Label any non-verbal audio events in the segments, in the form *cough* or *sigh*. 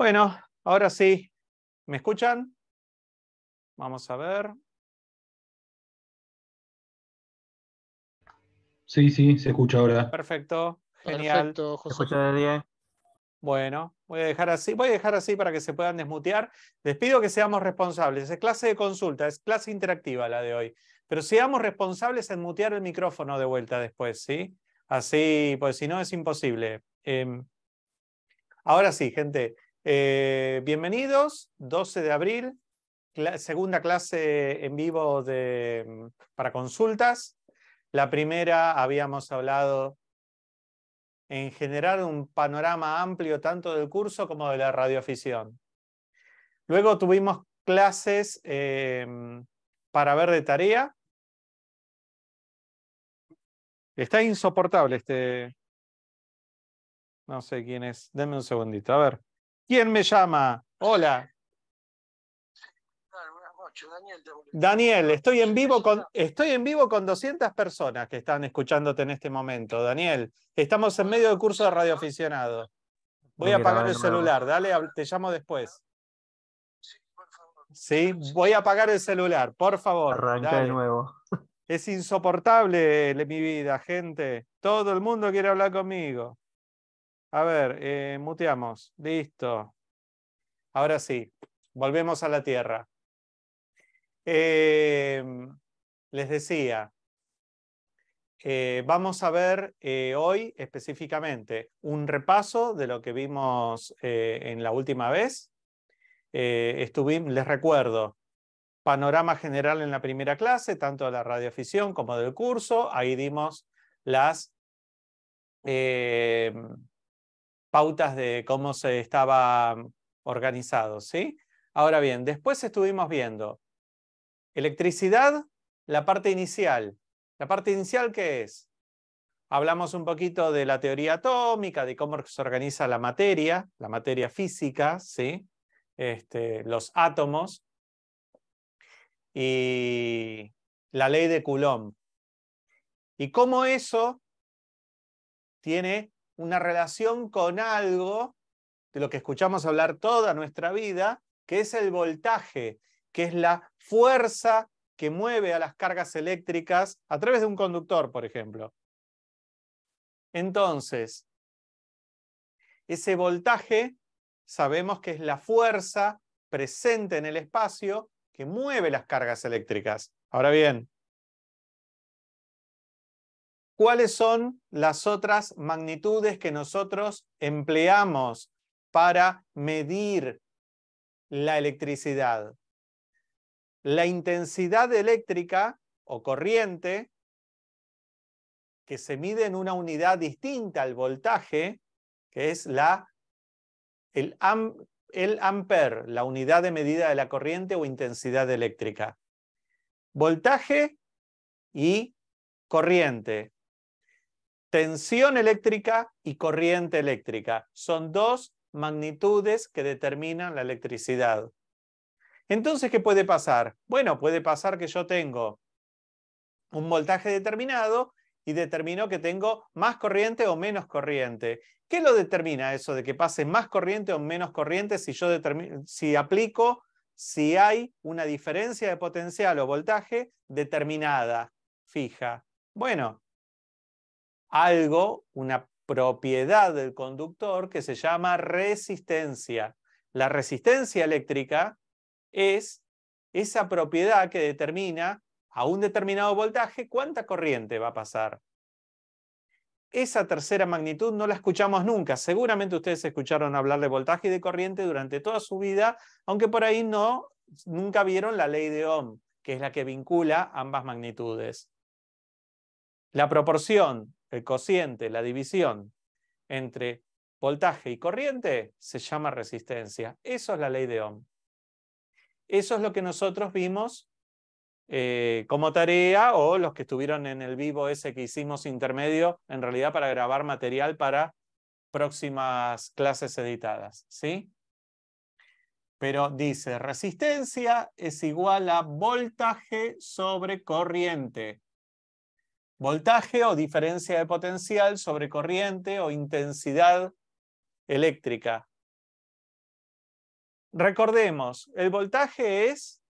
Bueno, ahora sí, ¿me escuchan? Vamos a ver. Sí, sí, se escucha ahora. Perfecto, genial. Bueno, voy a dejar así, voy a dejar así para que se puedan desmutear. Les pido que seamos responsables. Es clase de consulta, es clase interactiva la de hoy. Pero seamos responsables en mutear el micrófono de vuelta después, ¿sí? Así, pues si no es imposible. Em, ahora sí, gente. Eh, bienvenidos, 12 de abril, segunda clase en vivo de, mm, para consultas. La primera habíamos hablado en generar un panorama amplio tanto del curso como de la radioafición. Luego tuvimos clases eh, mm, para ver de tarea. Está insoportable este... No sé quién es. Denme un segundito, a ver. ¿Quién me llama? Hola. Daniel, estoy en vivo con estoy en vivo con 200 personas que están escuchándote en este momento. Daniel, estamos en medio del curso de radioaficionado. Voy a apagar el celular, dale, te llamo después. Sí, voy a apagar el celular, por favor. Arranca de nuevo. Es insoportable eh, mi vida, gente. Todo el mundo quiere hablar conmigo. A ver, eh, muteamos. Listo. Ahora sí, volvemos a la Tierra. Eh, les decía, eh, vamos a ver hoy específicamente un repaso de lo que vimos en la última vez. estuvimos, les recuerdo, panorama general en la primera clase, tanto de la radioafición como del curso. Ahí dimos las pautas de cómo se estaba mm, organizado, ¿sí? Ahora bien, después estuvimos viendo electricidad, la parte inicial. ¿La parte inicial qué es? Hablamos un poquito de la teoría atómica, de cómo se organiza la materia, la materia física, ¿sí? Este, los átomos y la ley de Coulomb. Y cómo eso tiene una relación con algo de lo que escuchamos hablar toda nuestra vida, que es el voltaje, que es la fuerza que mueve a las cargas eléctricas a través de un conductor, por ejemplo. Entonces, ese voltaje sabemos que es la fuerza presente en el espacio que mueve las cargas eléctricas. Ahora bien, cuáles son las otras magnitudes que nosotros empleamos para medir la electricidad. La intensidad eléctrica o corriente, que se mide en una unidad distinta al voltaje, que es la, el, amper, el la unidad de medida de la corriente o intensidad eléctrica. Voltaje y corriente. Tensión eléctrica y corriente eléctrica son dos magnitudes que determinan la electricidad. Entonces, ¿qué puede pasar? Bueno, puede pasar que yo tengo un voltaje determinado y determino que tengo más corriente o menos corriente. ¿Qué lo determina eso de que pase más corriente o menos corriente si yo si aplico si hay una diferencia de potencial o voltaje determinada, fija? Bueno, algo, una propiedad del conductor que se llama resistencia. La resistencia eléctrica es esa propiedad que determina a un determinado voltaje cuánta corriente va a pasar. Esa tercera magnitud no la escuchamos nunca. Seguramente ustedes escucharon hablar de voltaje y de corriente durante toda su vida, aunque por ahí no, nunca vieron la ley de Ohm, que es la que vincula ambas magnitudes. La proporción el cociente, la división entre voltaje y corriente, se llama resistencia. Eso es la ley de Ohm. Eso es lo que nosotros vimos eh, como tarea o los que estuvieron en el vivo ese que hicimos intermedio, en realidad para grabar material para próximas clases editadas. ¿sí? Pero dice, resistencia es igual a voltaje sobre corriente voltaje o diferencia de potencial sobre corriente o intensidad eléctrica. Recordemos, el voltaje es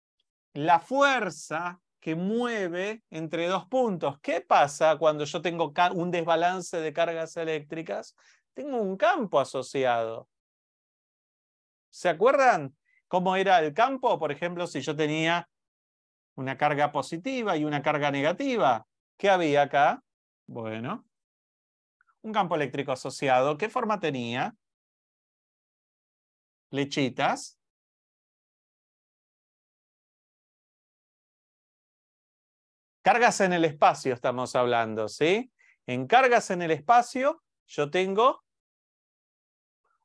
la fuerza que mueve entre dos puntos. ¿Qué pasa cuando yo tengo un desbalance de cargas eléctricas? Tengo un campo asociado. ¿Se acuerdan cómo era el campo? Por ejemplo, si yo tenía una carga positiva y una carga negativa. ¿Qué había acá? Bueno, un campo eléctrico asociado. ¿Qué forma tenía? Lechitas. Cargas en el espacio estamos hablando, ¿sí? En cargas en el espacio yo tengo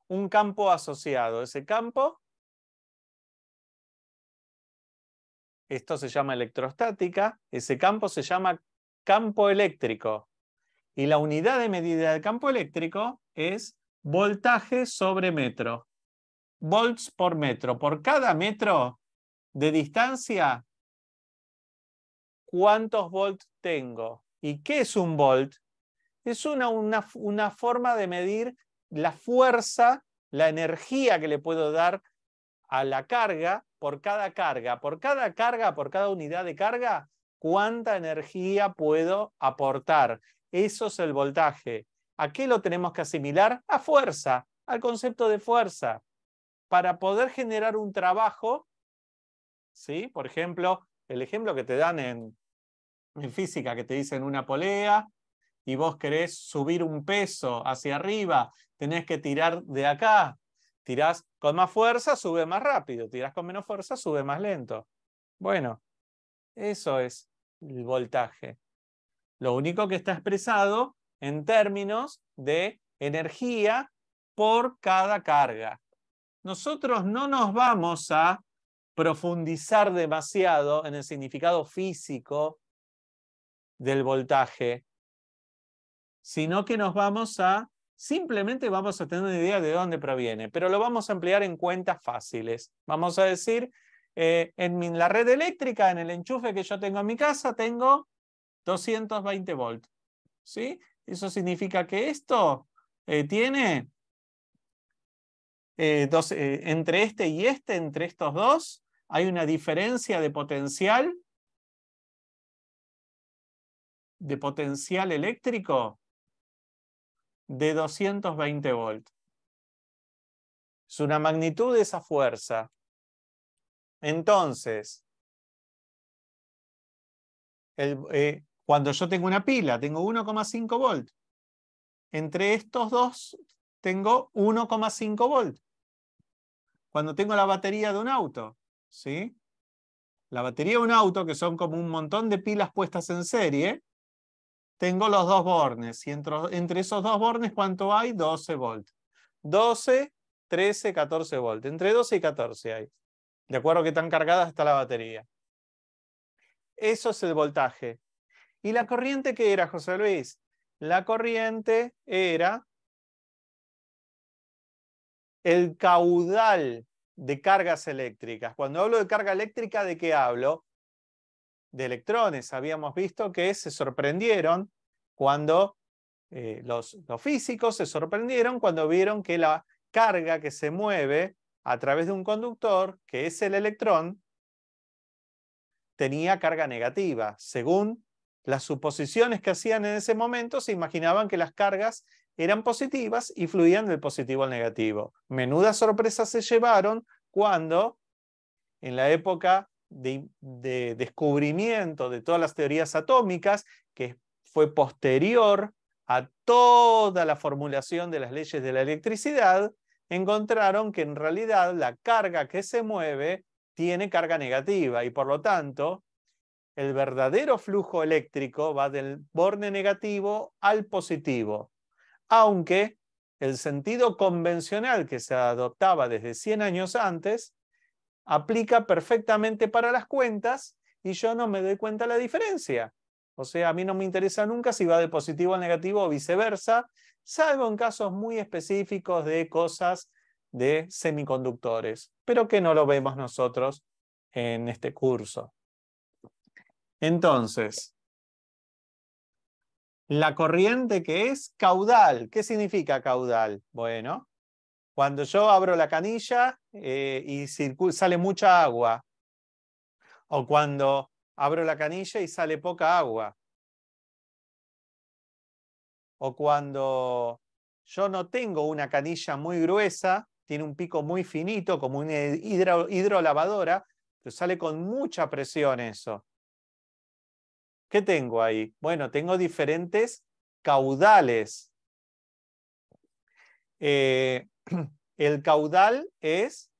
un campo asociado. Ese campo, esto se llama electrostática, ese campo se llama campo eléctrico. Y la unidad de medida del campo eléctrico es voltaje sobre metro. Volts por metro. Por cada metro de distancia, ¿cuántos volts tengo? ¿Y qué es un volt? Es una, una, una forma de medir la fuerza, la energía que le puedo dar a la carga por cada carga. Por cada carga, por cada unidad de carga, cuánta energía puedo aportar. Eso es el voltaje. ¿A qué lo tenemos que asimilar? A fuerza, al concepto de fuerza. Para poder generar un trabajo, ¿sí? por ejemplo, el ejemplo que te dan en, en física, que te dicen una polea, y vos querés subir un peso hacia arriba, tenés que tirar de acá. Tirás con más fuerza, sube más rápido. Tirás con menos fuerza, sube más lento. Bueno, eso es el voltaje. Lo único que está expresado en términos de energía por cada carga. Nosotros no nos vamos a profundizar demasiado en el significado físico del voltaje, sino que nos vamos a, simplemente vamos a tener una idea de dónde proviene, pero lo vamos a emplear en cuentas fáciles. Vamos a decir, eh, en la red eléctrica, en el enchufe que yo tengo en mi casa, tengo 220 volts. ¿sí? Eso significa que esto eh, tiene eh, dos, entre este y este, entre estos dos, hay una diferencia de potencial de potencial eléctrico de 220 volts. Es una magnitud de esa fuerza. Entonces, eh, cuando yo tengo una pila, tengo 1,5 volt. Entre estos dos tengo 1,5 volt. Cuando tengo la batería de un auto, ¿sí? La batería de un auto, que son como un montón de pilas puestas en serie, tengo los dos bornes. Y entre, esos dos bornes, ¿cuánto hay? 12 volt. 12, 13, 14 volt. Entre 12 y 14 hay. ¿De acuerdo? qué tan cargada está la batería. Eso es el voltaje. ¿Y la corriente qué era, José Luis? La corriente era el caudal de cargas eléctricas. Cuando hablo de carga eléctrica, ¿de qué hablo? De electrones. Habíamos visto que se sorprendieron cuando eh, los físicos se sorprendieron cuando vieron que la carga que se mueve a través de un conductor, que es el electrón, tenía carga negativa. Según las suposiciones que hacían en ese momento, se imaginaban que las cargas eran positivas y fluían del positivo al negativo. Menuda sorpresa se llevaron cuando, en la época de, de descubrimiento de todas las teorías atómicas, que fue posterior a toda la formulación de las leyes de la electricidad, encontraron que en realidad la carga que se mueve tiene carga negativa y por lo tanto el verdadero flujo eléctrico va del borne negativo al positivo, aunque el sentido convencional que se adoptaba desde 100 años antes aplica perfectamente para las cuentas y yo no me doy cuenta la diferencia. O sea, a mí no me interesa nunca si va de positivo a negativo o viceversa, salvo en casos muy específicos de cosas de semiconductores, pero que no lo vemos nosotros en este curso. Entonces, la corriente que es caudal. ¿Qué significa caudal? Bueno, cuando yo abro la canilla eh, y sale mucha agua, o cuando abro la canilla y sale poca agua. O cuando yo no tengo una canilla muy gruesa, tiene un pico muy finito, como una hidrolavadora, pero sale con mucha presión eso. ¿Qué tengo ahí? Bueno, tengo diferentes caudales. Eh, *clears throat* el caudal es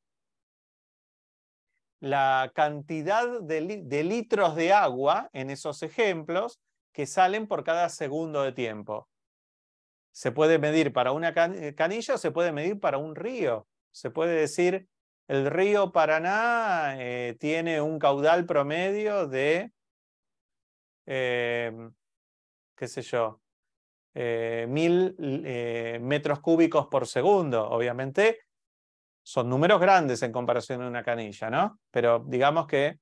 la cantidad de, litros de agua en esos ejemplos que salen por cada segundo de tiempo. Se puede medir para una eh, canilla o se puede medir para un río. Se puede decir, el río Paraná eh, tiene un caudal promedio de, em, qué sé yo, eh, mil metros cúbicos por segundo. Obviamente, son números grandes en comparación a una canilla, ¿no? Pero digamos que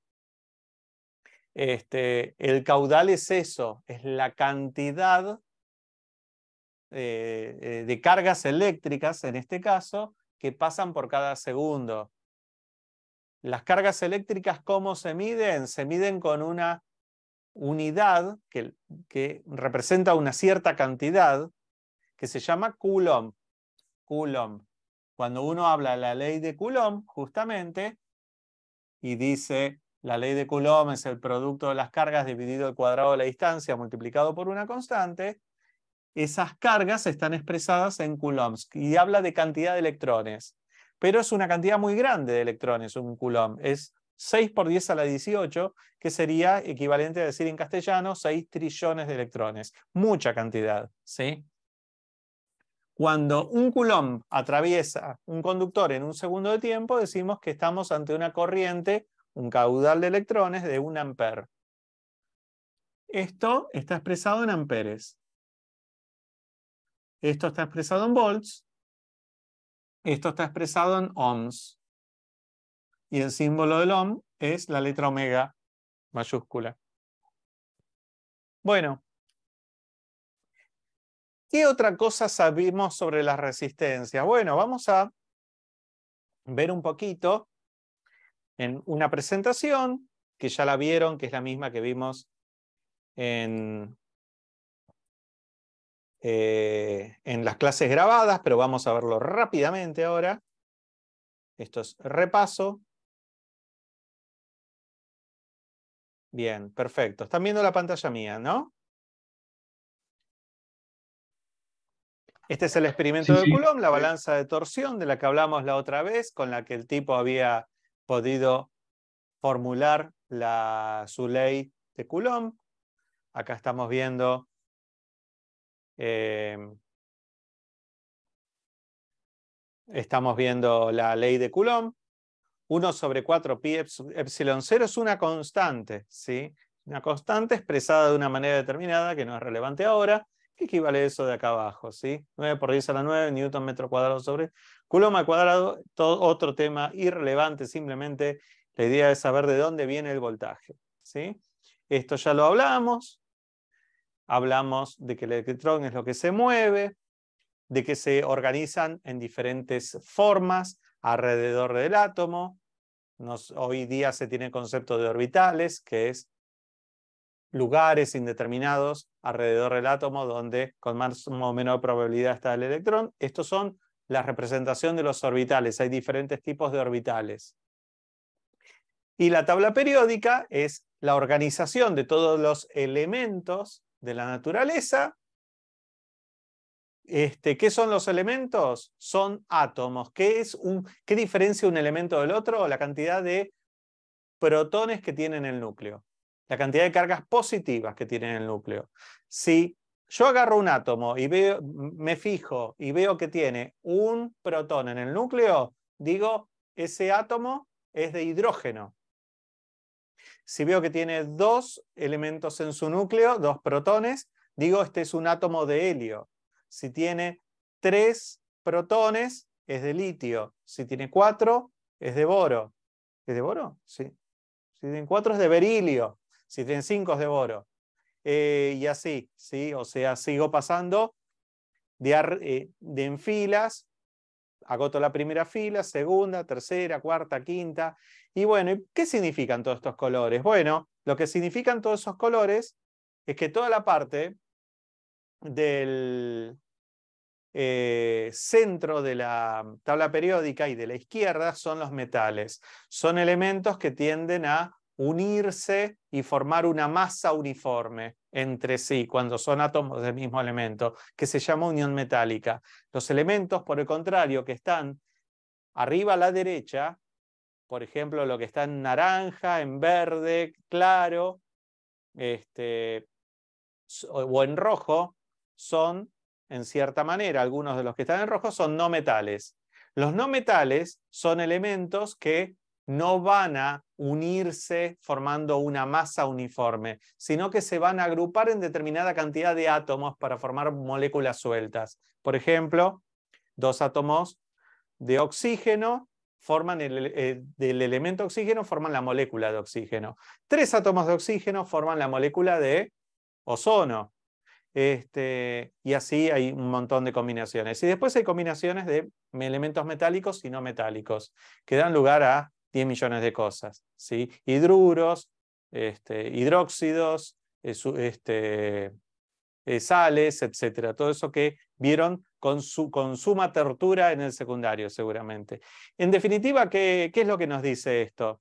este, el caudal es eso, es la cantidad eh, eh, de cargas eléctricas, en este caso, que pasan por cada segundo. Las cargas eléctricas, ¿cómo se miden? Se miden con una unidad que, que representa una cierta cantidad, que se llama Coulomb. Coulomb. Cuando uno habla de la ley de Coulomb, justamente, y dice la ley de Coulomb es el producto de las cargas dividido al cuadrado de la distancia multiplicado por una constante, esas cargas están expresadas en Coulomb. y habla de cantidad de electrones. Pero es una cantidad muy grande de electrones, un coulomb. Es 6 por 10 a la 18, que sería equivalente a decir en castellano 6 trillones de electrones. Mucha cantidad, ¿sí? Cuando un coulomb atraviesa un conductor en un segundo de tiempo, decimos que estamos ante una corriente, un caudal de electrones de un ampere. Esto está expresado en amperes. Esto está expresado en volts. Esto está expresado en ohms. Y el símbolo del ohm es la letra omega mayúscula. Bueno, ¿Qué otra cosa sabemos sobre las resistencias? Bueno, vamos a ver un poquito en una presentación que ya la vieron, que es la misma que vimos en, eh, en las clases grabadas, pero vamos a verlo rápidamente ahora. Esto es repaso. Bien, perfecto. Están viendo la pantalla mía, ¿no? Este es el experimento de Coulomb, la balanza de torsión de la que hablamos la otra vez, con la que el tipo había podido formular su ley de Coulomb. Acá estamos viendo em, estamos viendo la ley de Coulomb. 1 sobre 4 pi epsilon 0 es una constante, ¿sí? Una constante expresada de una manera determinada que no es relevante ahora, ¿Qué equivale eso de acá abajo? ¿sí? 9 por 10 a la 9 newton metro cuadrado sobre coulomb al cuadrado. Todo otro tema irrelevante, simplemente la idea es saber de dónde viene el voltaje. ¿sí? Esto ya lo hablamos. Hablamos de que el electrón es lo que se mueve, de que se organizan en diferentes formas alrededor del átomo. hoy día se tiene el concepto de orbitales, que es lugares indeterminados alrededor del átomo donde con más o menos probabilidad está el electrón. Estos son la representación de los orbitales. Hay diferentes tipos de orbitales. Y la tabla periódica es la organización de todos los elementos de la naturaleza. Este, ¿Qué son los elementos? Son átomos. ¿Qué, ¿Qué diferencia un elemento del otro? La cantidad de protones que tiene en el núcleo la cantidad de cargas positivas que tiene el núcleo. Si yo agarro un átomo y veo, me fijo y veo que tiene un protón en el núcleo, digo, ese átomo es de hidrógeno. Si veo que tiene dos elementos en su núcleo, dos protones, digo, este es un átomo de helio. Si tiene tres protones, es de litio. Si tiene cuatro, es de boro. ¿Es de boro? Sí. Si tiene cuatro, es de berilio. Si tienen 5 es de boro. Eh, y así, ¿sí? O sea, sigo pasando eh, de, en filas, agoto la primera fila, segunda, tercera, cuarta, quinta. Y bueno, ¿qué significan todos estos colores? Bueno, lo que significan todos esos colores es que toda la parte del eh, centro de la tabla periódica y de la izquierda son los metales. Son elementos que tienden a unirse y formar una masa uniforme entre sí cuando son átomos del mismo elemento, que se llama unión metálica. Los elementos, por el contrario, que están arriba a la derecha, por ejemplo, lo que está en naranja, en verde, claro, este, o en rojo, son, en cierta manera, algunos de los que están en rojo son no metales. Los no metales son elementos que no van a unirse formando una masa uniforme, sino que se van a agrupar en determinada cantidad de átomos para formar moléculas sueltas. Por ejemplo, dos átomos de oxígeno forman el, eh, del elemento oxígeno forman la molécula de oxígeno. Tres átomos de oxígeno forman la molécula de ozono. Este, y así hay un montón de combinaciones. Y después hay combinaciones de elementos metálicos y no metálicos, que dan lugar a 10 millones de cosas. ¿sí? Hidruros, este, hidróxidos, eh, este, eh, sales, etcétera. Todo eso que vieron con, su, suma tortura en el secundario, seguramente. En definitiva, ¿qué, es lo que nos dice esto?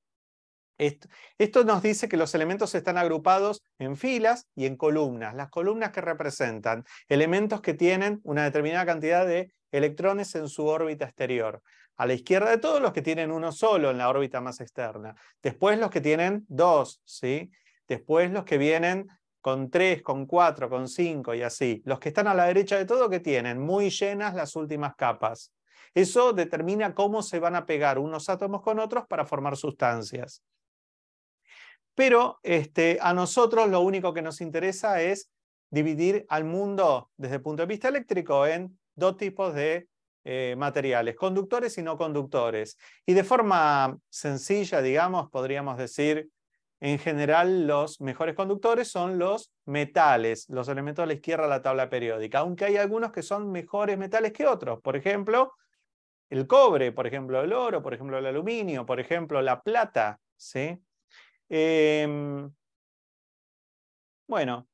Esto nos dice que los elementos están agrupados en filas y en columnas. Las columnas que representan elementos que tienen una determinada cantidad de electrones en su órbita exterior a la izquierda de todos los que tienen uno solo en la órbita más externa, después los que tienen dos, ¿sí? después los que vienen con tres, con cuatro, con cinco y así. Los que están a la derecha de todo que tienen muy llenas las últimas capas. Eso determina cómo se van a pegar unos átomos con otros para formar sustancias. Pero este, a nosotros lo único que nos interesa es dividir al mundo desde el punto de vista eléctrico en dos tipos de eh, materiales, conductores y no conductores. Y de forma sencilla, digamos, podríamos decir, en general los mejores conductores son los metales, los elementos de la izquierda de la tabla periódica, aunque hay algunos que son mejores metales que otros. Por ejemplo, el cobre, por ejemplo, el oro, por ejemplo, el aluminio, por ejemplo, la plata. ¿sí? Em, bueno,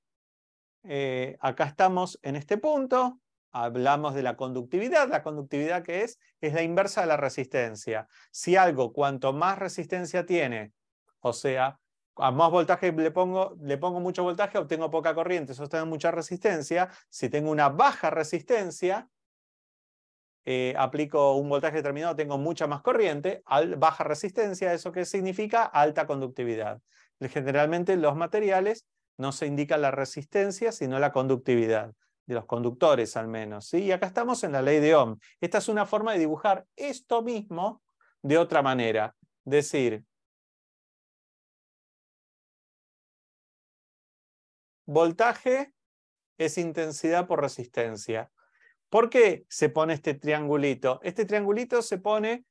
eh, acá estamos en este punto hablamos de la conductividad. La conductividad que es es la inversa de la resistencia. Si algo cuanto más resistencia tiene, o sea, a más voltaje le pongo, mucho voltaje, obtengo poca corriente, eso tengo mucha resistencia. Si tengo una baja resistencia, eh, aplico un voltaje determinado, tengo mucha más corriente, baja resistencia, ¿eso qué significa? Alta conductividad. Generalmente los materiales no se indica la resistencia, sino la conductividad de los conductores al menos. ¿sí? Y acá estamos en la ley de Ohm. Esta es una forma de dibujar esto mismo de otra manera. Decir, voltaje es intensidad por resistencia. ¿Por qué se pone este triangulito? Este triangulito se pone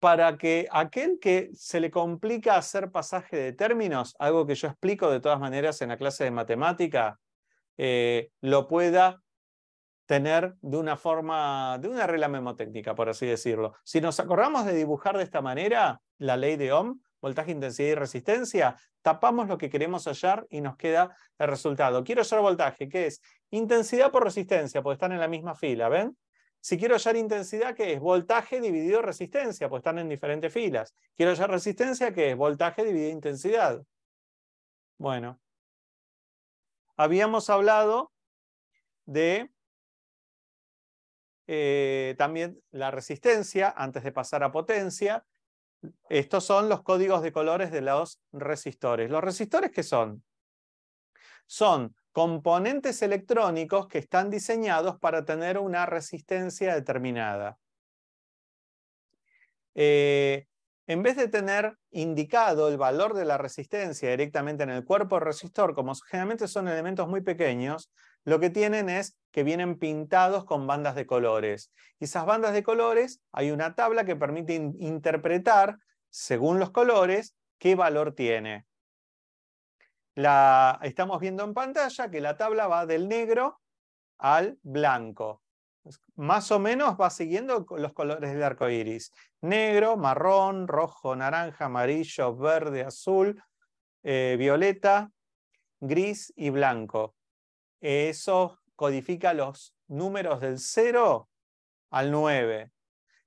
para que aquel que se le complica hacer pasaje de términos, algo que yo explico de todas maneras en la clase de matemática, eh, lo pueda tener de una forma, de una regla memotécnica, por así decirlo. Si nos acordamos de dibujar de esta manera la ley de Ohm, voltaje, intensidad y resistencia, tapamos lo que queremos hallar y nos queda el resultado. Quiero hallar voltaje, que es intensidad por resistencia, porque están en la misma fila, ¿ven? Si quiero hallar intensidad, que es voltaje dividido resistencia, pues están en diferentes filas. Quiero hallar resistencia, que es voltaje dividido intensidad. Bueno, Habíamos hablado de eh, también la resistencia antes de pasar a potencia. Estos son los códigos de colores de los resistores. ¿Los resistores qué son? Son componentes electrónicos que están diseñados para tener una resistencia determinada. Eh, en vez de tener indicado el valor de la resistencia directamente en el cuerpo resistor, como generalmente son elementos muy pequeños, lo que tienen es que vienen pintados con bandas de colores. Y esas bandas de colores, hay una tabla que permite interpretar, según los colores, qué valor tiene. La, estamos viendo en pantalla que la tabla va del negro al blanco más o menos va siguiendo los colores del arco iris: negro, marrón, rojo, naranja, amarillo, verde, azul, eh, violeta, gris y blanco. Eso codifica los números del 0 al 9.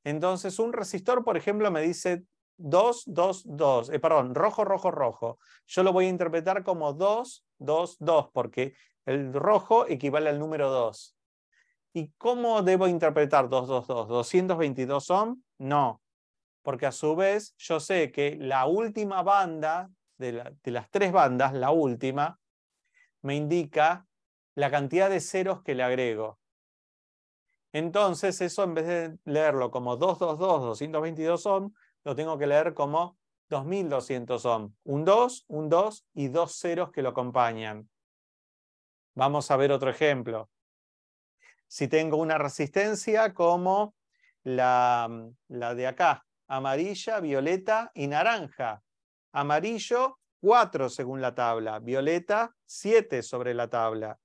Entonces, un resistor, por ejemplo, me dice 2, 2, 2, perdón, rojo, rojo, rojo. Yo lo voy a interpretar como 2, 2, 2, porque el rojo equivale al número 2. ¿Y cómo debo interpretar 222? ¿222 ohm? No, porque a su vez yo sé que la última banda, de, de, las tres bandas, la última, me indica la cantidad de ceros que le agrego. Entonces eso en vez de leerlo como 222, 222 ohm, lo tengo que leer como 2200 ohm. Un 2, un 2 y dos ceros que lo acompañan. Vamos a ver otro ejemplo. Si tengo una resistencia como la, de acá, amarilla, violeta y naranja. Amarillo, 4 según la tabla. Violeta, 7 sobre la tabla.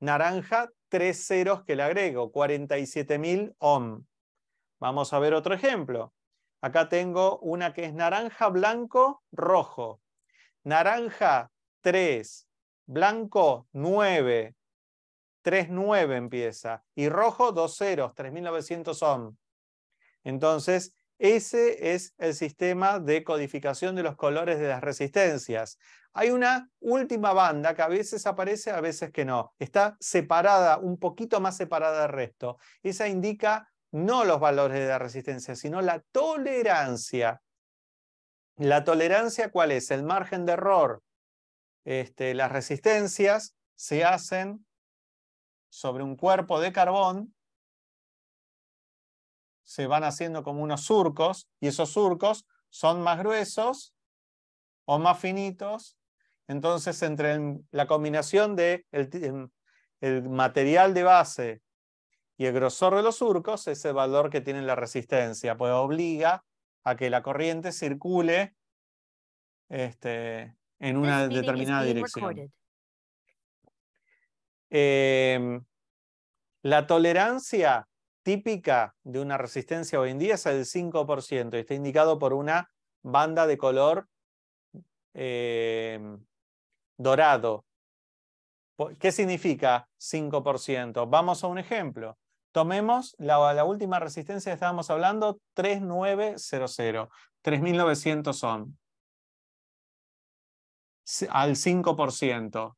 Naranja, 3 ceros que le agrego, 47.000 ohm. Vamos a ver otro ejemplo. Acá tengo una que es naranja, blanco, rojo. Naranja, 3. Blanco, 9. 3.9 empieza. Y rojo, dos ceros, 3.900 ohm. Entonces, ese es el sistema de codificación de los colores de las resistencias. Hay una última banda que a veces aparece, a veces que no. Está separada, un poquito más separada del resto. Esa indica no los valores de la resistencia, sino la tolerancia. ¿La tolerancia cuál es? El margen de error. Este, las resistencias se hacen sobre un cuerpo de carbón, se van haciendo como unos surcos y esos surcos son más gruesos o más finitos. Entonces, entre la combinación del de em, el material de base y el grosor de los surcos es el valor que tiene la resistencia, pues obliga a que la corriente circule este, en pues una determinada dirección. Em, la tolerancia típica de una resistencia hoy en día es el 5% y está indicado por una banda de color em, dorado. ¿Qué significa 5%? Vamos a un ejemplo. Tomemos la, última resistencia que estábamos hablando, 3900, 3900 son Al 5%.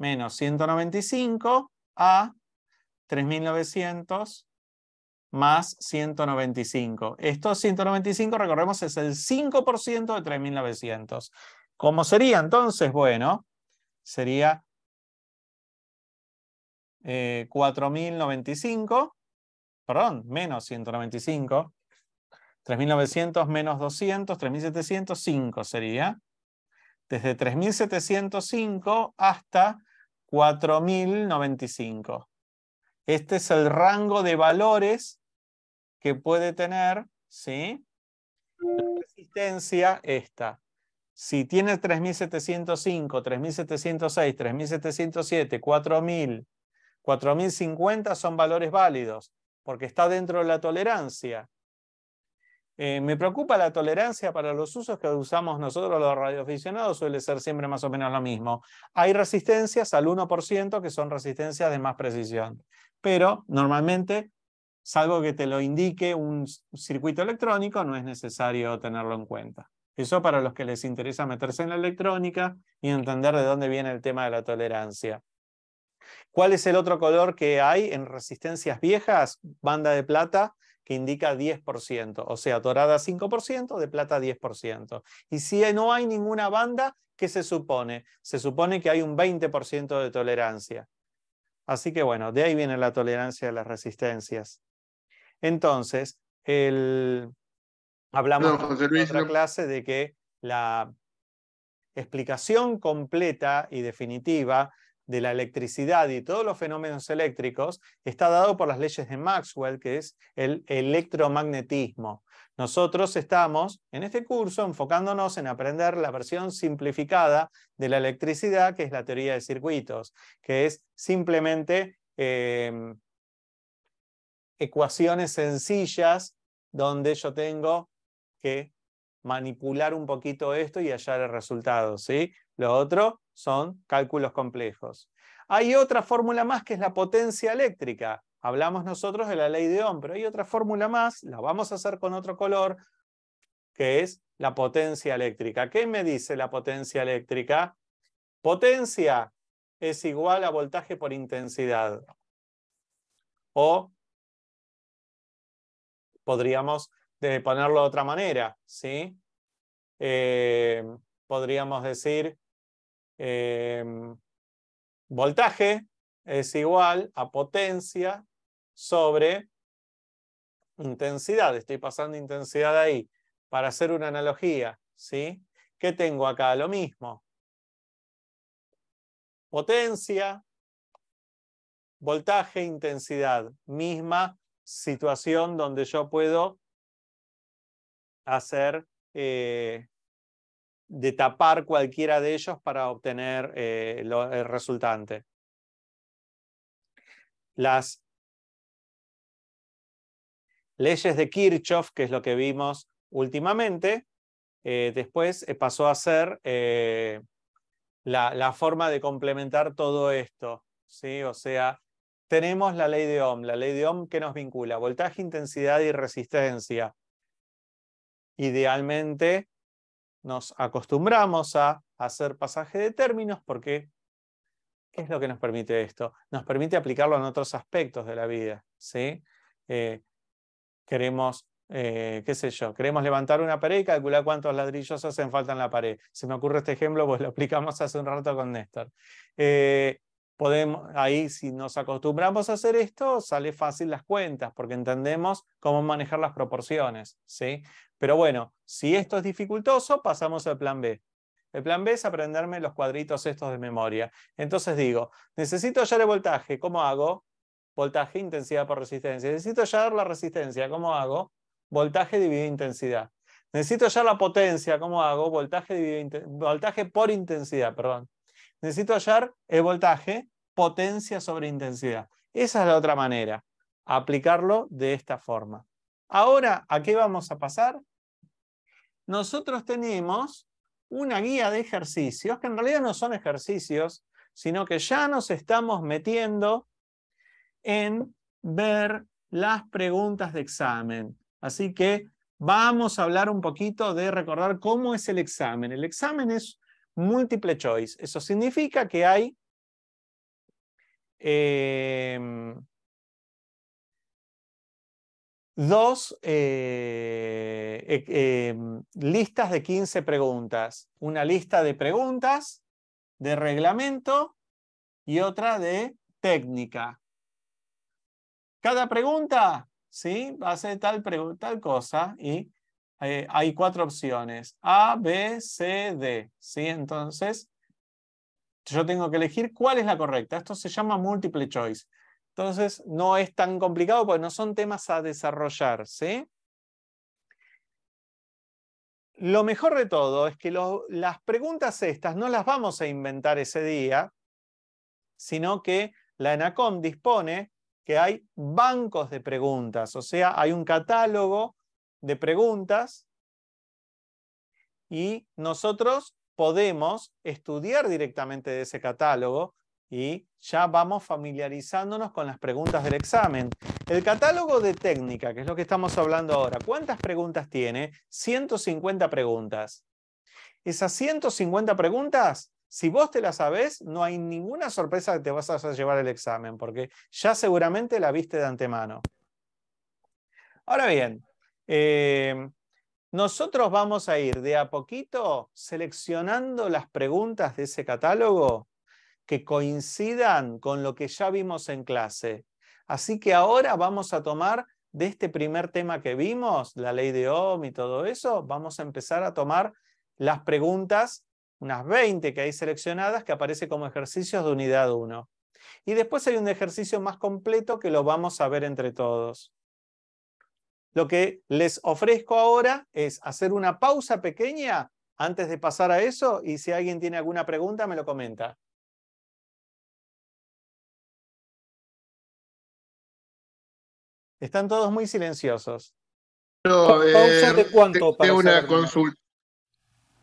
menos 195 a 3.900 más 195. Estos 195, recordemos, es el 5% de 3.900. ¿Cómo sería entonces? Bueno, sería 4.095, eh, perdón, menos 195. 3.900 menos 200, 3.705 sería. Desde 3.705 hasta 4095. Este es el rango de valores que puede tener, ¿sí? La resistencia esta. Si tiene 3705, 3706, 3707, 4000, 4050 son valores válidos porque está dentro de la tolerancia. Eh, me preocupa la tolerancia para los usos que usamos nosotros los radioaficionados, suele ser siempre más o menos lo mismo. Hay resistencias al 1% que son resistencias de más precisión, pero normalmente, salvo que te lo indique un circuito electrónico, no es necesario tenerlo en cuenta. Eso para los que les interesa meterse en la electrónica y entender de dónde viene el tema de la tolerancia. ¿Cuál es el otro color que hay en resistencias viejas? Banda de plata, indica 10%, o sea, dorada 5%, de plata 10%. Y si no hay ninguna banda, ¿qué se supone? Se supone que hay un 20% de tolerancia. Así que bueno, de ahí viene la tolerancia de las resistencias. Entonces, el... hablamos en otra clase de que la explicación completa y definitiva de la electricidad y todos los fenómenos eléctricos está dado por las leyes de Maxwell, que es el electromagnetismo. Nosotros estamos en este curso enfocándonos en aprender la versión simplificada de la electricidad, que es la teoría de circuitos, que es simplemente em, ecuaciones sencillas donde yo tengo que manipular un poquito esto y hallar el resultado. ¿sí? Lo otro son cálculos complejos. Hay otra fórmula más que es la potencia eléctrica. Hablamos nosotros de la ley de Ohm, pero hay otra fórmula más, la vamos a hacer con otro color, que es la potencia eléctrica. ¿Qué me dice la potencia eléctrica? Potencia es igual a voltaje por intensidad. O podríamos ponerlo de otra manera, ¿sí? Eh, podríamos decir Em, voltaje es igual a potencia sobre intensidad. Estoy pasando intensidad ahí. Para hacer una analogía, ¿sí? ¿Qué tengo acá? Lo mismo. Potencia, voltaje, intensidad. Misma situación donde yo puedo hacer eh, de tapar cualquiera de ellos para obtener eh, el resultante. Las leyes de Kirchhoff, que es lo que vimos últimamente, eh, después eh, pasó a ser la, la, forma de complementar todo esto. ¿sí? O sea, tenemos la ley de Ohm, la ley de Ohm que nos vincula voltaje, intensidad y resistencia. Idealmente, nos acostumbramos a hacer pasaje de términos porque ¿qué es lo que nos permite esto? Nos permite aplicarlo en otros aspectos de la vida. ¿sí? Eh, queremos, eh, qué sé yo, queremos levantar una pared y calcular cuántos ladrillos hacen falta en la pared. Se me ocurre este ejemplo, pues lo aplicamos hace un rato con Néstor. Eh, ahí si nos acostumbramos a hacer esto, sale fácil las cuentas, porque entendemos cómo manejar las proporciones. ¿sí? Pero bueno, si esto es dificultoso, pasamos al plan B. El plan B es aprenderme los cuadritos estos de memoria. Entonces digo, necesito hallar el voltaje, ¿cómo hago? Voltaje, intensidad por resistencia. Necesito hallar la resistencia, ¿cómo hago? Voltaje dividido intensidad. Necesito hallar la potencia, ¿cómo hago? Voltaje, dividido, voltaje por intensidad, perdón. Necesito hallar el voltaje, potencia sobre intensidad. Esa es la otra manera, aplicarlo de esta forma. Ahora, ¿a qué vamos a pasar? Nosotros tenemos una guía de ejercicios, que en realidad no son ejercicios, sino que ya nos estamos metiendo en ver las preguntas de examen. Así que vamos a hablar un poquito de recordar cómo es el examen. El examen es múltiple choice. Eso significa que hay em, dos eh, e-, em, listas de 15 preguntas. Una lista de preguntas de reglamento y otra de técnica. Cada pregunta ¿sí? va a ser tal cosa y eh, hay cuatro opciones, A, B, C, D. ¿sí? Entonces, yo tengo que elegir cuál es la correcta. Esto se llama multiple choice. Entonces, no es tan complicado porque no son temas a desarrollar. Lo mejor de todo es que las preguntas estas no las vamos a inventar ese día, sino que la ENACOM dispone que hay bancos de preguntas, o sea, hay un catálogo de preguntas y nosotros podemos estudiar directamente de ese catálogo y ya vamos familiarizándonos con las preguntas del examen. El catálogo de técnica, que es lo que estamos hablando ahora, ¿cuántas preguntas tiene? 150 preguntas. Esas 150 preguntas, si vos te las sabés, no hay ninguna sorpresa que te vas a llevar el examen, porque ya seguramente la viste de antemano. Ahora bien, eh, nosotros vamos a ir de a poquito seleccionando las preguntas de ese catálogo que coincidan con lo que ya vimos en clase. Así que ahora vamos a tomar de este primer tema que vimos, la ley de Ohm y todo eso, vamos a empezar a tomar las preguntas, unas 20 que hay seleccionadas, que aparece como ejercicios de unidad 1. Y después hay un ejercicio más completo que lo vamos a ver entre todos. Lo que les ofrezco ahora es hacer una pausa pequeña antes de pasar a eso y si alguien tiene alguna pregunta me lo comenta. Están todos muy silenciosos. No, eh, de cuánto? consulta.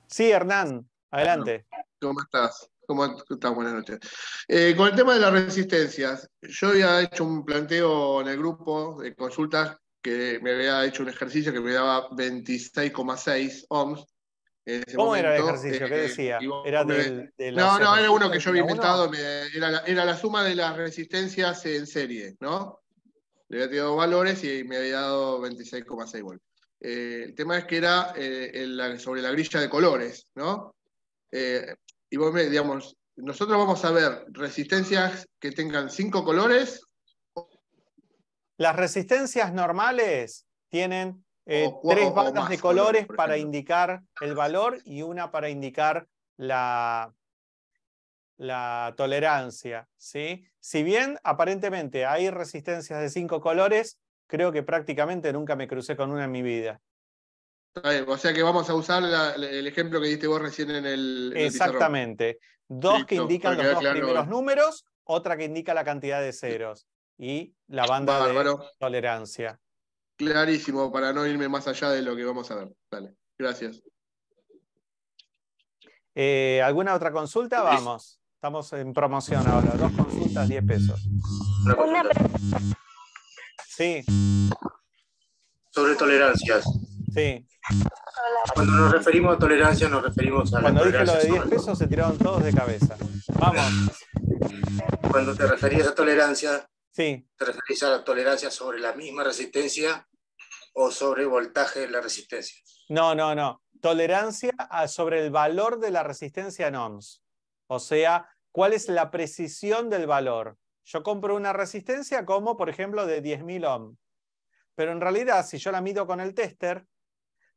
Sí, Hernán, adelante. ¿Cómo estás? ¿Cómo estás? Buenas noches. Eh, con el tema de las resistencias, yo había hecho un planteo en el grupo de consultas que me había hecho un ejercicio que me daba 26,6 ohms. ¿Cómo era el ejercicio? ¿Qué eh, decía? ¿Era la no, no, era uno que yo había inventado, era, la, suma de las resistencias en serie, ¿no? Le había tirado valores y me había dado 26,6 volts. Eh, el tema es que era eh, sobre la grilla de colores, ¿no? y vos digamos, nosotros vamos a ver resistencias que tengan cinco colores las resistencias normales tienen eh, tres bandas de colores para indicar el valor y una para indicar la, tolerancia. ¿sí? Si bien aparentemente hay resistencias de cinco colores, creo que prácticamente nunca me crucé con una en mi vida. O sea que vamos a usar el ejemplo que diste vos recién en el. Exactamente. dos que indican los dos primeros números, otra que indica la cantidad de ceros y la banda de tolerancia. Clarísimo, para no irme más allá de lo que vamos a ver. Dale, gracias. Eh, ¿Alguna otra consulta? Vamos. Estamos en promoción ahora. Dos consultas, 10 pesos. Sí. Sobre tolerancias. Sí. Cuando nos referimos a tolerancia, nos referimos a. Cuando dije lo de 10 pesos, se tiraron todos de cabeza. Vamos. Cuando te referías a tolerancia, Sí. a la tolerancia sobre la misma resistencia o sobre el voltaje de la resistencia. No, no, no. Tolerancia sobre el valor de la resistencia en ohms. O sea, cuál es la precisión del valor. Yo compro una resistencia como, por ejemplo, de 10.000 ohm. Pero en realidad, si yo la mido con el tester,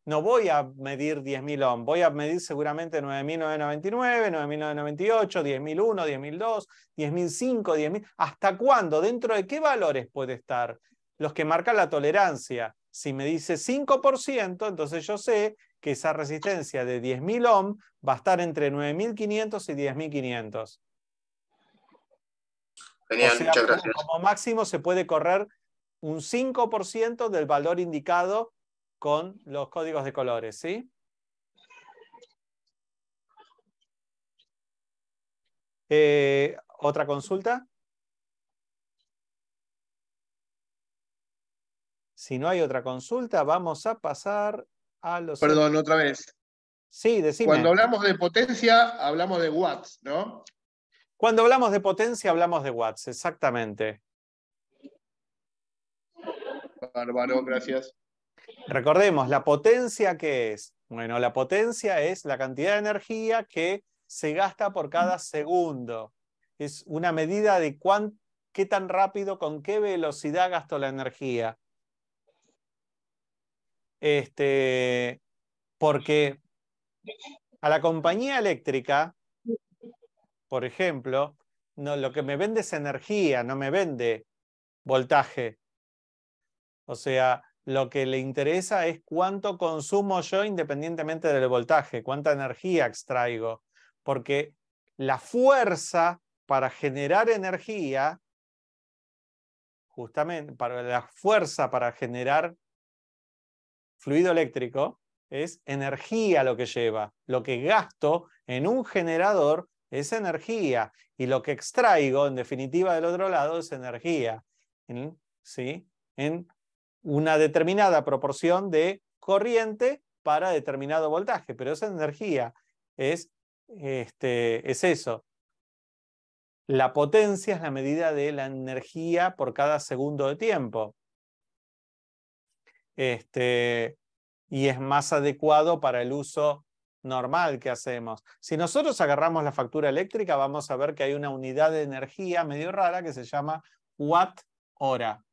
no voy a medir 10.000 ohm, voy a medir seguramente 9.999, 9.998, 10.001, 10.002, 10.005, 10.000. ¿Hasta cuándo? ¿Dentro de qué valores puede estar? Los que marcan la tolerancia. Si me dice 5%, entonces yo sé que esa resistencia de 10.000 ohm va a estar entre 9.500 y 10.500. Genial, muchas gracias. Como máximo se puede correr un 5% del valor indicado con los códigos de colores, ¿sí? Eh, ¿Otra consulta? Si no hay otra consulta, vamos a pasar a los... Perdón, otra vez. Sí, decime. Cuando hablamos de potencia, hablamos de watts, ¿no? Cuando hablamos de potencia, hablamos de watts, exactamente. Bárbaro, gracias. Recordemos, la potencia qué es. Bueno, la potencia es la cantidad de energía que se gasta por cada segundo. Es una medida de cuán, qué tan rápido, con qué velocidad gasto la energía. Este, porque a la compañía eléctrica, por ejemplo, no, lo que me vende es energía, no me vende voltaje. O sea, lo que le interesa es cuánto consumo yo independientemente del voltaje, cuánta energía extraigo, porque la fuerza para generar energía, justamente para la fuerza para generar fluido eléctrico, es energía lo que lleva. Lo que gasto en un generador es energía y lo que extraigo, en definitiva, del otro lado es energía. ¿Sí? En una determinada proporción de corriente para determinado voltaje, pero esa energía este, es, eso. La potencia es la medida de la energía por cada segundo de tiempo. Este, y es más adecuado para el uso normal que hacemos. Si nosotros agarramos la factura eléctrica, vamos a ver que hay una unidad de energía medio rara que se llama watt hora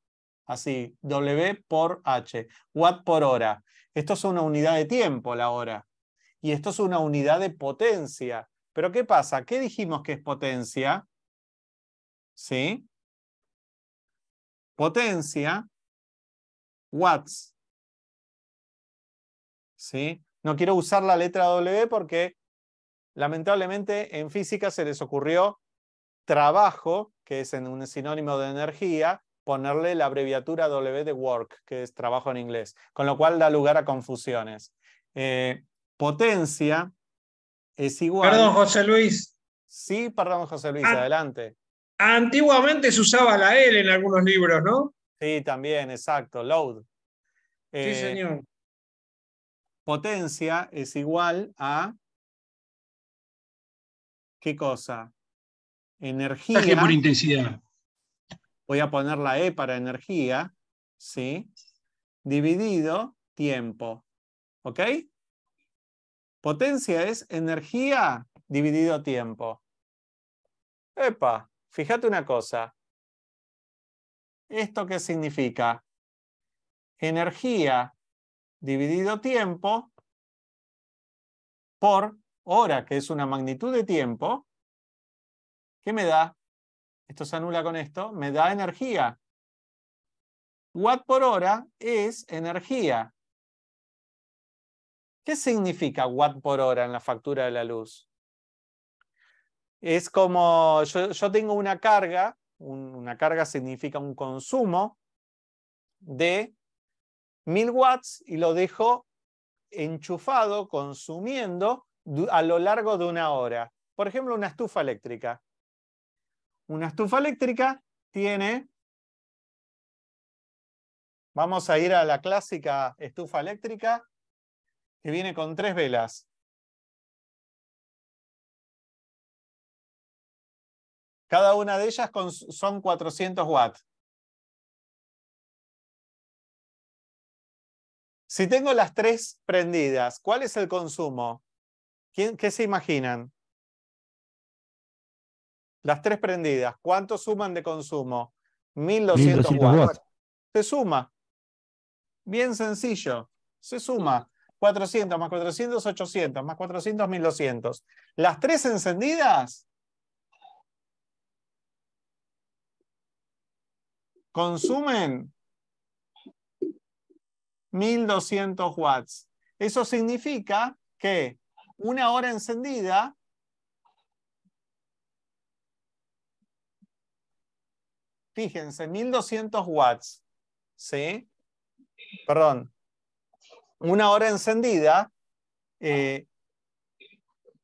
así, W por H, watt por hora. Esto es una unidad de tiempo, la hora. Y esto es una unidad de potencia. Pero ¿qué pasa? ¿Qué dijimos que es potencia? ¿Sí? Potencia, watts. ¿Sí? No quiero usar la letra W porque lamentablemente en física se les ocurrió trabajo, que es un sinónimo de energía, ponerle la abreviatura W de work, que es trabajo en inglés, con lo cual da lugar a confusiones. Eh, potencia es igual. Perdón, José Luis. Sí, perdón, José Luis, ah, adelante. Antiguamente se usaba la L en algunos libros, ¿no? Sí, también, exacto, load. sí, eh, señor. Potencia es igual a. ¿Qué cosa? Energía. Por intensidad voy a poner la E para energía, ¿sí? Dividido tiempo, ¿ok? Potencia es energía dividido tiempo. Epa, fíjate una cosa. ¿Esto qué significa? Energía dividido tiempo por hora, que es una magnitud de tiempo, ¿qué me da esto se anula con esto, me da energía. Watt por hora es energía. ¿Qué significa watt por hora en la factura de la luz? Es como yo, tengo una carga, una carga significa un consumo de 1000 watts y lo dejo enchufado, consumiendo a lo largo de una hora. Por ejemplo, una estufa eléctrica. Una estufa eléctrica tiene... Vamos a ir a la clásica estufa eléctrica que viene con tres velas. Cada una de ellas son 400 watts. Si tengo las tres prendidas, ¿cuál es el consumo? ¿Qué se imaginan? las tres prendidas, ¿cuánto suman de consumo? 1200, watts. Se suma. Bien sencillo. Se suma. 400 más 400, 800 más 400, 1200. Las tres encendidas consumen 1200 watts. Eso significa que una hora encendida fíjense, 1200 watts, ¿sí? Perdón, una hora encendida, eh,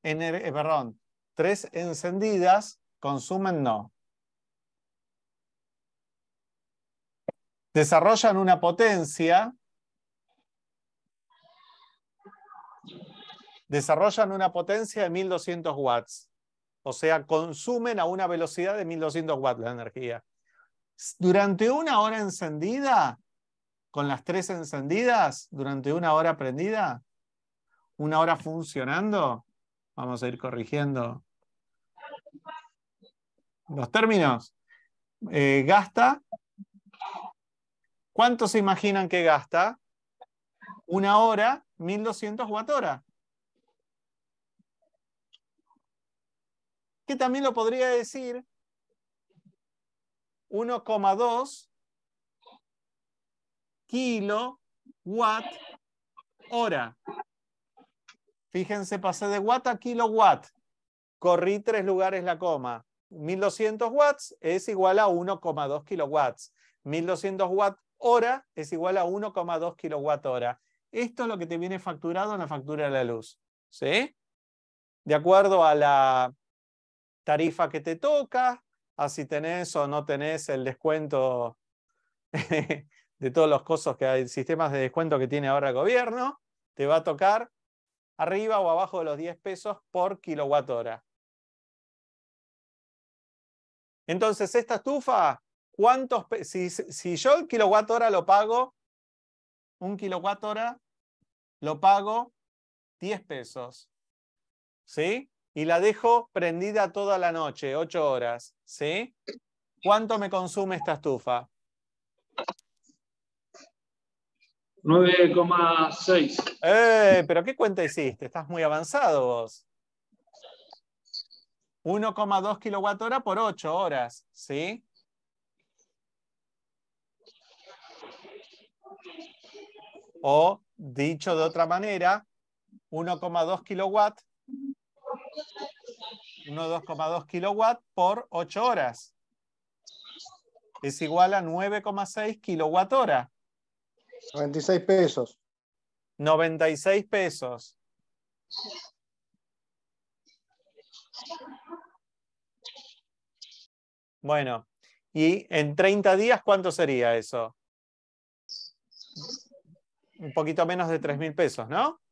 eh, perdón, tres encendidas consumen no. Desarrollan una potencia. Desarrollan una potencia de 1200 watts. O sea, consumen a una velocidad de 1200 watts la energía durante una hora encendida, con las tres encendidas, durante una hora prendida, una hora funcionando, vamos a ir corrigiendo los términos. Eh, gasta. ¿Cuánto se imaginan que gasta? Una hora, 1200 watt hora. Que también lo podría decir 1,2 kilowatt hora. Fíjense, pasé de watt a kilowatt. Corrí tres lugares la coma. 1200 watts es igual a 1,2 kilowatts. 1200 watts hora es igual a 1,2 kilowatt hora. Esto es lo que te viene facturado en la factura de la luz. ¿Sí? De acuerdo a la tarifa que te toca, a ah, si tenés o no tenés el descuento *laughs* de todos los que hay, sistemas de descuento que tiene ahora el gobierno, te va a tocar arriba o abajo de los 10 pesos por kilowatt hora. Entonces, esta estufa, ¿cuántos si, yo el kilowatt hora lo pago, un kilowatt hora lo pago 10 pesos. ¿Sí? y la dejo prendida toda la noche, ocho horas, ¿sí? ¿Cuánto me consume esta estufa? 9,6. Eh, pero ¿qué cuenta hiciste? Estás muy avanzado vos. 1,2 kilowatt-hora por 8 horas, ¿sí? O, dicho de otra manera, 1,2 kilowatt 1,2 kilowatt por 8 horas. Es igual a 9,6 kilowatt hora. 96 pesos. 96 pesos. Bueno, y en 30 días, ¿cuánto sería eso? Un poquito menos de 3 mil pesos, ¿no?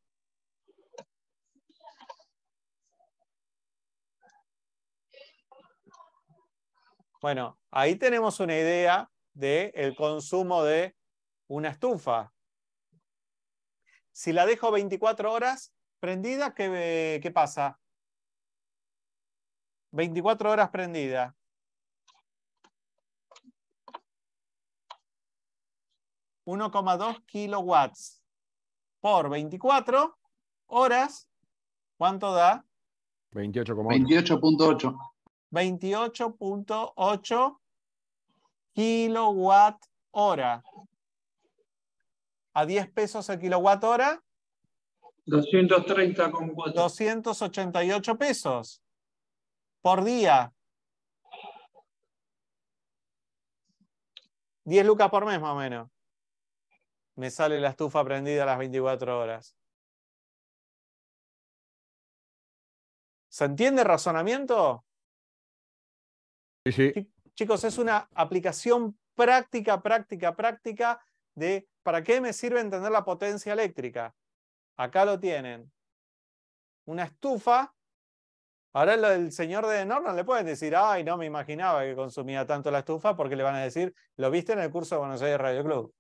Bueno, ahí tenemos una idea del el consumo de una estufa. Si la dejo 24 horas prendida, ¿qué, qué pasa? 24 horas prendida. ¿1,2 kilowatts por 24 horas? ¿Cuánto da? 28,8. 28.8. 28.8 kilowatt hora. A 10 pesos el kilowatt hora. 230,4. 288 pesos por día. 10 lucas por mes más o menos. Me sale la estufa prendida a las 24 horas. ¿Se entiende el razonamiento? Chicos, es una aplicación práctica, práctica, práctica de ¿para qué me sirve entender la potencia eléctrica? Acá lo tienen. Una estufa. Ahora el señor de Denor le pueden decir, ay, no me imaginaba que consumía tanto la estufa, porque le van a decir, lo viste en el curso de Buenos Aires Radio Club.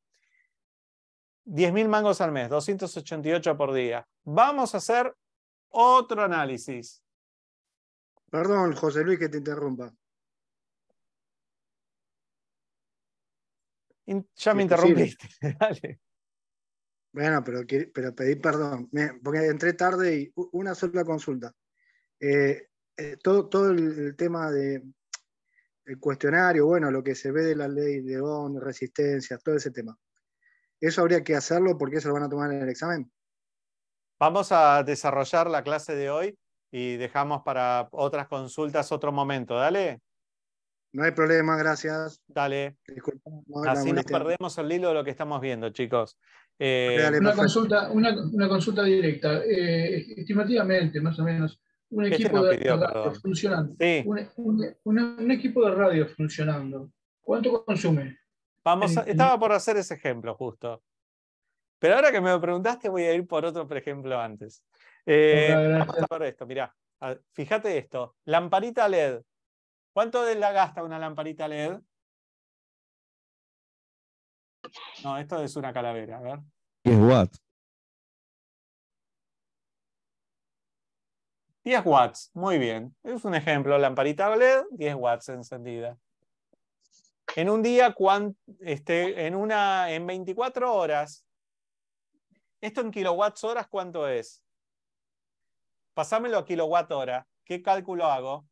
10.000 mangos al mes, 288 por día. Vamos a hacer otro análisis. Perdón, José Luis, que te interrumpa. ya me interrumpiste. *laughs* Dale. Bueno, pero, pero pedí perdón, porque entré tarde y una sola consulta. Eh, eh, todo, todo el, tema de cuestionario, bueno, lo que se ve de la ley de ON, resistencia, todo ese tema. Eso habría que hacerlo porque eso lo van a tomar en el examen. Vamos a desarrollar la clase de hoy y dejamos para otras consultas otro momento. Dale. No hay problema, gracias. Dale. Disculpa, nos perdemos el hilo de lo que estamos viendo, chicos. Eh, una, consulta, directa. Eh, estimativamente, más o menos, un este equipo de radio funcionando. Un, equipo de radio funcionando. ¿Cuánto consume? Vamos estaba por hacer ese ejemplo justo. Pero ahora que me lo preguntaste, voy a ir por otro ejemplo antes. Eh, vamos a esto, mirá. Ah, fíjate esto. Lamparita LED. ¿Cuánto de la gasta una lamparita LED? No, esto es una calavera, a ver. 10 watts. 10 watts, muy bien. Es un ejemplo, lamparita LED, 10 watts encendida. En un día, este, en, una, en 24 horas, ¿esto en kilowatts horas cuánto es? Pasámelo a kilowatt hora. ¿Qué cálculo hago?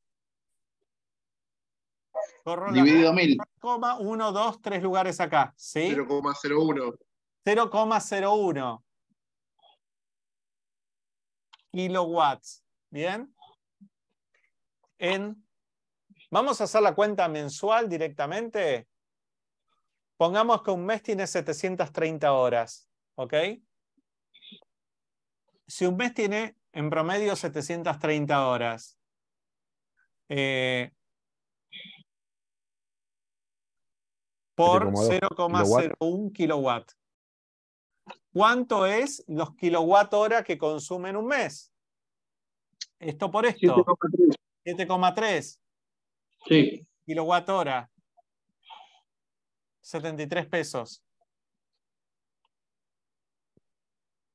Dividido mil. 1, 2, 3 lugares acá. ¿sí? 0,01. 0,01 kilowatts. ¿Bien? En, vamos a hacer la cuenta mensual directamente. Pongamos que un mes tiene 730 horas. ¿Ok? Si un mes tiene en promedio 730 horas, eh, por 0,01 kilowatt. ¿Cuánto es los kilowatt hora que consumen un mes? Esto por esto. 7,3. Sí. Kilowatt hora. 73 pesos.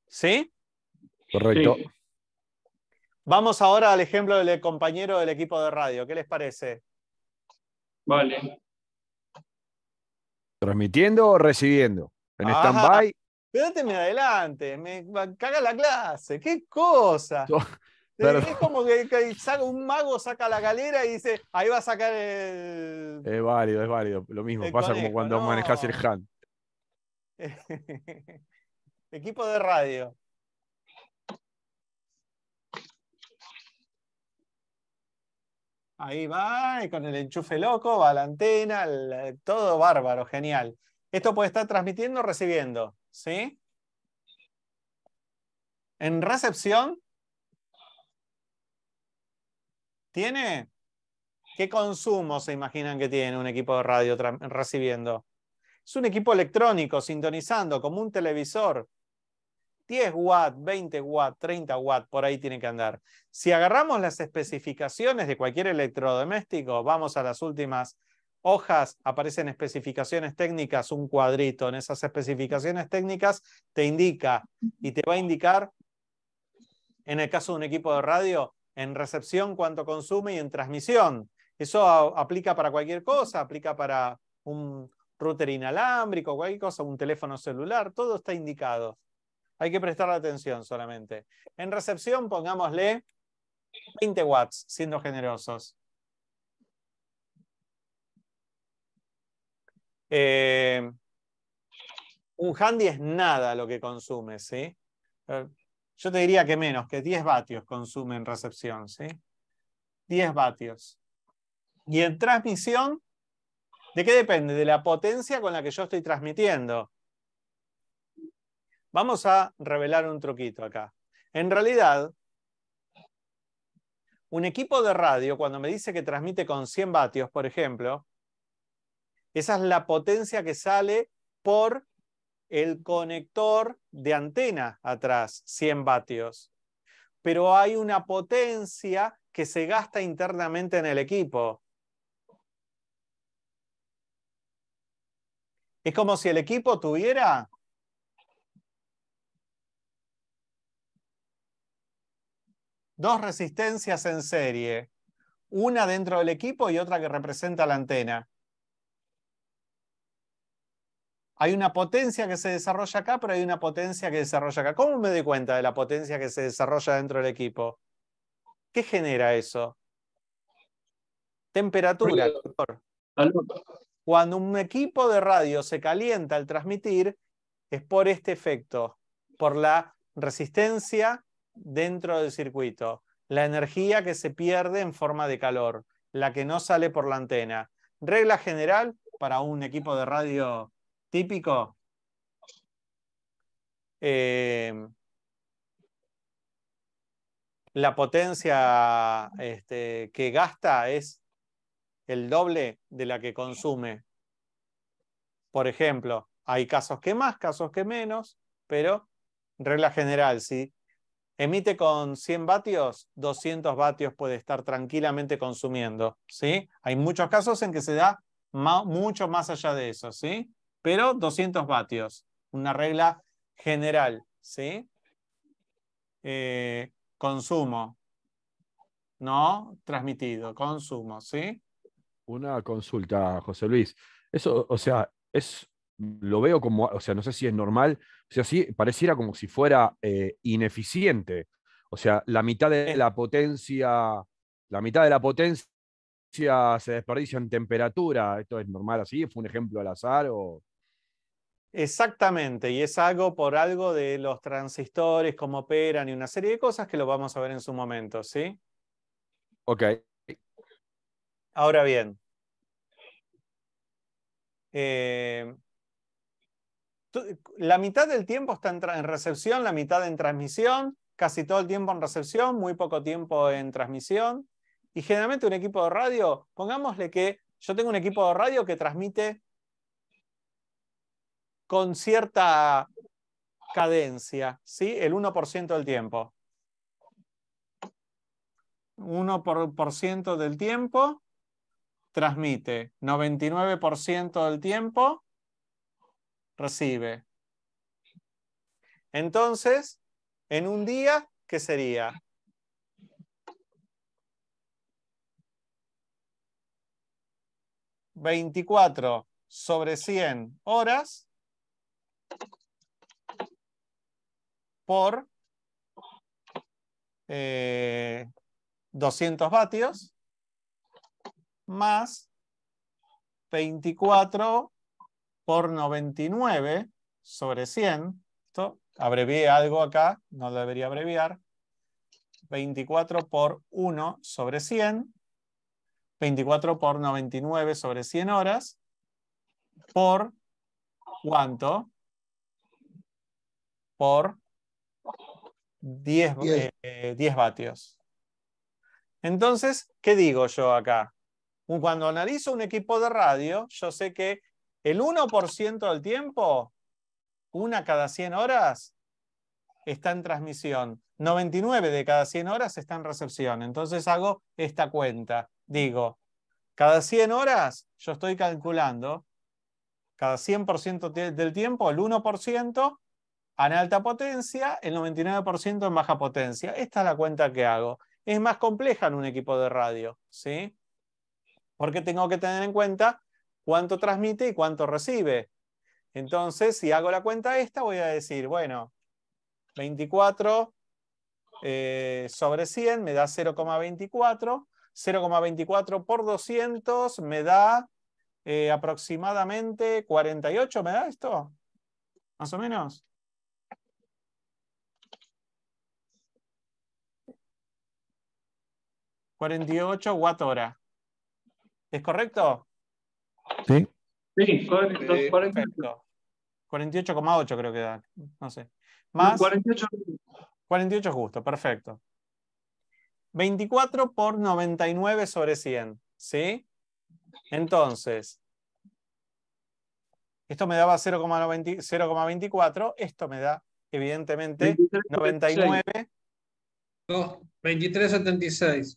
¿Sí? Correcto. Vamos ahora al ejemplo del compañero del equipo de radio. ¿Qué les parece? Vale. ¿Transmitiendo o recibiendo? ¿En stand-by? Pero adelante, me caga la clase, qué cosa. Eh, Pero, es como que, un mago saca la galera y dice, ahí va a sacar el... Es válido, es válido. Lo mismo, pasa como cuando manejas el Hunt. *laughs* Equipo de radio. Ahí va, y con el enchufe loco, va la antena, eh, todo bárbaro, genial. Esto puede estar transmitiendo o recibiendo, ¿sí? En recepción, ¿tiene? ¿Qué consumo se imaginan que tiene un equipo de radio recibiendo? Es un equipo electrónico, sintonizando, como un televisor. 10 watts, 20 watts, 30 watts, por ahí tiene que andar. Si agarramos las especificaciones de cualquier electrodoméstico, vamos a las últimas hojas, aparecen especificaciones técnicas, un cuadrito. En esas especificaciones técnicas te indica y te va a indicar, en el caso de un equipo de radio, en recepción cuánto consume y en transmisión. Eso aplica para cualquier cosa, aplica para un router inalámbrico, cualquier cosa, un teléfono celular, todo está indicado. Hay que prestar atención solamente. En recepción, pongámosle 20 watts, siendo generosos. Eh, un handy es nada lo que consume, ¿sí? Eh, yo te diría que menos, que 10 vatios consume en recepción, ¿sí? 10 vatios. Y en transmisión, ¿de qué depende? De la potencia con la que yo estoy transmitiendo. Vamos a revelar un truquito acá. En realidad, un equipo de radio, cuando me dice que transmite con 100 vatios, por ejemplo, esa es la potencia que sale por el conector de antena atrás, 100 vatios. Pero hay una potencia que se gasta internamente en el equipo. Es como si el equipo tuviera dos resistencias en serie, una dentro del equipo y otra que representa la antena. Hay una potencia que se desarrolla acá, pero hay una potencia que se desarrolla acá. ¿Cómo me doy cuenta de la potencia que se desarrolla dentro del equipo? ¿Qué genera eso? Temperatura, ah, Cuando un equipo de radio se calienta al transmitir, es por este efecto, por la resistencia dentro del circuito, la energía que se pierde en forma de calor, la que no sale por la antena. Regla general para un equipo de radio típico. Eh, la potencia este, que gasta es el doble de la que consume. Por ejemplo, hay casos que más, casos que menos, pero regla general, sí Emite con 100 vatios, 200 vatios puede estar tranquilamente consumiendo, ¿sí? Hay muchos casos en que se da mucho más allá de eso, ¿sí? Pero 200 vatios, una regla general, ¿sí? Eh, consumo, no transmitido, consumo, ¿sí? Una consulta, José Luis. Eso, o sea, es, lo veo como, o sea, no sé si es normal, o sea, pareciera como si fuera eh, ineficiente. O sea, la mitad de la potencia, la mitad de la potencia se desperdicia en temperatura. ¿Esto es normal así? ¿Fue un ejemplo al azar Exactamente, y es algo por algo de los transistores, cómo operan y una serie de cosas que lo vamos a ver en su momento, ¿sí? Ok. Ahora bien, eh, la mitad del tiempo está en, recepción, la mitad en transmisión, casi todo el tiempo en recepción, muy poco tiempo en transmisión. Y generalmente un equipo de radio, pongámosle que yo tengo un equipo de radio que transmite con cierta cadencia, ¿sí? el 1% del tiempo. 1% del tiempo transmite, 99% del tiempo recibe. Entonces, en un día, que sería? Veinticuatro sobre 100 horas por eh, 200 vatios más 24 por 99 sobre 100. Esto abrevié algo acá, no debería abreviar. 24 por 1 sobre 100. 24 por 99 sobre 100 horas. ¿Por cuánto? Por 10, 10 eh, vatios. Entonces, ¿qué digo yo acá? Cuando analizo un equipo de radio, yo sé que el 1% del tiempo, una cada 100 horas, está en transmisión. 99 de cada 100 horas está en recepción. Entonces hago esta cuenta. Digo, cada 100 horas yo estoy calculando, cada 100% del tiempo, el 1% en alta potencia, el 99% en baja potencia. Esta es la cuenta que hago. Es más compleja en un equipo de radio, ¿sí? Porque tengo que tener en cuenta cuánto transmite y cuánto recibe. Entonces, si hago la cuenta esta, voy a decir, bueno, 24 eh, sobre 100 me da 0,24. 0,24 por 200 me da eh, aproximadamente 48, ¿me da esto? Más o menos. ¿48 watt hora? ¿Es correcto? ¿Sí? Sí, 48,8 eh, creo que da, no sé. Más 48. 48 justo, perfecto. 24 por 99 sobre 100, ¿sí? Entonces, esto me daba 0,24, esto me da evidentemente 99. 23,76.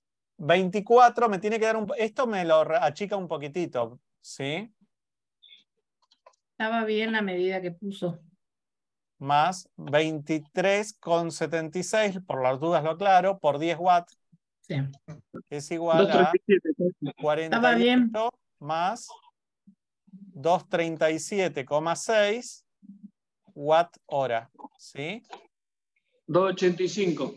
24 me tiene que dar un... Esto me lo achica un poquitito, ¿sí? Estaba bien la medida que puso. Más 23,76, por las dudas lo aclaro, por 10 watts. Sí. Es igual a 48 más 237,6 watt hora, ¿sí? 285.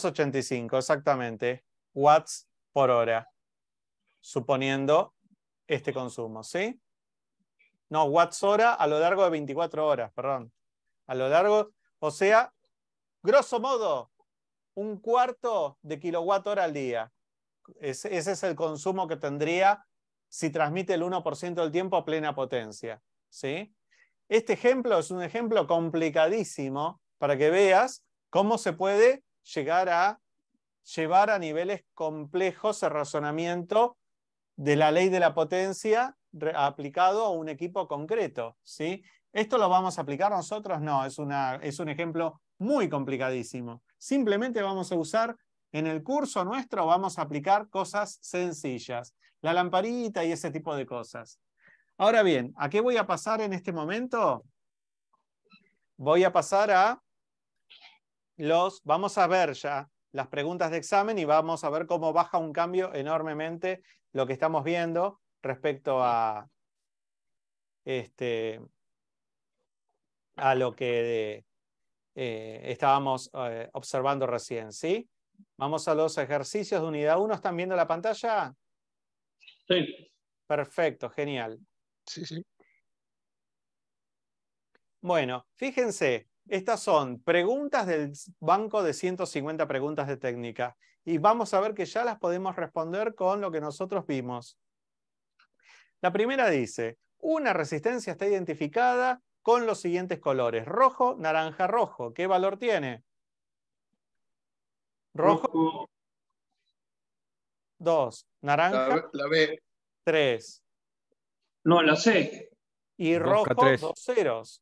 285 exactamente watts por hora, suponiendo este consumo, ¿sí? No, watts hora a lo largo de 24 horas, perdón. A lo largo, o sea, grosso modo, un cuarto de kilowatt hora al día. Ese, es el consumo que tendría si transmite el 1% del tiempo a plena potencia, ¿sí? Este ejemplo es un ejemplo complicadísimo para que veas cómo se puede llegar a llevar a niveles complejos el razonamiento de la ley de la potencia aplicado a un equipo concreto. ¿sí? ¿Esto lo vamos a aplicar nosotros? No, es, una, es un ejemplo muy complicadísimo. Simplemente vamos a usar en el curso nuestro, vamos a aplicar cosas sencillas, la lamparita y ese tipo de cosas. Ahora bien, ¿a qué voy a pasar en este momento? Voy a pasar a los, vamos a ver ya las preguntas de examen y vamos a ver cómo baja un cambio enormemente lo que estamos viendo respecto a, este, a lo que eh, estábamos eh, observando recién. Vamos a los ejercicios de unidad 1. ¿Están viendo la pantalla? Sí. Perfecto, genial. Sí, sí. Bueno, fíjense, estas son preguntas del banco de 150 preguntas de técnica. Y vamos a ver que ya las podemos responder con lo que nosotros vimos. La primera dice, una resistencia está identificada con los siguientes colores. Rojo, naranja, rojo. ¿Qué valor tiene? Rojo. Dos. Naranja. La, B. Tres. No, la C. Y rojo, dos ceros.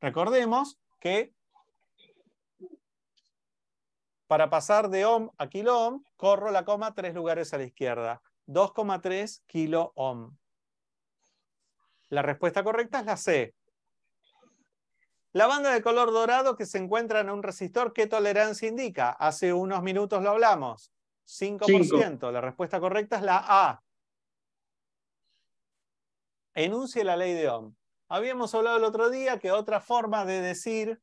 Recordemos que para pasar de ohm a kilo ohm, corro la coma tres lugares a la izquierda. 2,3 kilo ohm. La respuesta correcta es la C. La banda de color dorado que se encuentra en un resistor, ¿qué tolerancia indica? Hace unos minutos lo hablamos. 5%. La respuesta correcta es la A. Enuncie la ley de Ohm. Habíamos hablado el otro día que otra forma de decir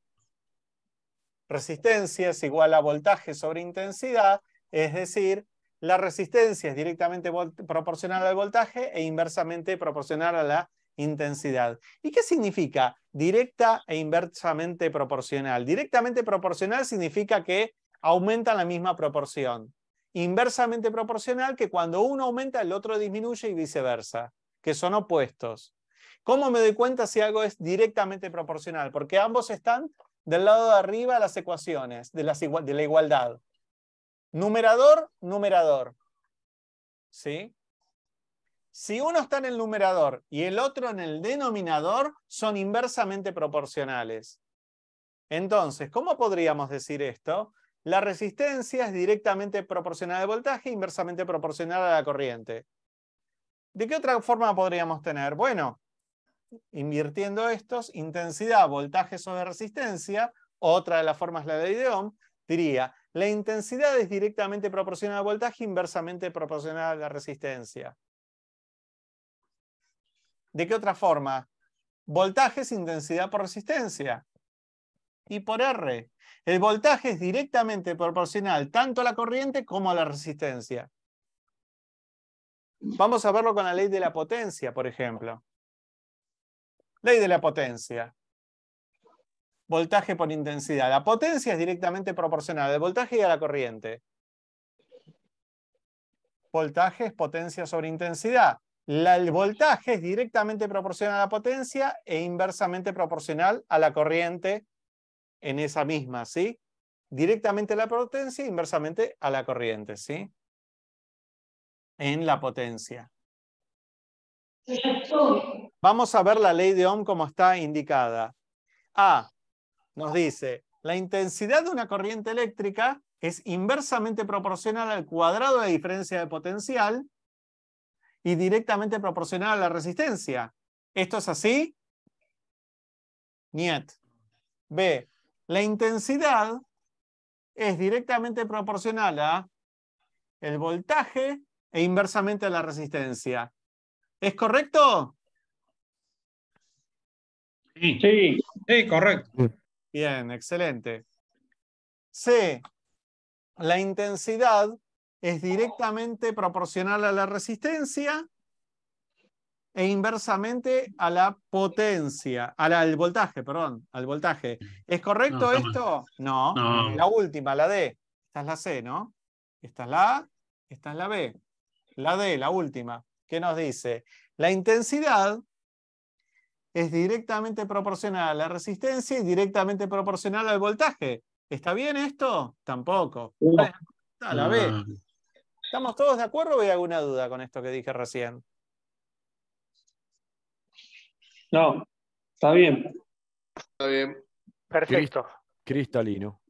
resistencia es igual a voltaje sobre intensidad, es decir, la resistencia es directamente proporcional al voltaje e inversamente proporcional a la intensidad. ¿Y qué significa directa e inversamente proporcional? Directamente proporcional significa que aumenta la misma proporción. Inversamente proporcional que cuando uno aumenta el otro disminuye y viceversa, que son opuestos. ¿Cómo me doy cuenta si algo es directamente proporcional? Porque ambos están del lado de arriba de las ecuaciones, de, la igualdad. Numerador, numerador. ¿Sí? Si uno está en el numerador y el otro en el denominador, son inversamente proporcionales. Entonces, ¿cómo podríamos decir esto? La resistencia es directamente proporcional al voltaje, inversamente proporcional a la corriente. ¿De qué otra forma podríamos tener? Bueno, invirtiendo estos, intensidad, voltaje sobre resistencia, otra de las formas la ley de Ohm, diría, la intensidad es directamente proporcional al voltaje, inversamente proporcional a la resistencia. ¿De qué otra forma? Voltaje es intensidad por resistencia. Y por R. El voltaje es directamente proporcional tanto a la corriente como a la resistencia. Vamos a verlo con la ley de la potencia, por ejemplo. Ley de la potencia. Voltaje por intensidad. La potencia es directamente proporcional al voltaje y a la corriente. Voltaje es potencia sobre intensidad. el voltaje es directamente proporcional a la potencia e inversamente proporcional a la corriente en esa misma, ¿sí? Directamente a la potencia, e inversamente a la corriente, ¿sí? En la potencia. Vamos a ver la ley de Ohm como está indicada. A nos dice, la intensidad de una corriente eléctrica es inversamente proporcional al cuadrado de diferencia de potencial y directamente proporcional a la resistencia. ¿Esto es así? Niet. B. La intensidad es directamente proporcional a el voltaje e inversamente a la resistencia. ¿Es correcto? Sí. Sí, correcto. Bien, excelente. C. La intensidad es directamente proporcional a la resistencia e inversamente a la potencia, al, voltaje, perdón, al voltaje. ¿Es correcto esto? No. no. La última, la D. Esta es la C, ¿no? Esta es la A, esta es la B. La D, la última, ¿qué nos dice? La intensidad es directamente proporcional a la resistencia y directamente proporcional al voltaje. ¿Está bien esto? Tampoco. Uh, a la vez. ¿Estamos todos de acuerdo o hay alguna duda con esto que dije recién? No, está bien. Está bien. Perfecto. Cristalino.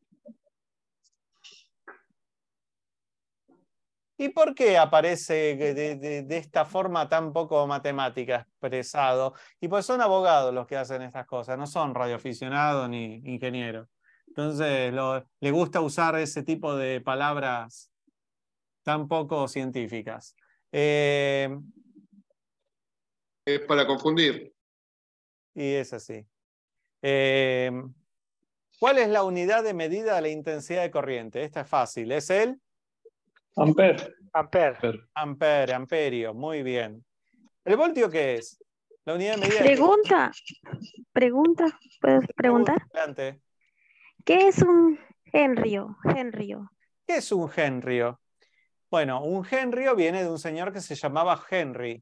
¿Y por qué aparece de, esta forma tan poco matemática expresado? Y pues son abogados los que hacen estas cosas, no son radioaficionados ni ingenieros. Entonces, le gusta usar ese tipo de palabras tan poco científicas. Eh, es para confundir. Y es así. Eh, ¿Cuál es la unidad de medida de la intensidad de corriente? Esta es fácil, es el Amper. Amper. Ampere. amperio, muy bien. ¿El voltio qué es? La unidad Pregunta, pregunta, ¿puedes preguntar? Adelante. ¿Qué es un Henry? ¿Qué es un henrio? Bueno, un Henry viene de un señor que se llamaba Henry,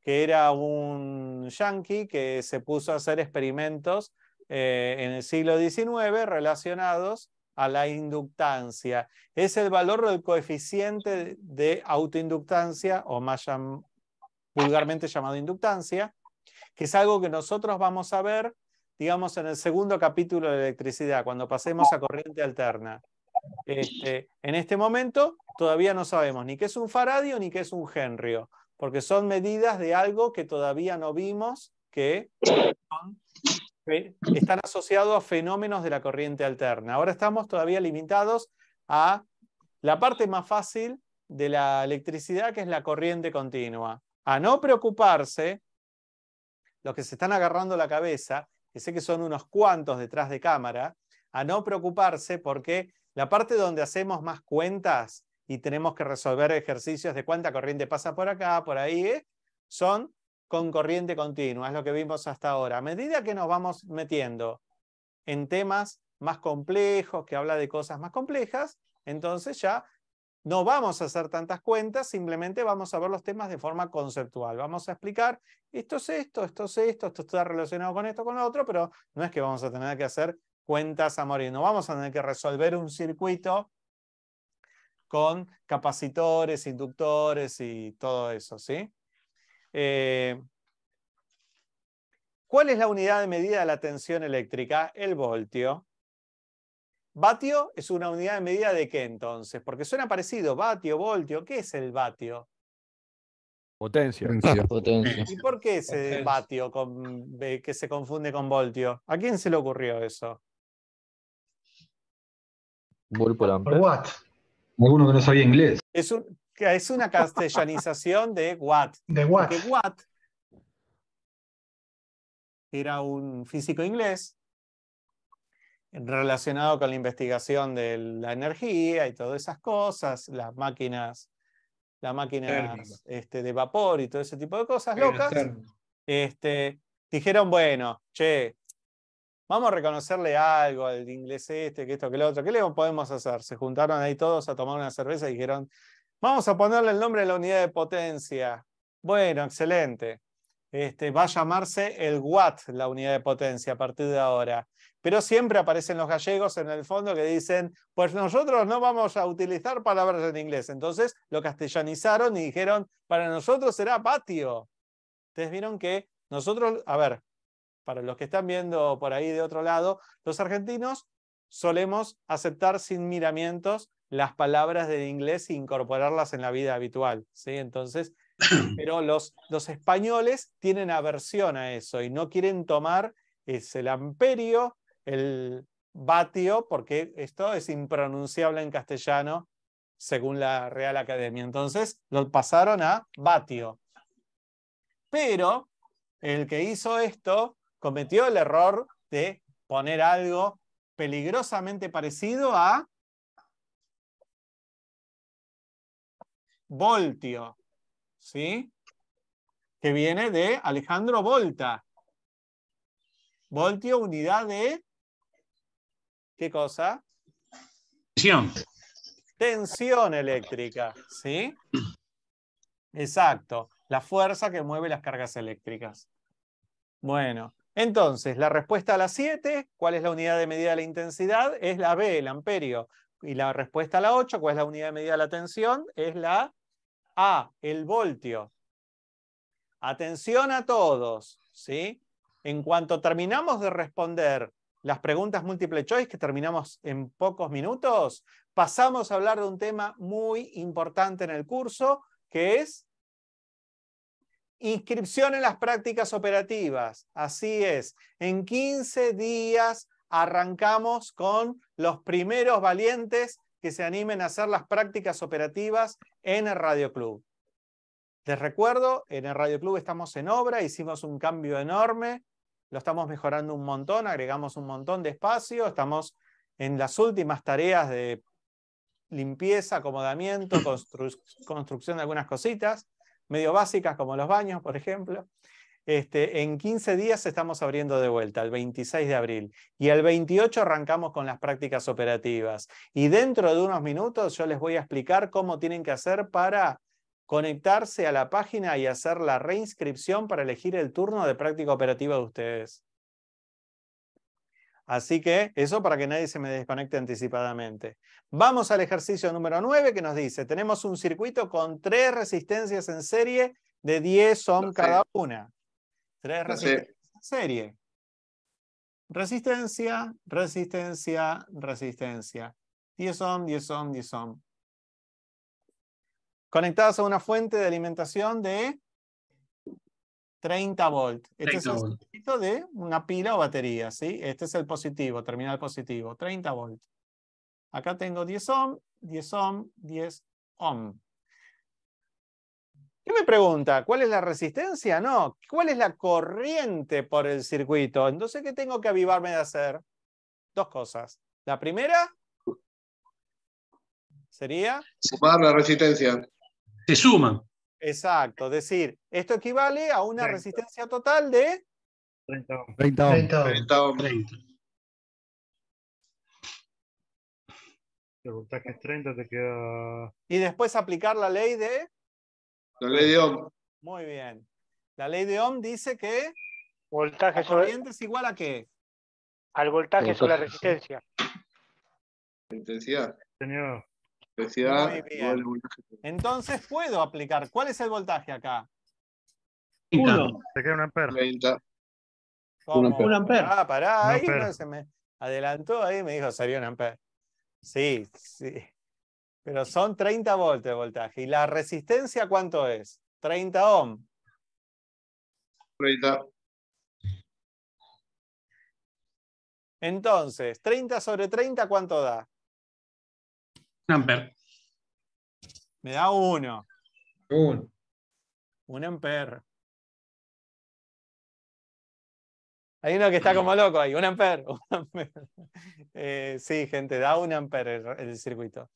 que era un yankee que se puso a hacer experimentos eh, en el siglo XIX relacionados a la inductancia. Es el valor del coeficiente de autoinductancia, o más vulgarmente llamado inductancia, que es algo que nosotros vamos a ver, digamos, en el segundo capítulo de electricidad, cuando pasemos a corriente alterna. Este, en este momento todavía no sabemos ni qué es un faradio ni qué es un genrio, porque son medidas de algo que todavía no vimos, que son están asociados a fenómenos de la corriente alterna. Ahora estamos todavía limitados a la parte más fácil de la electricidad, que es la corriente continua. A no preocuparse, los que se están agarrando la cabeza, que sé que son unos cuantos detrás de cámara, a no preocuparse porque la parte donde hacemos más cuentas y tenemos que resolver ejercicios de cuánta corriente pasa por acá, por ahí, eh, son con corriente continua, es lo que vimos hasta ahora. A medida que nos vamos metiendo en temas más complejos, que habla de cosas más complejas, entonces ya no vamos a hacer tantas cuentas, simplemente vamos a ver los temas de forma conceptual. Vamos a explicar, esto es esto, esto es esto, esto está relacionado con esto, con lo otro, pero no es que vamos a tener que hacer cuentas a morir, no vamos a tener que resolver un circuito con capacitores, inductores y todo eso, ¿sí? Eh, ¿Cuál es la unidad de medida de la tensión eléctrica? El voltio. Vatio es una unidad de medida de qué entonces? Porque suena parecido, vatio, voltio. ¿Qué es el vatio? Potencia. *laughs* ¿Y por qué ese vatio eh, que se confunde con voltio? ¿A quién se le ocurrió eso? Volt por watt. Alguno que no sabía inglés. Es un, es una castellanización de Watt. De Watt. Porque Watt era un físico inglés relacionado con la investigación de la energía y todas esas cosas, las máquinas, las máquinas este, de vapor y todo ese tipo de cosas locas, este, dijeron, bueno, che, vamos a reconocerle algo al inglés este, que esto, que lo otro, ¿qué le podemos hacer? Se juntaron ahí todos a tomar una cerveza y dijeron, Vamos a ponerle el nombre de la unidad de potencia. Bueno, excelente. Este, va a llamarse el watt, la unidad de potencia, a partir de ahora. Pero siempre aparecen los gallegos en el fondo que dicen, pues nosotros no vamos a utilizar palabras en inglés. Entonces lo castellanizaron y dijeron, para nosotros será patio. Ustedes vieron que nosotros, a ver, para los que están viendo por ahí de otro lado, los argentinos solemos aceptar sin miramientos las palabras del inglés e incorporarlas en la vida habitual. ¿sí? Entonces, *clears throat* pero los, españoles tienen aversión a eso y no quieren tomar eh, el amperio, el vatio, porque esto es impronunciable en castellano según la Real Academia. Entonces lo pasaron a vatio. Pero el que hizo esto cometió el error de poner algo peligrosamente parecido a voltio, ¿sí? Que viene de Alejandro Volta. Voltio, unidad de... ¿Qué cosa? Tensión. Tensión eléctrica, ¿sí? Exacto, la fuerza que mueve las cargas eléctricas. Bueno, entonces, la respuesta a la 7, ¿cuál es la unidad de medida de la intensidad? Es la B, el amperio. Y la respuesta a la 8, ¿cuál es la unidad de medida de la tensión? Es la A, el voltio. Atención a todos, En cuanto terminamos de responder las preguntas múltiple choice, que terminamos en pocos minutos, pasamos a hablar de un tema muy importante en el curso, que es Inscripción en las prácticas operativas. Así es. En 15 días arrancamos con los primeros valientes que se animen a hacer las prácticas operativas en el Radio Club. Les recuerdo, en el Radio Club estamos en obra, hicimos un cambio enorme, lo estamos mejorando un montón, agregamos un montón de espacio, estamos en las últimas tareas de limpieza, acomodamiento, construcción de algunas cositas medio básicas como los baños, por ejemplo. Este, en 15 días estamos abriendo de vuelta, el 26 de abril, y el 28 arrancamos con las prácticas operativas. Y dentro de unos minutos yo les voy a explicar cómo tienen que hacer para conectarse a la página y hacer la reinscripción para elegir el turno de práctica operativa de ustedes. Así que eso para que nadie se me desconecte anticipadamente. Vamos al ejercicio número 9 que nos dice, tenemos un circuito con tres resistencias en serie de 10 ohm cada una. Tres resistencias en serie. Resistencia, resistencia, resistencia. 10 ohm, 10 ohm, 10 ohm. Conectadas a una fuente de alimentación de 30 volt. Este es el circuito de una pila o batería, ¿sí? Este es el positivo, terminal positivo, 30 volt. Acá tengo 10 ohm, 10 ohm, 10 ohm. ¿Qué me pregunta? ¿Cuál es la resistencia? No. ¿Cuál es la corriente por el circuito? Entonces, ¿qué tengo que avivarme de hacer? Dos cosas. La primera sería... Sumar la resistencia. Se suman. Exacto, es decir, esto equivale a una resistencia total de 30 30 30 El voltaje es 30, te queda... Y después aplicar la ley de... La ley de Ohm. Muy bien. La ley de Ohm dice que... Voltaje corriente es igual a qué? Al voltaje sobre la resistencia. Intensidad. Señor. Entonces puedo aplicar. ¿Cuál es el voltaje acá? 1. Se queda un amper. Un Ah, pará, ahí se me adelantó, ahí me dijo sería un amper. Sí, sí. Pero son 30 voltios de voltaje. ¿Y la resistencia cuánto es? 30 ohm. 30. Entonces, 30 sobre 30, ¿cuánto da? amper. Me da uno. Un amper. Hay uno que está como loco ahí, un amper. *laughs* Eh, sí, gente, da un amper el, el, circuito.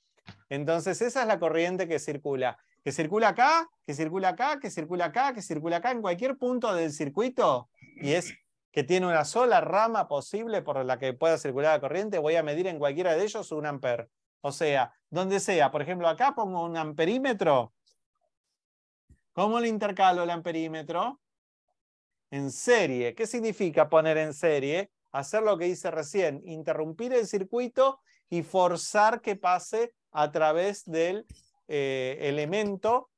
Entonces, esa es la corriente que circula. Que circula acá, que circula acá, que circula acá, que circula acá, en cualquier punto del circuito. Y es que tiene una sola rama posible por la que pueda circular la corriente. Voy a medir en cualquiera de ellos un amper. O sea, donde sea, por ejemplo, acá pongo un amperímetro. ¿Cómo le intercalo el amperímetro? En serie. ¿Qué significa poner en serie? Hacer lo que hice recién, interrumpir el circuito y forzar que pase a través del eh, elemento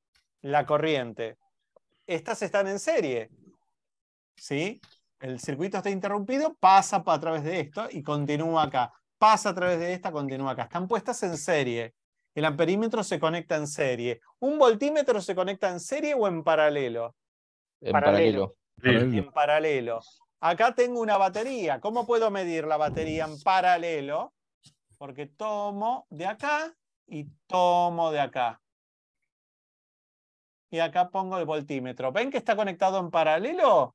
la corriente. Estas están en serie. ¿Sí? El circuito está interrumpido, pasa a través de esto y continúa acá pasa a través de esta, continúa acá. Están puestas en serie. El amperímetro se conecta en serie. ¿Un voltímetro se conecta en serie o en paralelo? En paralelo. En paralelo. Acá tengo una batería. ¿Cómo puedo medir la batería en paralelo? Porque tomo de acá y tomo de acá. Y acá pongo el voltímetro. ¿Ven que está conectado en paralelo?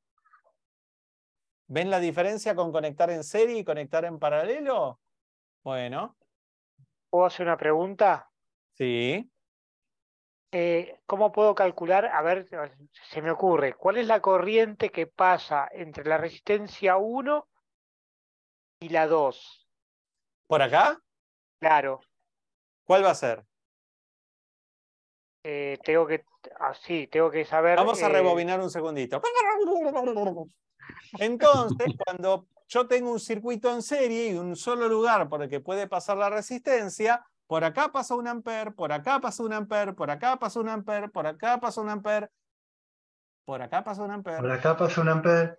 ¿Ven la diferencia con conectar en serie y conectar en paralelo? Bueno. ¿Puedo hacer una pregunta? Sí. Eh, ¿Cómo puedo calcular? A ver, se me ocurre, ¿cuál es la corriente que pasa entre la resistencia 1 y la 2? ¿Por acá? Claro. ¿Cuál va a ser? Eh, tengo que, así, ah, tengo que saber. Vamos a eh, rebobinar un segundito. Entonces, cuando yo tengo un circuito en serie y un solo lugar por el que puede pasar la resistencia, por acá pasa un amper, por acá pasa un amper, por acá pasa un amper, por acá pasa un amper, por acá pasa un amper. Por acá pasa un amper.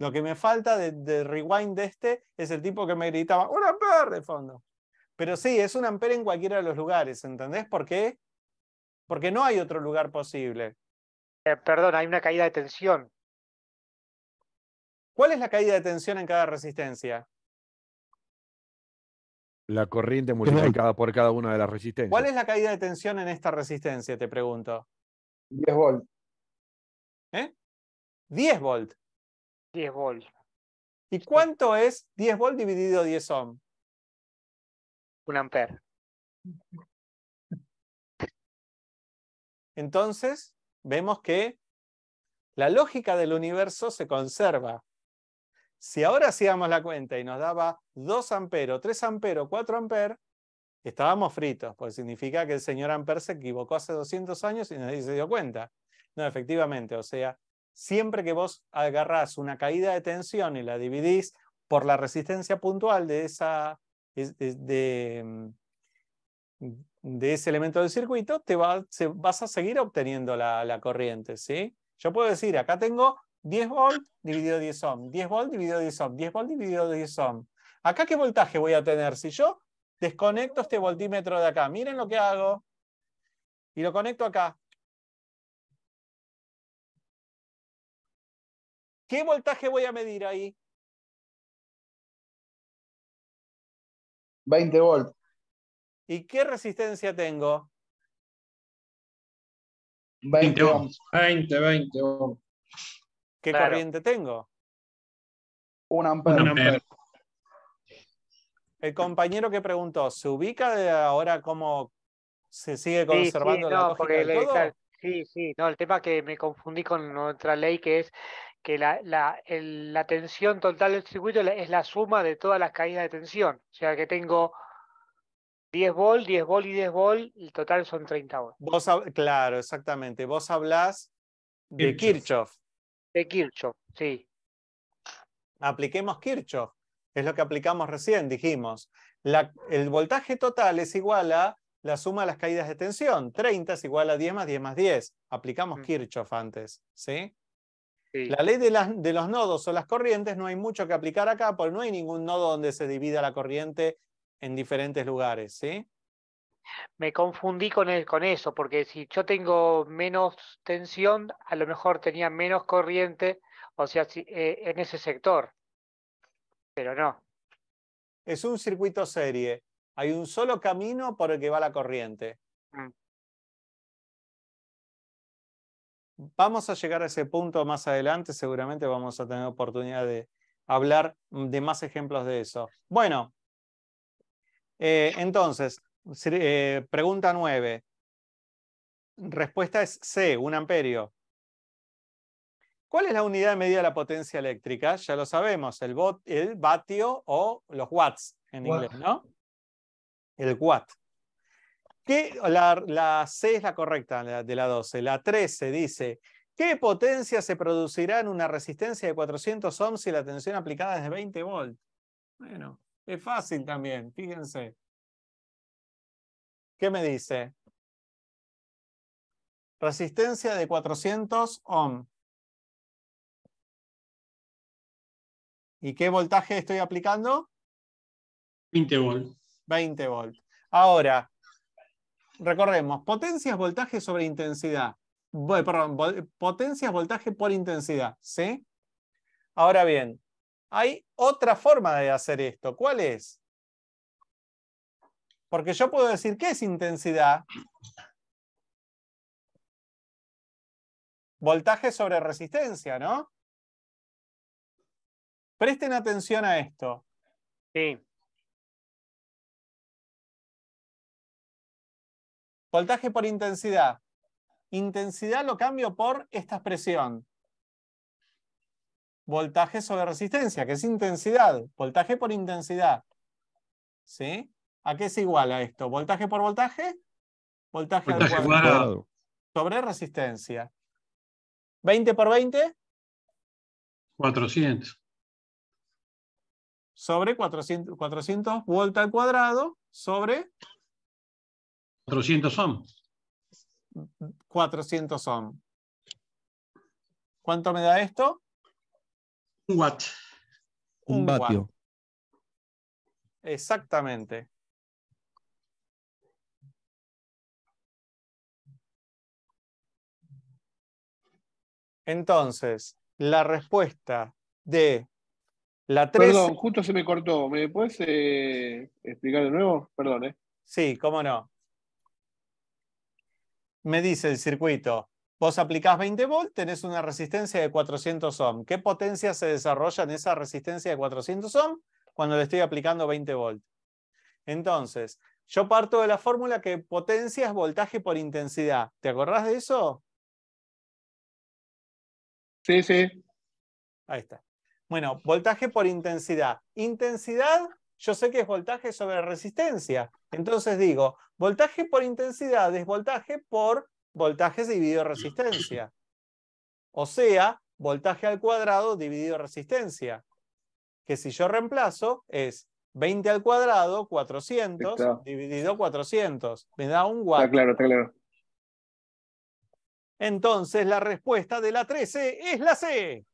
Lo que me falta de, de, rewind de este es el tipo que me gritaba, un amper de fondo. Pero sí, es un amper en cualquiera de los lugares, ¿entendés por qué? Porque no hay otro lugar posible. Eh, perdón, hay una caída de tensión. ¿Cuál es la caída de tensión en cada resistencia? La corriente multiplicada por cada una de las resistencias. ¿Cuál es la caída de tensión en esta resistencia, te pregunto? 10 volt. ¿Eh? 10 volt. 10 volt. ¿Y cuánto es 10 volt dividido 10 ohm? Un ampere. Entonces, vemos que la lógica del universo se conserva. Si ahora hacíamos la cuenta y nos daba 2 amperos, 3 amperos, 4 amperos, estábamos fritos, porque significa que el señor Amper se equivocó hace 200 años y nadie se dio cuenta. No, efectivamente, o sea, siempre que vos agarrás una caída de tensión y la dividís por la resistencia puntual de esa, de, mm, de ese elemento del circuito, te vas a seguir obteniendo la, corriente. ¿sí? Yo puedo decir, acá tengo 10 volt dividido 10 ohm, 10 volt dividido 10 ohm, 10 volt dividido 10 ohm. ¿Acá qué voltaje voy a tener? Si yo desconecto este voltímetro de acá, miren lo que hago, y lo conecto acá. ¿Qué voltaje voy a medir ahí? 20 volts. ¿Y qué resistencia tengo? 20 ohms. 20, 20 ¿Qué corriente tengo? Un ampere. El compañero que preguntó, ¿se ubica ahora cómo se sigue conservando la lógica todo? sí, sí, no, el tema que me confundí con otra ley que es que la, la, la tensión total del circuito es la suma de todas las caídas de tensión. O sea que tengo 10 bol, 10 bol y 10 volt, el total son 30 bol. Vos, claro, exactamente. Vos hablás de Kirchhoff. De Kirchhoff, sí. Apliquemos Kirchhoff. Es lo que aplicamos recién, dijimos. La, el voltaje total es igual a la suma de las caídas de tensión. 30 es igual a 10 más 10 más 10. Aplicamos mm. Kirchhoff antes, ¿sí? La ley de, de, los nodos o las corrientes no hay mucho que aplicar acá, porque no hay ningún nodo donde se divida la corriente en diferentes lugares, ¿sí? Me confundí con, con eso, porque si yo tengo menos tensión, a lo mejor tenía menos corriente, o sea, eh, en ese sector. Pero no. Es un circuito serie. Hay un solo camino por el que va la corriente. Mm. Vamos a llegar a ese punto más adelante, seguramente vamos a tener oportunidad de hablar de más ejemplos de eso. Bueno, eh, entonces, eh, pregunta 9. Respuesta es C, un amperio. ¿Cuál es la unidad de medida de la potencia eléctrica? Ya lo sabemos, el, el vatio o los watts en inglés, ¿no? El watt. la, C es la correcta de la 12. La 13 dice, ¿qué potencia se producirá en una resistencia de 400 ohms si la tensión aplicada es de 20 volts? Bueno, es fácil también, fíjense. ¿Qué me dice? Resistencia de 400 ohm. ¿Y qué voltaje estoy aplicando? 20 volt. 20 volt. Ahora, recorremos. Potencias, voltaje sobre intensidad. Perdón, potencias, voltaje por intensidad. ¿Sí? Ahora bien, hay otra forma de hacer esto. ¿Cuál es? Porque yo puedo decir, ¿qué es intensidad? Voltaje sobre resistencia, ¿no? Presten atención a esto. Sí. Voltaje por intensidad. Intensidad lo cambio por esta expresión voltaje sobre resistencia, que es intensidad, voltaje por intensidad. ¿Sí? ¿A qué es igual a esto? ¿Voltaje por voltaje? Voltaje, al cuadrado. Sobre resistencia. ¿20 por 20? 400. Sobre 400, 400 al cuadrado, sobre... 400 ohm. 400 ohm. ¿Cuánto me da esto? watt. Un, un vatio. Exactamente. Entonces, la respuesta de la 3. Perdón, justo se me cortó. ¿Me puedes eh, explicar de nuevo? Perdón, ¿eh? Sí, cómo no. Me dice el circuito Vos aplicás 20 volt, tenés una resistencia de 400 ohm. ¿Qué potencia se desarrolla en esa resistencia de 400 ohm cuando le estoy aplicando 20 volt? Entonces, yo parto de la fórmula que potencia es voltaje por intensidad. ¿Te acordás de eso? Sí, sí. Ahí está. Bueno, voltaje por intensidad. Intensidad, yo sé que es voltaje sobre resistencia. Entonces digo, voltaje por intensidad es voltaje por voltajes dividido resistencia. O sea, voltaje al cuadrado dividido resistencia. Que si yo reemplazo es 20 al cuadrado, 400, dividido 400. Me da un watt. Está claro, está claro. Entonces la respuesta de la 13 es la C.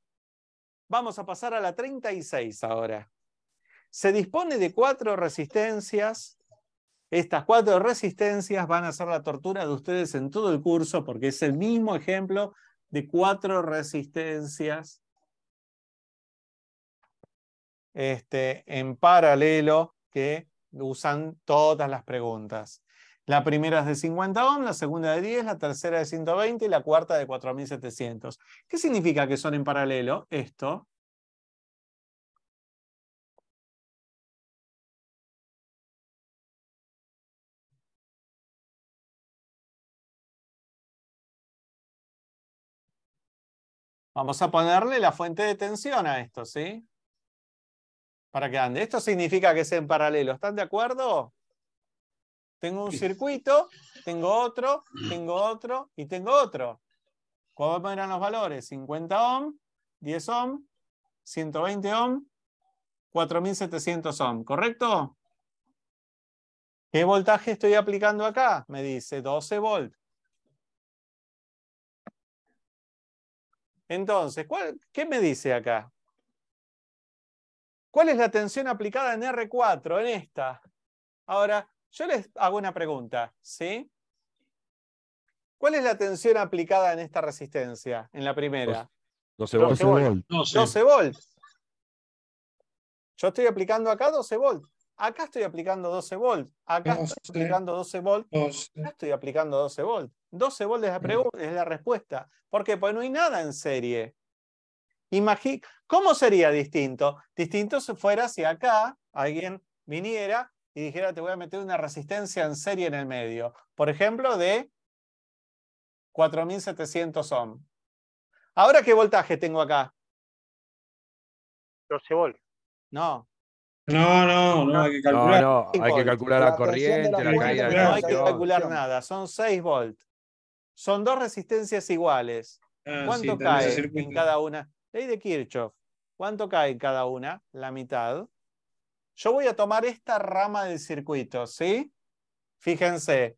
Vamos a pasar a la 36 ahora. Se dispone de cuatro resistencias estas cuatro resistencias van a ser la tortura de ustedes en todo el curso porque es el mismo ejemplo de cuatro resistencias este, en paralelo que usan todas las preguntas. La primera es de 50 ohm, la segunda de 10, la tercera de 120 y la cuarta de 4700. ¿Qué significa que son en paralelo esto? Vamos a ponerle la fuente de tensión a esto, ¿sí? Para que ande. Esto significa que es en paralelo. ¿Están de acuerdo? Tengo un circuito, tengo otro, tengo otro y tengo otro. ¿Cómo eran los valores? 50 ohm, 10 ohm, 120 ohm, 4700 ohm, ¿correcto? ¿Qué voltaje estoy aplicando acá? Me dice 12 volt. Entonces, ¿qué me dice acá? ¿Cuál es la tensión aplicada en R4, en esta? Ahora, yo les hago una pregunta, ¿sí? ¿Cuál es la tensión aplicada en esta resistencia, en la primera? 12, 12 12 volts. Yo estoy aplicando acá 12 volts acá estoy aplicando 12 volts, acá estoy aplicando 12 volts, acá estoy aplicando 12 volts. 12 volts mm. es la, respuesta. ¿Por qué? Porque pues, no hay nada en serie. ¿Cómo sería distinto? Distinto si fuera si acá alguien viniera y dijera, te voy a meter una resistencia en serie en el medio. Por ejemplo, de 4700 ohm. ¿Ahora qué voltaje tengo acá? 12 volts. No, no, no, no, hay que calcular. No, hay que calcular la, corriente, la, caída. No hay que calcular nada, son 6 volts. Son dos resistencias iguales. Ah, ¿Cuánto cae en cada una? Ley de Kirchhoff. ¿Cuánto cae en cada una? La mitad. Yo voy a tomar esta rama del circuito, ¿sí? Fíjense.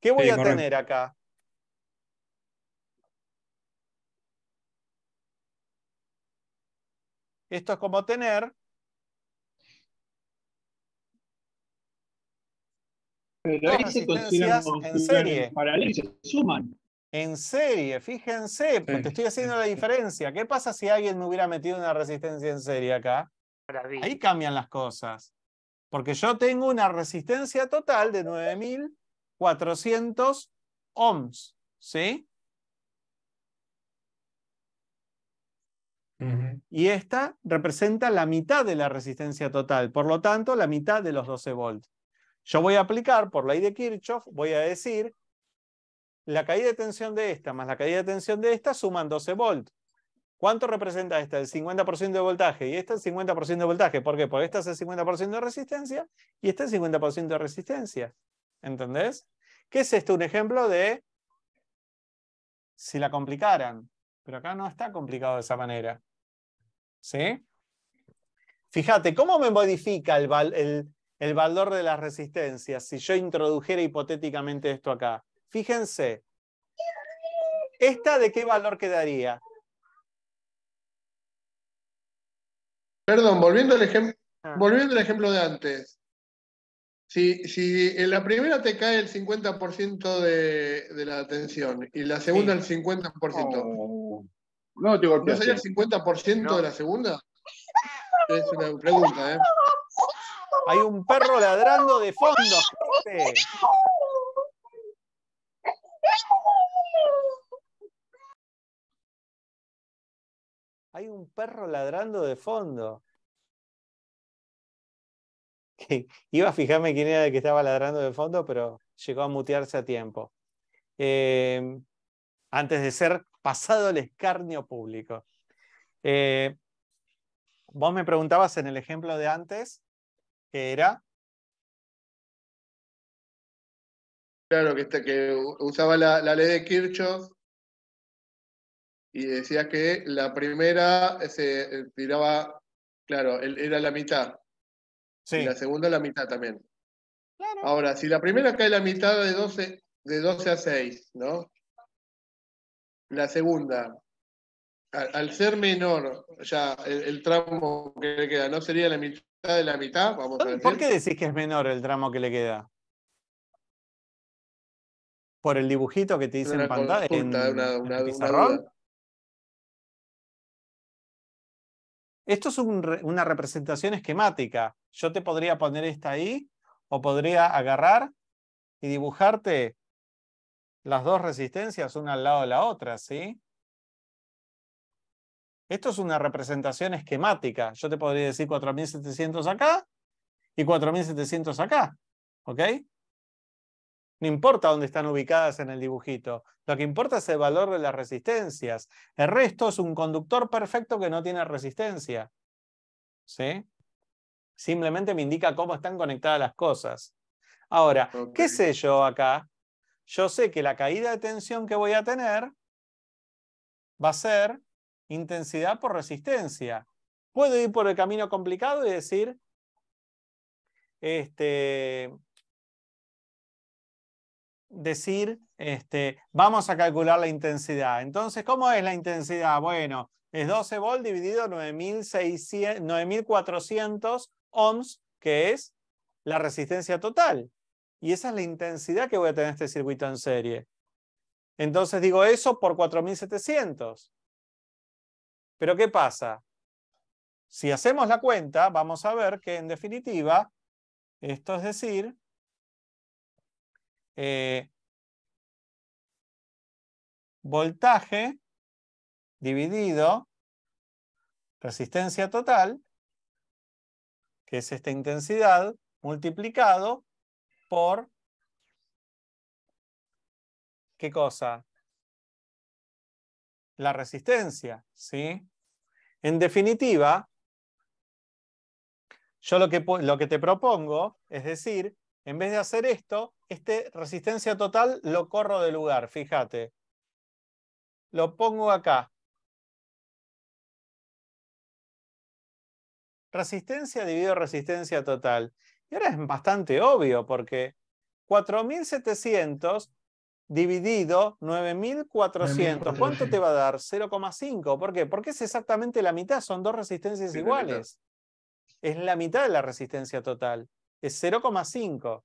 ¿Qué voy a tener acá? Esto es como tener Pero ahí se en serie. En serie, fíjense, porque estoy haciendo la diferencia. ¿Qué pasa si alguien me hubiera metido una resistencia en serie acá? Ahí cambian las cosas. Porque yo tengo una resistencia total de 9400 ohms, ¿sí? Y esta representa la mitad de la resistencia total, por lo tanto, la mitad de los 12 volts. Yo voy a aplicar por ley de Kirchhoff, voy a decir la caída de tensión de esta más la caída de tensión de esta suman 12 volts. ¿Cuánto representa esta? El 50% de voltaje y esta el 50% de voltaje. ¿Por qué? Porque esta es el 50% de resistencia y esta el 50% de resistencia. ¿Entendés? ¿Qué es esto? Un ejemplo de si la complicaran. Pero acá no está complicado de esa manera. ¿Sí? Fíjate, ¿cómo me modifica el, el, el valor de las resistencias, si yo introdujera hipotéticamente esto acá. Fíjense, ¿esta de qué valor quedaría? Perdón, volviendo al, ejemplo ah. volviendo al ejemplo de antes. Si, si, en la primera te cae el 50% de, la atención y la segunda el 50%, no, te ¿no sería el 50% de la segunda? Es una pregunta, ¿eh? Hay un perro ladrando de fondo, Hay un perro ladrando de fondo. Iba a fijarme quién era el que estaba ladrando de fondo, pero llegó a mutearse a tiempo. Em, antes de ser pasado el escarnio público. Eh, vos me preguntabas en el ejemplo de antes que era... Claro, que, este, que usaba la, ley de Kirchhoff y decía que la primera se eh, tiraba, claro, era la mitad. Sí. Y la segunda la mitad también. Ahora, si la primera cae la mitad de 12, de 12 a 6, ¿no? La segunda, al, ser menor, ya el, el, tramo que le queda, no sería la mitad de la mitad. ¿Por qué decís que es menor el tramo que le queda? ¿Por el dibujito que te hice en pantalla? En, una, una, Esto es una representación esquemática. Yo te podría poner esta ahí o podría agarrar y dibujarte las dos resistencias una al lado de la otra, ¿sí? Esto es una representación esquemática. Yo te podría decir 4700 acá y 4700 acá. ¿Ok? No importa dónde están ubicadas en el dibujito. Lo que importa es el valor de las resistencias. El resto es un conductor perfecto que no tiene resistencia. ¿Sí? Simplemente me indica cómo están conectadas las cosas. Ahora, ¿qué sé yo acá? Yo sé que la caída de tensión que voy a tener va a ser intensidad por resistencia. Puedo ir por el camino complicado y decir, este, decir, este, vamos a calcular la intensidad. Entonces, ¿cómo es la intensidad? Bueno, es 12 volt dividido 9400 ohms, que es la resistencia total. Y esa es la intensidad que voy a tener este circuito en serie. Entonces digo eso por 4700. Pero ¿qué pasa? Si hacemos la cuenta, vamos a ver que en definitiva, esto es decir, eh, voltaje dividido resistencia total, que es esta intensidad, multiplicado por, ¿qué cosa? la resistencia, ¿sí? En definitiva, yo lo que, lo que te propongo es decir, en vez de hacer esto, este resistencia total lo corro de lugar, fíjate. Lo pongo acá. Resistencia dividido resistencia total. Y ahora es bastante obvio porque 4700 dividido 9400. ¿Cuánto te va a dar? 0,5. ¿Por qué? Porque es exactamente la mitad, son dos resistencias iguales. Es la mitad de la resistencia total, es 0,5.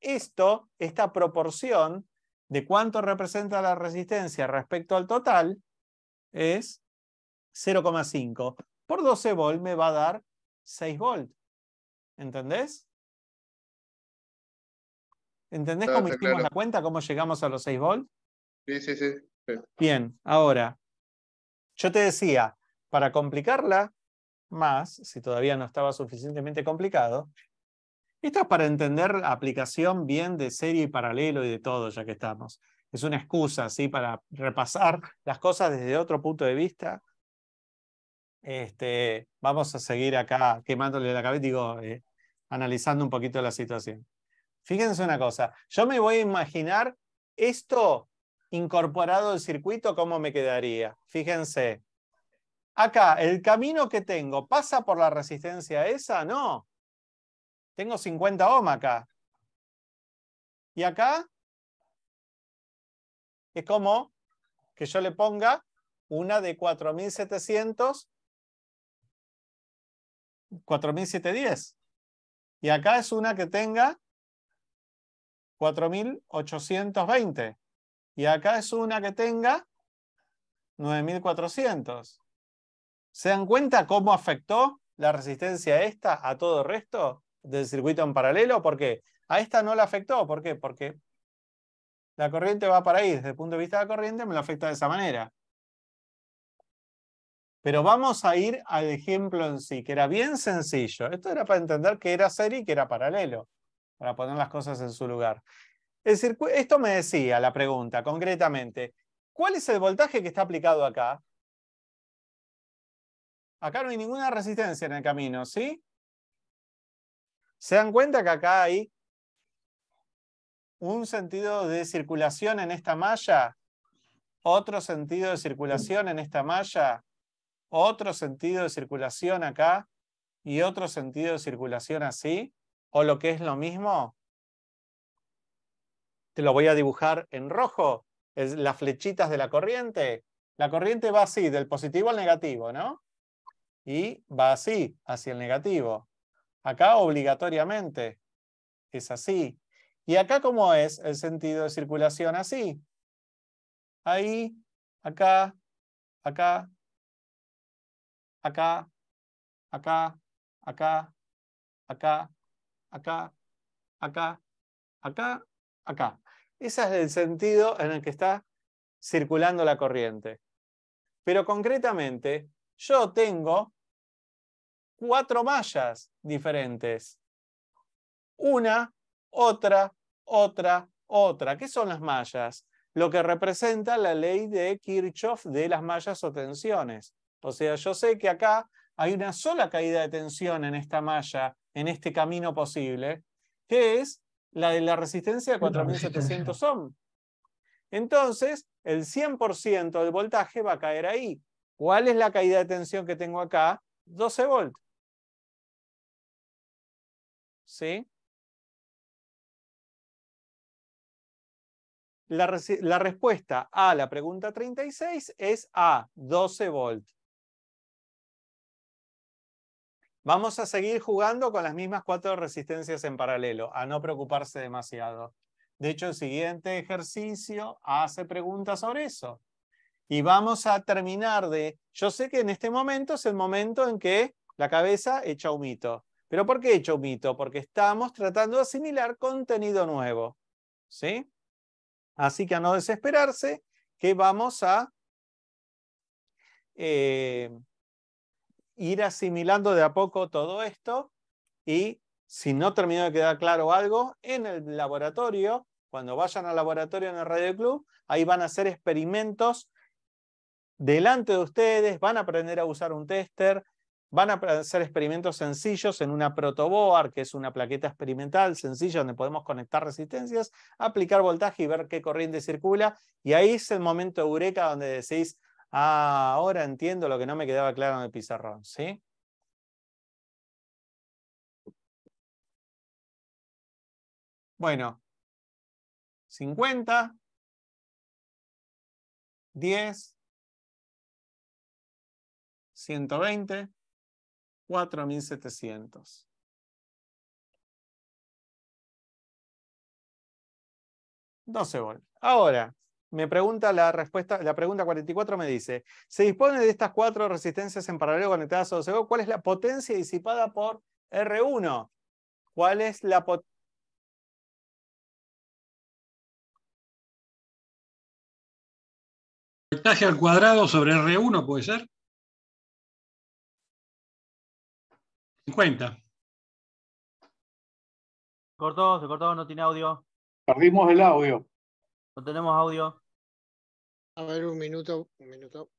Esto, esta proporción de cuánto representa la resistencia respecto al total, es 0,5. Por 12 volt me va a dar 6 volt. ¿Entendés? ¿Entendés cómo hicimos la cuenta? ¿Cómo llegamos a los 6 volts? Sí, sí, sí, Bien, ahora, yo te decía, para complicarla más, si todavía no estaba suficientemente complicado, esto es para entender la aplicación bien de serie y paralelo y de todo, ya que estamos. Es una excusa, ¿sí? Para repasar las cosas desde otro punto de vista. Este, vamos a seguir acá quemándole la cabeza, digo, eh, analizando un poquito la situación. Fíjense una cosa, yo me voy a imaginar esto incorporado al circuito, ¿cómo me quedaría? Fíjense. Acá, el camino que tengo, ¿pasa por la resistencia esa? No. Tengo 50 ohm acá. Y acá es como que yo le ponga una de 4700, 4710. Y acá es una que tenga 4.820. Y acá es una que tenga 9.400. ¿Se dan cuenta cómo afectó la resistencia esta a todo el resto del circuito en paralelo? ¿Por qué? A esta no la afectó. ¿Por qué? Porque la corriente va para ahí. Desde el punto de vista de la corriente me lo afecta de esa manera. Pero vamos a ir al ejemplo en sí, que era bien sencillo. Esto era para entender que era serie y que era paralelo para poner las cosas en su lugar. esto me decía la pregunta concretamente, ¿cuál es el voltaje que está aplicado acá? Acá no hay ninguna resistencia en el camino, ¿sí? ¿Se dan cuenta que acá hay un sentido de circulación en esta malla? ¿Otro sentido de circulación en esta malla? ¿Otro sentido de circulación acá? ¿Y otro sentido de circulación así? O lo que es lo mismo, te lo voy a dibujar en rojo, es las flechitas de la corriente. La corriente va así, del positivo al negativo, ¿no? Y va así, hacia el negativo. Acá obligatoriamente es así. Y acá cómo es el sentido de circulación así. Ahí, acá, acá, acá, acá, acá, acá, acá, acá, acá, acá. Ese es el sentido en el que está circulando la corriente. Pero concretamente, yo tengo cuatro mallas diferentes. Una, otra, otra, otra. ¿Qué son las mallas? Lo que representa la ley de Kirchhoff de las mallas o tensiones. O sea, yo sé que acá hay una sola caída de tensión en esta malla en este camino posible, que es la de la resistencia de 4700 ohm. Entonces, el 100% del voltaje va a caer ahí. ¿Cuál es la caída de tensión que tengo acá? 12 volts. ¿Sí? La, la respuesta a la pregunta 36 es A, 12 volts. Vamos a seguir jugando con las mismas cuatro resistencias en paralelo, a no preocuparse demasiado. De hecho, el siguiente ejercicio hace preguntas sobre eso. Y vamos a terminar de, yo sé que en este momento es el momento en que la cabeza echa un mito. ¿Pero por qué echa un mito? Porque estamos tratando de asimilar contenido nuevo. ¿Sí? Así que a no desesperarse, que vamos a eh, ir asimilando de a poco todo esto y si no terminó de quedar claro algo, en el laboratorio, cuando vayan al laboratorio en el Radio Club, ahí van a hacer experimentos delante de ustedes, van a aprender a usar un tester, van a hacer experimentos sencillos en una protoboard, que es una plaqueta experimental sencilla donde podemos conectar resistencias, aplicar voltaje y ver qué corriente circula. Y ahí es el momento eureka donde decís, Ah, ahora entiendo lo que no me quedaba claro en el pizarrón, ¿sí? Bueno, 50, 10, 120, 4700. Doce volts. Ahora, me pregunta la respuesta, la pregunta 44 me dice, se dispone de estas cuatro resistencias en paralelo conectadas a 12 ¿cuál es la potencia disipada por R1? ¿Cuál es la potencia? voltaje al cuadrado sobre R1 puede ser? 50. Cortó, se cortó, no tiene audio. Perdimos el audio. No tenemos audio. A ver, un minuto, un minuto.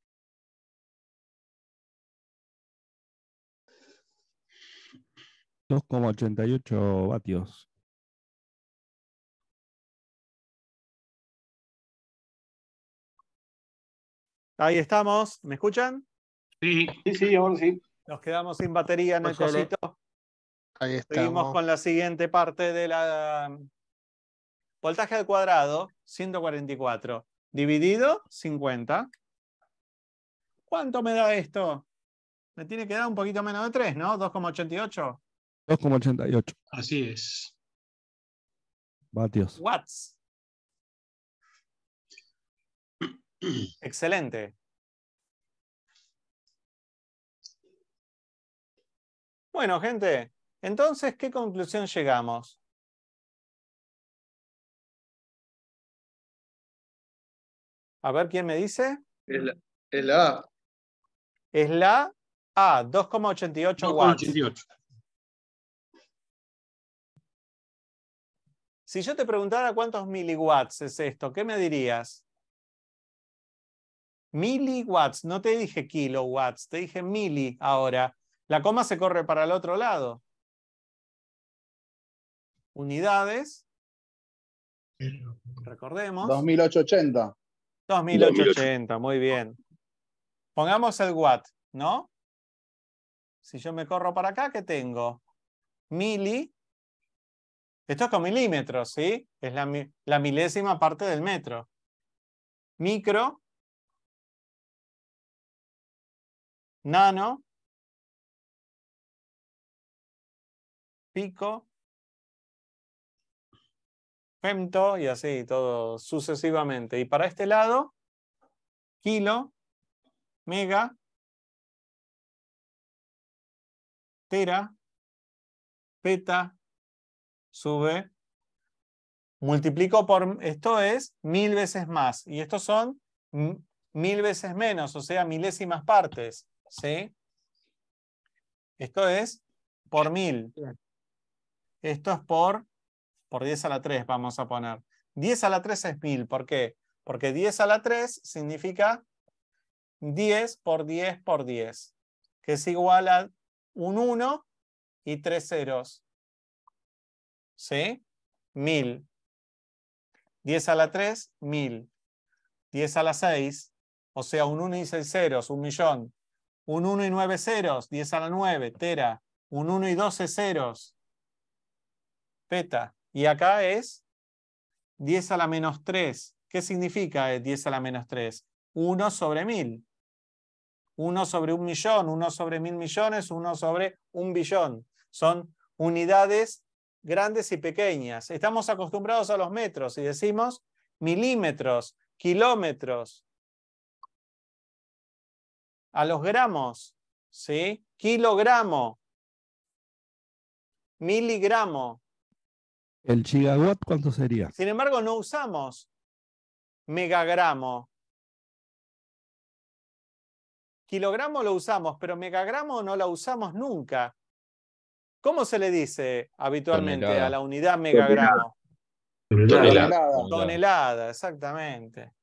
2,88 y ocho vatios. Ahí estamos, ¿me escuchan? Sí, sí, sí, ahora sí. Nos quedamos sin batería en el cosito. Ahí estamos. Seguimos con la siguiente parte de la mm, voltaje al cuadrado, 144 dividido 50. ¿Cuánto me da esto? Me tiene que dar un poquito menos de 3, ¿no? 2,88. 2,88. Así es. Vatios. Watts. Excelente. Bueno, gente, entonces, ¿qué conclusión llegamos? A ver quién me dice. Es la, es la A. Es la A, 2,88 watts. Si yo te preguntara cuántos miliwatts es esto, ¿qué me dirías? Miliwatts, no te dije kilowatts, te dije mili ahora. La coma se corre para el otro lado. Unidades. Recordemos. 2880. 2880, muy bien. Pongamos el watt, ¿no? Si yo me corro para acá, ¿qué tengo? Mili. Esto es con milímetros, ¿sí? Es la, la milésima parte del metro. Micro. Nano. Pico y así todo sucesivamente. Y para este lado, kilo, mega, tera, peta, sube, multiplico por, esto es mil veces más. Y estos son mil veces menos, o sea, milésimas partes. ¿sí? Esto es por mil. Esto es por por 10 a la 3 vamos a poner. 10 a la 3 es 1000, ¿por qué? Porque 10 a la 3 significa 10 por 10 por 10, que es igual a un 1 y 3 ceros. ¿Sí? 1000. 10 a la 3, 1000. 10 a la 6, o sea, un 1 y 6 ceros, un millón. Un 1 y 9 ceros, 10 a la 9, tera. Un 1 y 12 ceros, peta. Y acá es 10 a la menos 3. ¿Qué significa 10 a la menos 3? 1 sobre 1000. 1 sobre 1 millón, 1 sobre 1.000 millones, 1 sobre 1 billón. Son unidades grandes y pequeñas. Estamos acostumbrados a los metros y decimos milímetros, kilómetros, a los gramos, ¿sí? kilogramo, miligramo, ¿El gigawatt cuánto sería? Sin embargo, no usamos megagramo. Kilogramo lo usamos, pero megagramo no la usamos nunca. ¿Cómo se le dice habitualmente a la unidad megagramo? Tonelada, tonelada exactamente.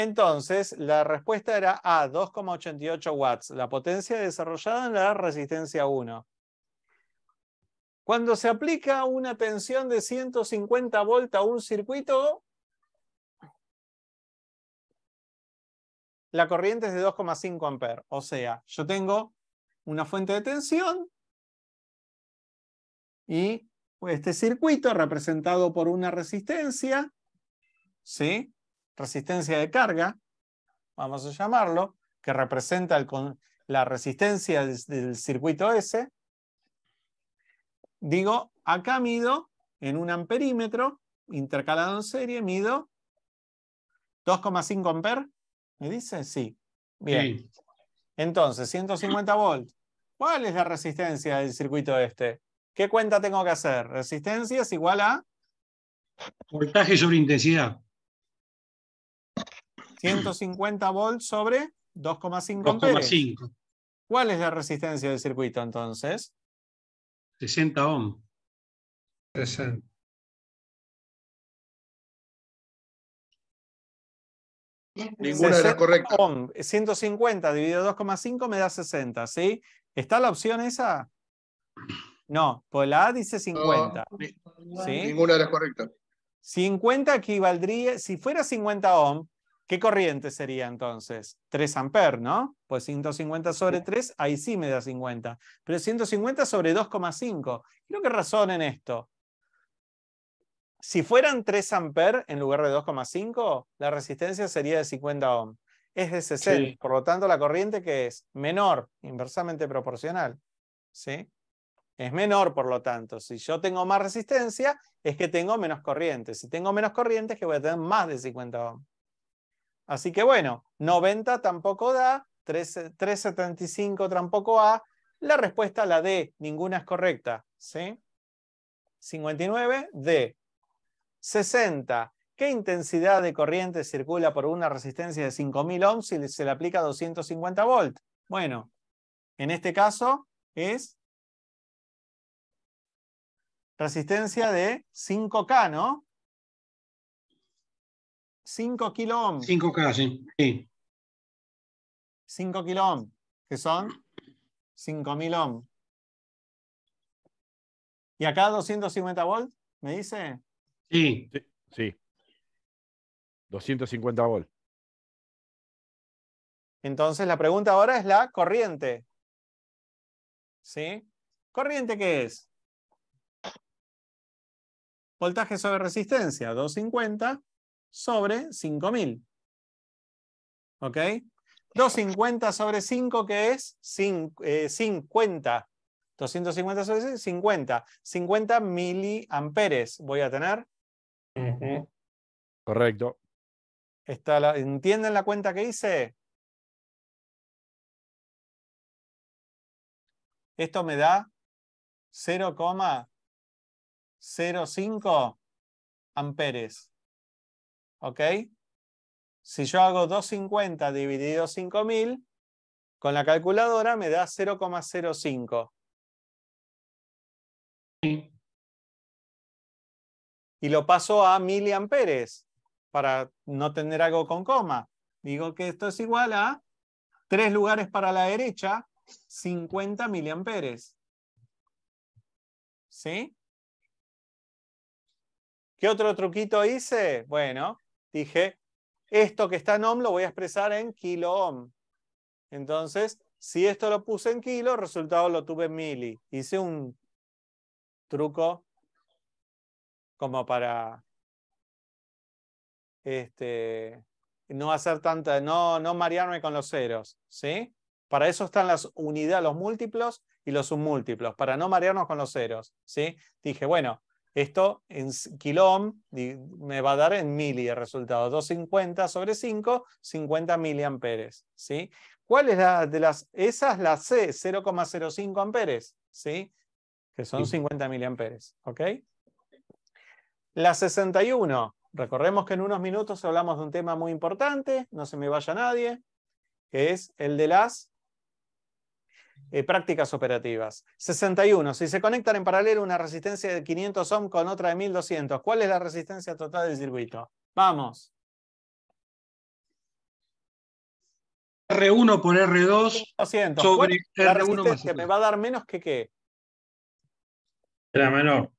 Entonces, la respuesta era A, 2,88 watts, la potencia desarrollada en la resistencia 1. Cuando se aplica una tensión de 150 volts a un circuito, la corriente es de 2,5 amperes. O sea, yo tengo una fuente de tensión y este circuito representado por una resistencia, ¿sí? resistencia de carga, vamos a llamarlo, que representa la resistencia del, circuito S, digo, acá mido en un amperímetro intercalado en serie, mido 2,5 amper, ¿me dice? Sí. Bien. Entonces, 150 volts. ¿Cuál es la resistencia del circuito este? ¿Qué cuenta tengo que hacer? Resistencia es igual a... Voltaje sobre intensidad. 150 volts sobre 2,5 2,5. ¿Cuál es la resistencia del circuito entonces? 60 ohm. 60. Ninguna de correcta. correctas 150 dividido 2,5 me da 60, ¿sí? ¿Está la opción esa? No, Por pues la A dice 50. Ninguna de Ninguna era correcta. 50 equivaldría, si fuera 50 ohm, ¿Qué corriente sería entonces? 3 amperes, ¿no? Pues 150 sobre 3, ahí sí me da 50. Pero 150 sobre 2,5. Quiero que razonen esto. Si fueran 3 amperes en lugar de 2,5, la resistencia sería de 50 ohm. Es de 60. Por lo tanto, la corriente que es menor, inversamente proporcional. ¿Sí? Es menor, por lo tanto. Si yo tengo más resistencia, es que tengo menos corriente. Si tengo menos corriente, es que voy a tener más de 50 ohm. Así que bueno, 90 tampoco da, 375 tampoco a, La respuesta, la D, ninguna es correcta. ¿sí? 59, D. 60. ¿Qué intensidad de corriente circula por una resistencia de 5000 ohms si se le aplica 250 volts? Bueno, en este caso es resistencia de 5K, ¿no? 5 kilo 5K, sí. 5 kilohm, ¿Qué que son 5000 ohm. ¿Y acá 250 volt, ¿Me dice? Sí. Sí. sí. 250 volt. Entonces la pregunta ahora es la corriente. ¿Sí? ¿Corriente qué es? Voltaje sobre resistencia, 250 sobre 5000. ¿Ok? 250 sobre 5, que es 50. 250 eh, sobre 50. 50 miliamperes voy a tener. Correcto. ¿Entienden la cuenta que hice? Esto me da 0,05 amperes. ¿Ok? Si yo hago 250 dividido 5000, con la calculadora me da 0,05. Sí. Y lo paso a miliamperes para no tener algo con coma. Digo que esto es igual a tres lugares para la derecha, 50 miliamperes. ¿Sí? ¿Qué otro truquito hice? Bueno, dije, esto que está en ohm lo voy a expresar en kilo ohm. Entonces, si esto lo puse en kilo, el resultado lo tuve en mili. Hice un truco como para este, no hacer tanta, no, no marearme con los ceros, ¿sí? Para eso están las unidades, los múltiplos y los submúltiplos, para no marearnos con los ceros, ¿sí? Dije, bueno, esto en kilom me va a dar en mili el resultado. 250 sobre 5, 50 miliamperes. ¿sí? ¿Cuál es la de las? Esas? es la C, 0,05 amperes, ¿sí? que son 50 miliamperes. ¿ok? La 61. recordemos que en unos minutos hablamos de un tema muy importante, no se me vaya nadie, que es el de las eh, prácticas operativas. 61. Si se conectan en paralelo una resistencia de 500 ohm con otra de 1200, ¿cuál es la resistencia total del circuito? Vamos. R1 por R2 200. sobre me va a dar menos que qué? la menor.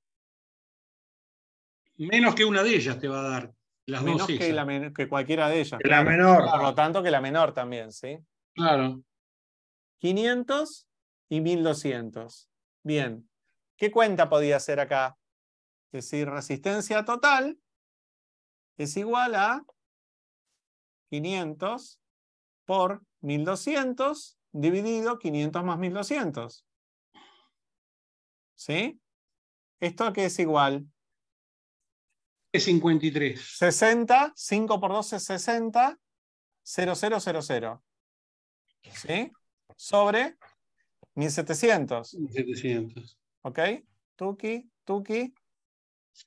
Menos que una de ellas te va a dar. Las menos que, cualquiera de ellas. La menor. Por lo tanto, que la menor también, ¿sí? Claro. 500 y 1200. Bien, ¿qué cuenta podía hacer acá? Es decir, resistencia total es igual a 500 por 1200 dividido 500 más 1200. ¿Sí? ¿Esto qué es igual? Es 53. 60, 5 por 12 es 60, 0000. ¿Sí? sobre 1700. 1700. ¿Ok? Tuki, Tuki.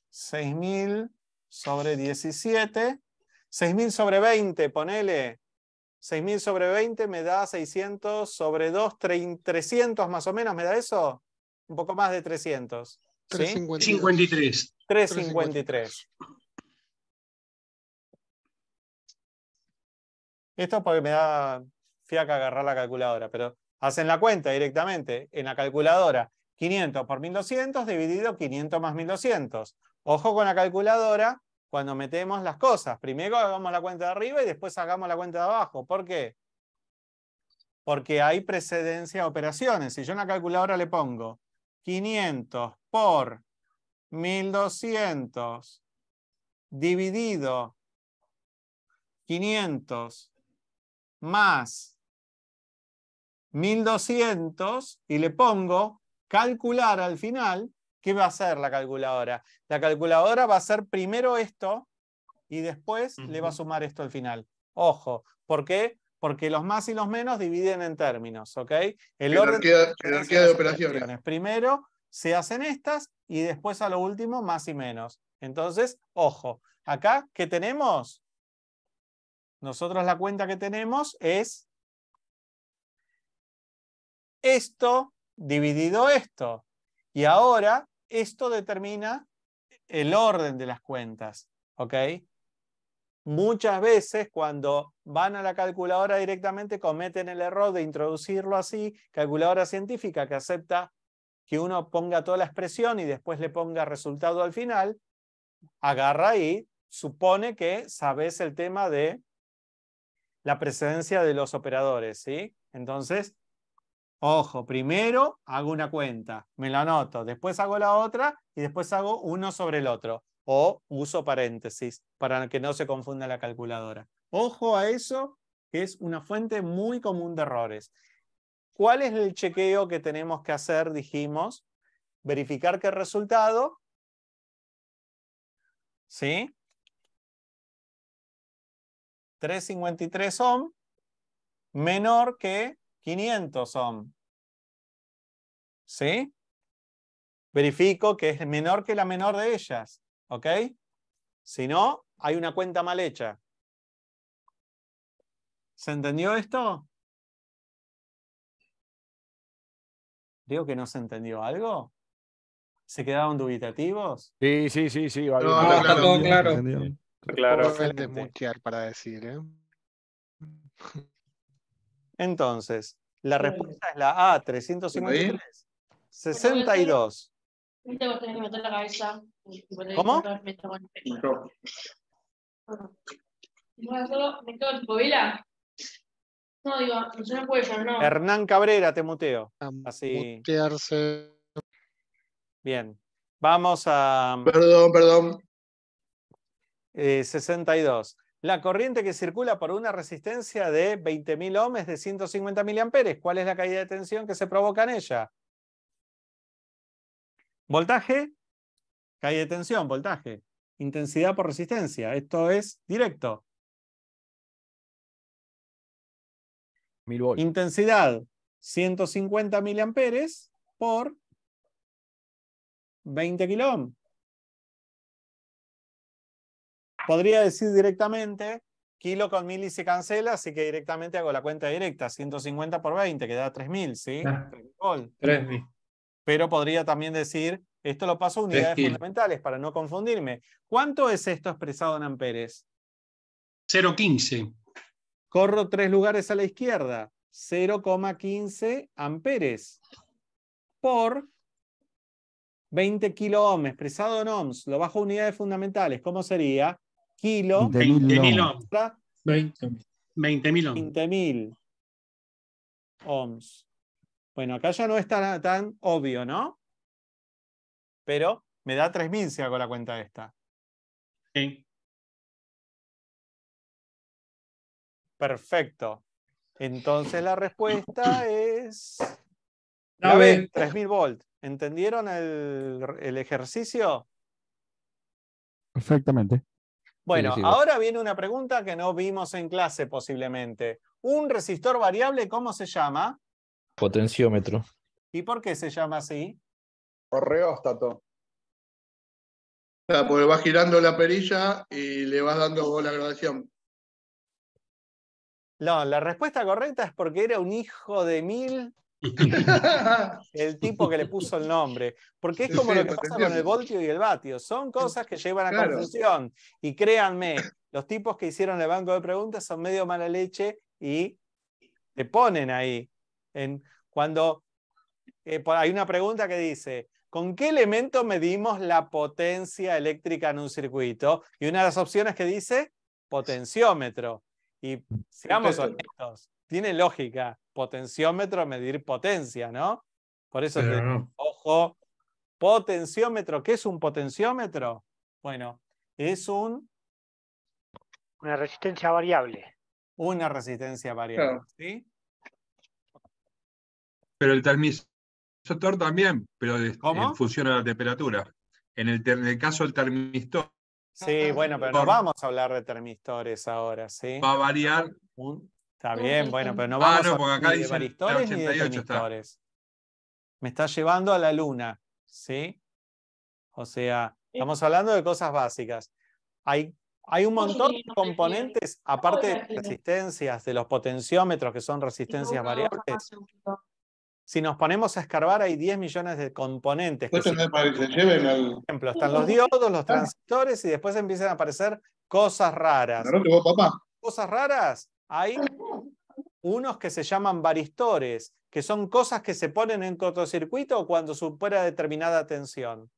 6000 sobre 17. 6000 sobre 20, ponele. 6000 sobre 20 me da 600 sobre 2, 300 más o menos, ¿me da eso? Un poco más de 300. 353. 353. Esto porque me da que agarrar la calculadora, pero hacen la cuenta directamente en la calculadora. 500 por 1200 dividido 500 más 1200. Ojo con la calculadora cuando metemos las cosas. Primero hagamos la cuenta de arriba y después hagamos la cuenta de abajo. ¿Por qué? Porque hay precedencia de operaciones. Si yo en la calculadora le pongo 500 por 1200 dividido 500 más 1200 y le pongo calcular al final, ¿qué va a hacer la calculadora? La calculadora va a hacer primero esto y después le va a sumar esto al final. Ojo, ¿por qué? Porque los más y los menos dividen en términos, ¿ok? El orden jerarquía de operaciones. Primero se hacen estas y después a lo último más y menos. Entonces, ojo, acá, ¿qué tenemos? Nosotros la cuenta que tenemos es esto dividido esto. Y ahora esto determina el orden de las cuentas. Muchas veces cuando van a la calculadora directamente cometen el error de introducirlo así, calculadora científica que acepta que uno ponga toda la expresión y después le ponga resultado al final, agarra y supone que sabes el tema de la presencia de los operadores, ¿sí? Entonces, Ojo, primero hago una cuenta, me la anoto, después hago la otra y después hago uno sobre el otro. O uso paréntesis para que no se confunda la calculadora. Ojo a eso, que es una fuente muy común de errores. ¿Cuál es el chequeo que tenemos que hacer? Dijimos, verificar que el resultado, ¿sí? 353 ohm menor que 500 son. ¿Sí? Verifico que es menor que la menor de ellas. ¿Ok? Si no, hay una cuenta mal hecha. ¿Se entendió esto? Creo que no se entendió algo. ¿Se quedaron dubitativos? Sí, sí, sí, sí. No, está todo claro. Claro. para decir, ¿eh? Entonces, la respuesta es la A, 353. 62. ¿Cómo? No, digo, no puede no. Hernán Cabrera, te muteo. Así. Bien. Vamos a. Perdón, perdón. Eh, 62 la corriente que circula por una resistencia de 20.000 ohms de 150 miliamperes. ¿Cuál es la caída de tensión que se provoca en ella? Voltaje, caída de tensión, voltaje. Intensidad por resistencia. Esto es directo. Intensidad, 150 miliamperes por 20 kilo Podría decir directamente, kilo con mil y se cancela, así que directamente hago la cuenta directa, 150 por 20, que da 3000, ¿sí? 3000. Pero podría también decir, esto lo paso a unidades fundamentales para no confundirme. ¿Cuánto es esto expresado en amperes? 0,15. Corro tres lugares a la izquierda, 0,15 amperes por 20 kilo ohm, expresado en ohms, lo bajo a unidades fundamentales, ¿cómo sería? Kilo. 20.000 ohms. 20.000 20, ohms. ohms. Bueno, acá ya no es tan, obvio, ¿no? Pero me da 3.000 si hago la cuenta esta. Sí. Perfecto. Entonces la respuesta es... A ver, 3.000 volts. ¿Entendieron el, el ejercicio? Perfectamente. Bueno, ahora viene una pregunta que no vimos en clase posiblemente. ¿Un resistor variable cómo se llama? Potenciómetro. ¿Y por qué se llama así? Correóstato. porque vas girando la perilla y le vas dando la graduación. No, la respuesta correcta es porque era un hijo de mil *laughs* el tipo que le puso el nombre. Porque es como lo que pasa con el voltio y el vatio. Son cosas que llevan a confusión. Y créanme, los tipos que hicieron el banco de preguntas son medio mala leche y te ponen ahí. cuando eh, hay una pregunta que dice, ¿con qué elemento medimos la potencia eléctrica en un circuito? Y una de las opciones que dice, potenciómetro. Y seamos honestos, tiene lógica potenciómetro, medir potencia, ¿no? Por eso, ojo, potenciómetro, ¿qué es un potenciómetro? Bueno, es un... Una resistencia variable. Una resistencia variable, ¿sí? Pero el termistor también, pero ¿Cómo? funciona la temperatura. En el, el caso del termistor. Sí, bueno, pero no vamos a hablar de termistores ahora, ¿sí? Va a variar un Está bien, bueno, pero no ah, vamos ni de varistores ni de Me está llevando a la luna, ¿sí? O sea, estamos hablando de cosas básicas. Hay, hay un montón de componentes, aparte de resistencias, de los potenciómetros, que son resistencias variables. Si nos ponemos a escarbar, hay 10 millones de componentes. Por ejemplo, están los diodos, los transistores, y después empiezan a aparecer cosas raras. Cosas raras hay unos que se llaman varistores, que son cosas que se ponen en cortocircuito cuando supera determinada tensión.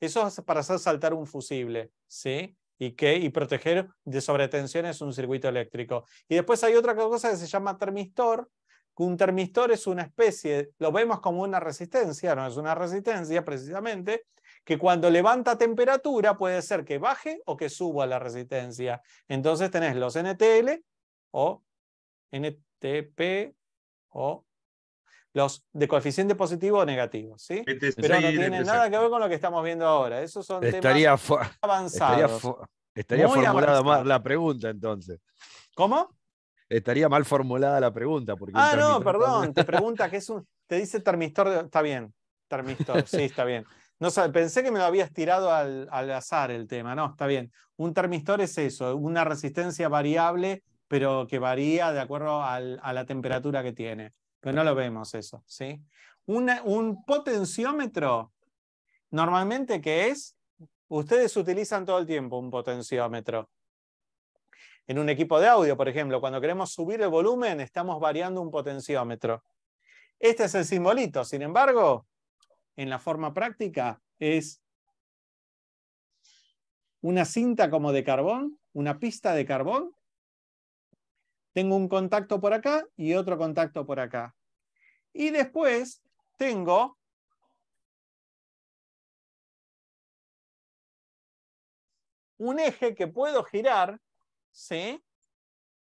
Eso es para hacer saltar un fusible, ¿sí? ¿Y, qué? y proteger de sobretensiones un circuito eléctrico. Y después hay otra cosa que se llama termistor, un termistor es una especie, lo vemos como una resistencia, no es una resistencia precisamente, que cuando levanta temperatura puede ser que baje o que suba la resistencia. Entonces tenés los NTL o NTP o los de coeficiente positivo o negativo, ¿sí? Este Pero no tienen nada que ver con lo que estamos viendo ahora. Esos son estaría temas avanzados. Estaría, formulada mal la pregunta entonces. ¿Cómo? Estaría mal formulada la pregunta. Porque ah, no, perdón. Te *laughs* pregunta que es un. Te dice termistor. Está bien. Termistor, sí, está bien. No, pensé que me lo habías tirado al, al azar el tema. No, está bien. Un termistor es eso, una resistencia variable pero que varía de acuerdo a la temperatura que tiene. Pero no lo vemos eso, ¿sí? un potenciómetro, normalmente, ¿qué es? Ustedes utilizan todo el tiempo un potenciómetro. En un equipo de audio, por ejemplo, cuando queremos subir el volumen, estamos variando un potenciómetro. Este es el simbolito, sin embargo, en la forma práctica es una cinta como de carbón, una pista de carbón, tengo un contacto por acá y otro contacto por acá. Y después tengo un eje que puedo girar, ¿sí?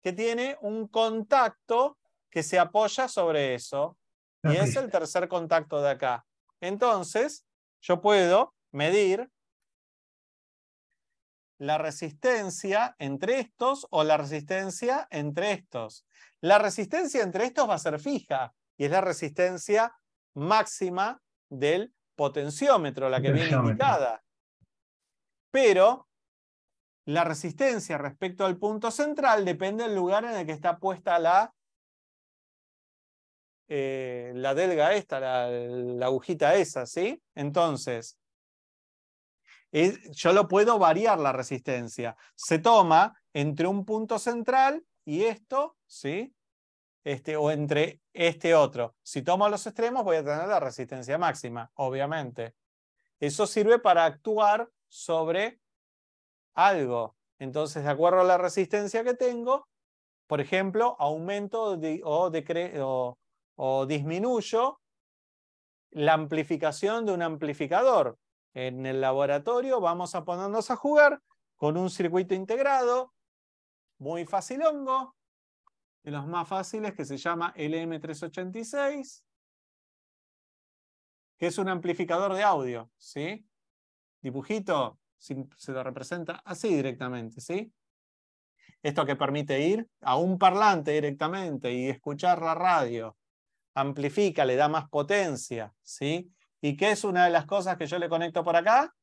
que tiene un contacto que se apoya sobre eso. Y es el tercer contacto de acá. Entonces, yo puedo medir la resistencia entre estos o la resistencia entre estos. La resistencia entre estos va a ser fija y es la resistencia máxima del potenciómetro, la que viene indicada. Pero la resistencia respecto al punto central depende del lugar en el que está puesta la, eh, la delga esta, la, la agujita esa, ¿sí? Entonces, yo lo puedo variar la resistencia. Se toma entre un punto central y esto, ¿sí? Este, o entre este otro. Si tomo los extremos voy a tener la resistencia máxima, obviamente. Eso sirve para actuar sobre algo. Entonces, de acuerdo a la resistencia que tengo, por ejemplo, aumento o, o disminuyo la amplificación de un amplificador en el laboratorio vamos a ponernos a jugar con un circuito integrado, muy fácil hongo, de los más fáciles que se llama LM386, que es un amplificador de audio, ¿sí? Dibujito, se lo representa así directamente, ¿sí? Esto que permite ir a un parlante directamente y escuchar la radio, amplifica, le da más potencia, ¿sí? ¿Y qué es una de las cosas que yo le conecto por acá?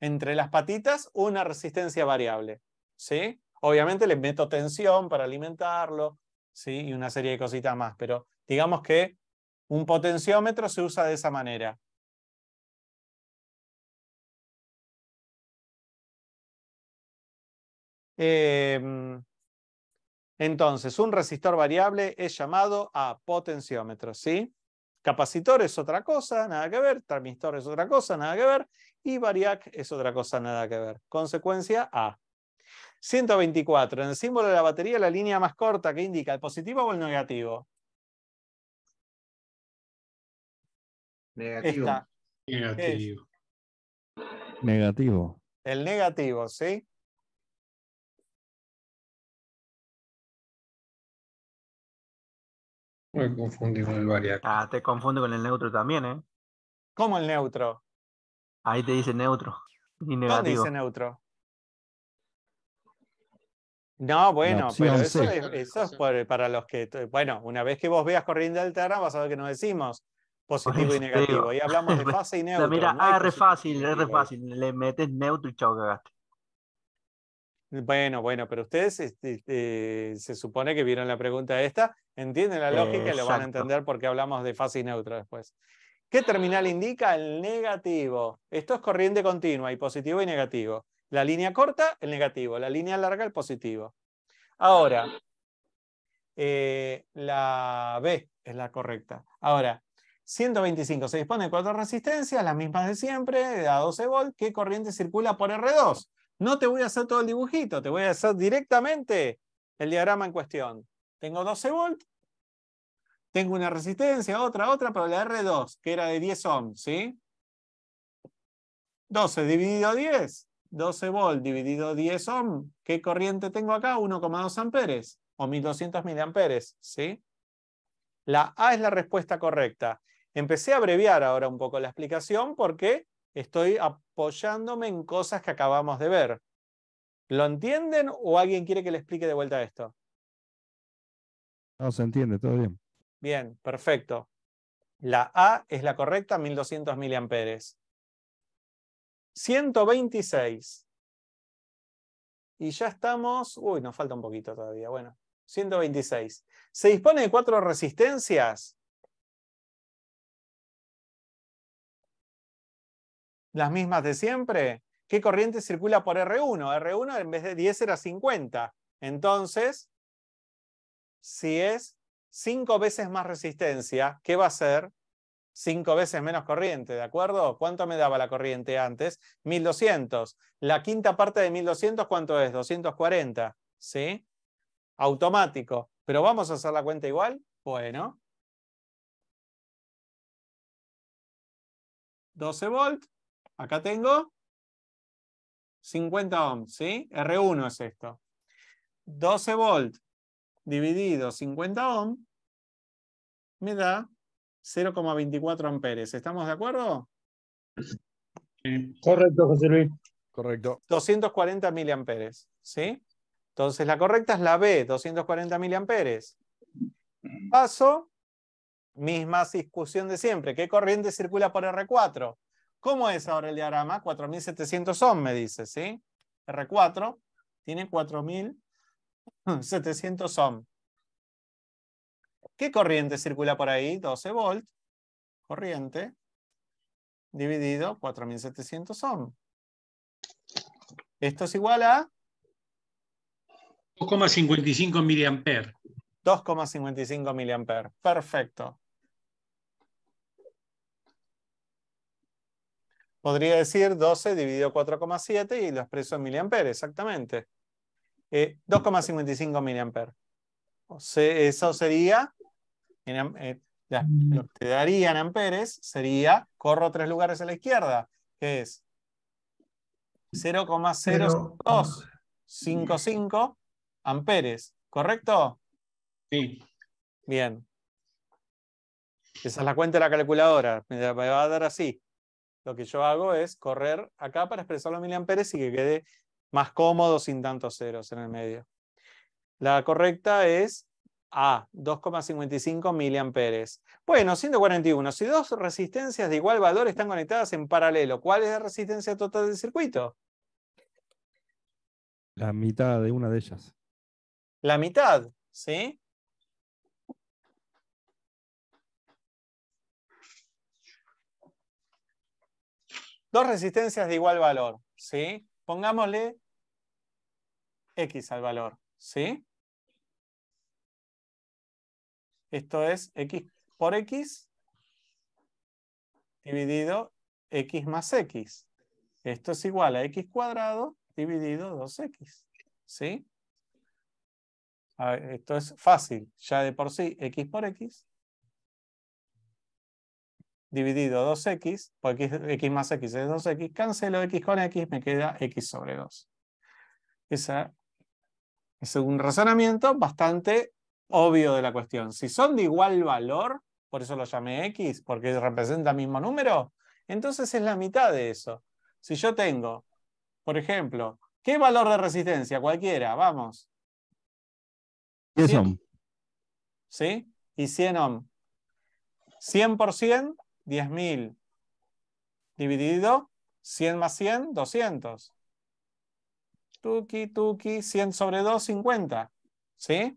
Entre las patitas, una resistencia variable. ¿sí? Obviamente le meto tensión para alimentarlo ¿sí? y una serie de cositas más, pero digamos que un potenciómetro se usa de esa manera. Em, entonces, un resistor variable es llamado a potenciómetro, ¿sí? Capacitor es otra cosa, nada que ver. Transistor es otra cosa, nada que ver. Y variac es otra cosa, nada que ver. Consecuencia A. 124. En el símbolo de la batería, la línea más corta que indica el positivo o el negativo. Negativo. Negativo. Negativo. El negativo, ¿sí? Me confundí con el variable. Ah, te confunde con el neutro también, ¿eh? ¿Cómo el neutro? Ahí te dice neutro. Y negativo. dice neutro? No, bueno, pero eso es, para los que. Bueno, una vez que vos veas corriendo alterna, vas a ver que nos decimos positivo y negativo. Y hablamos de *laughs* fase y neutro. mira, ah, R fácil, R fácil. Le metes neutro y chau, cagaste. Bueno, bueno, pero ustedes este, eh, se supone que vieron la pregunta esta, entienden la lógica y lo van a entender porque hablamos de fase neutra después. ¿Qué terminal *gasps* indica? El negativo. Esto es corriente continua, y positivo y negativo. La línea corta, el negativo. La línea larga, el positivo. Ahora, eh, la B es la correcta. Ahora, 125. Se dispone de cuatro resistencias, las mismas de siempre, a 12 volt. ¿Qué corriente circula por R2? No te voy a hacer todo el dibujito, te voy a hacer directamente el diagrama en cuestión. Tengo 12 volt, tengo una resistencia, otra, otra, pero la R2, que era de 10 ohm, ¿sí? 12 dividido 10, 12 volt dividido 10 ohm, ¿qué corriente tengo acá? 1,2 amperes o 1200 miliamperes, ¿sí? La A es la respuesta correcta. Empecé a abreviar ahora un poco la explicación porque estoy apoyándome en cosas que acabamos de ver. ¿Lo entienden o alguien quiere que le explique de vuelta esto? No, se entiende, todo bien. Bien, perfecto. La A es la correcta, 1200 miliamperes. 126. Y ya estamos, uy, nos falta un poquito todavía, bueno, 126. Se dispone de cuatro resistencias las mismas de siempre? ¿Qué corriente circula por R1? R1 en vez de 10 era 50. Entonces, si es 5 veces más resistencia, ¿qué va a ser? 5 veces menos corriente, ¿de acuerdo? ¿Cuánto me daba la corriente antes? 1200. La quinta parte de 1200, ¿cuánto es? 240. ¿Sí? Automático. ¿Pero vamos a hacer la cuenta igual? Bueno. 12 volts. Acá tengo 50 ohms, ¿sí? R1 es esto. 12 volt dividido 50 ohms me da 0,24 amperes. ¿Estamos de acuerdo? Correcto, José Luis. Correcto. 240 miliamperes, ¿sí? Entonces la correcta es la B, 240 miliamperes. Paso, misma discusión de siempre. ¿Qué corriente circula por R4? ¿Cómo es ahora el diagrama? 4.700 ohm, me dice, ¿sí? R4 tiene 4.700 ohm. ¿Qué corriente circula por ahí? 12 volt, corriente, dividido 4.700 ohm. Esto es igual a... 2,55 miliamper. 2,55 miliamperes. perfecto. Podría decir 12 dividido 4,7 y lo expreso en miliamperes, exactamente. 2,55 eh, miliamperes. O eso sería, eh, lo que te daría en amperes sería, corro tres lugares a la izquierda, que es 0,0255 amperes, ¿correcto? Sí. Bien. Esa es la cuenta de la calculadora, me va a dar así. Lo que yo hago es correr acá para expresar los miliamperes y que quede más cómodo sin tantos ceros en el medio. La correcta es A, 2,55 miliamperes. Bueno, 141. Si dos resistencias de igual valor están conectadas en paralelo, ¿cuál es la resistencia total del circuito? La mitad de una de ellas. La mitad, ¿sí? Dos resistencias de igual valor, ¿sí? Pongámosle X al valor, ¿sí? Esto es X por X dividido X más X. Esto es igual a X cuadrado dividido 2X, ¿sí? esto es fácil, ya de por sí, X por X dividido 2x, porque x, más x es 2x, cancelo x con x, me queda x sobre 2. Ese es un razonamiento bastante obvio de la cuestión. Si son de igual valor, por eso lo llamé x, porque representa el mismo número, entonces es la mitad de eso. Si yo tengo, por ejemplo, ¿qué valor de resistencia? Cualquiera, vamos. 10 ohm. ¿Sí? Y 100 ohm. 100% 10.000 dividido 100 más 100, 200. Tuki, tuki, 100 sobre 2, 50. ¿Sí?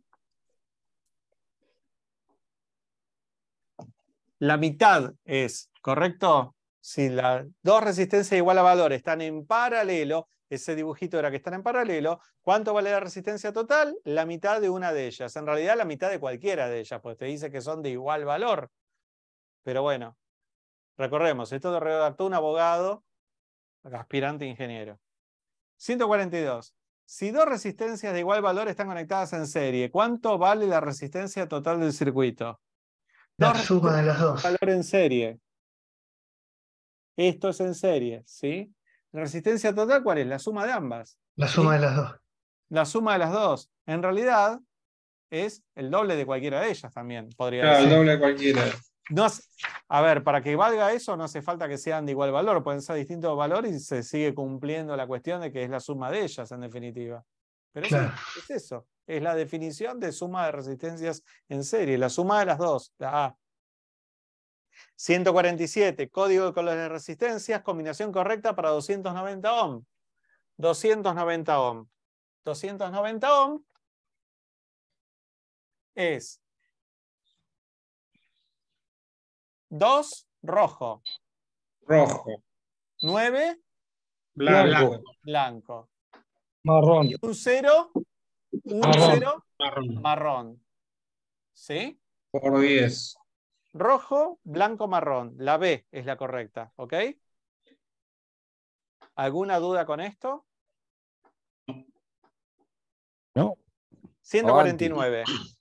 La mitad es, ¿correcto? Si las dos resistencias igual a valor están en paralelo, ese dibujito era que están en paralelo, ¿cuánto vale la resistencia total? La mitad de una de ellas. En realidad la mitad de cualquiera de ellas, pues te dice que son de igual valor. Pero bueno, Recorremos, esto lo redactó un abogado, aspirante ingeniero. 142. Si dos resistencias de igual valor están conectadas en serie, ¿cuánto vale la resistencia total del circuito? La suma de las dos. Valor en serie. Esto es en serie, ¿sí? ¿La resistencia total cuál es? La suma de ambas. La suma de las dos. La suma de las dos. En realidad es el doble de cualquiera de ellas también, podría claro, el doble de cualquiera. No a ver, para que valga eso no hace falta que sean de igual valor, pueden ser distintos valores y se sigue cumpliendo la cuestión de que es la suma de ellas en definitiva. Pero eso es eso, es la definición de suma de resistencias en serie, la suma de las dos, la A. 147, código de colores de resistencias, combinación correcta para 290 ohm. 290 ohm. 290 ohm es 2, rojo. Rojo. 9, blanco. Blanco. Marrón. Y un 0, un marrón. 0, marrón. marrón. ¿Sí? Por 10. Rojo, blanco, marrón. La B es la correcta, ¿ok? ¿Alguna duda con esto? No. 149. Avanti.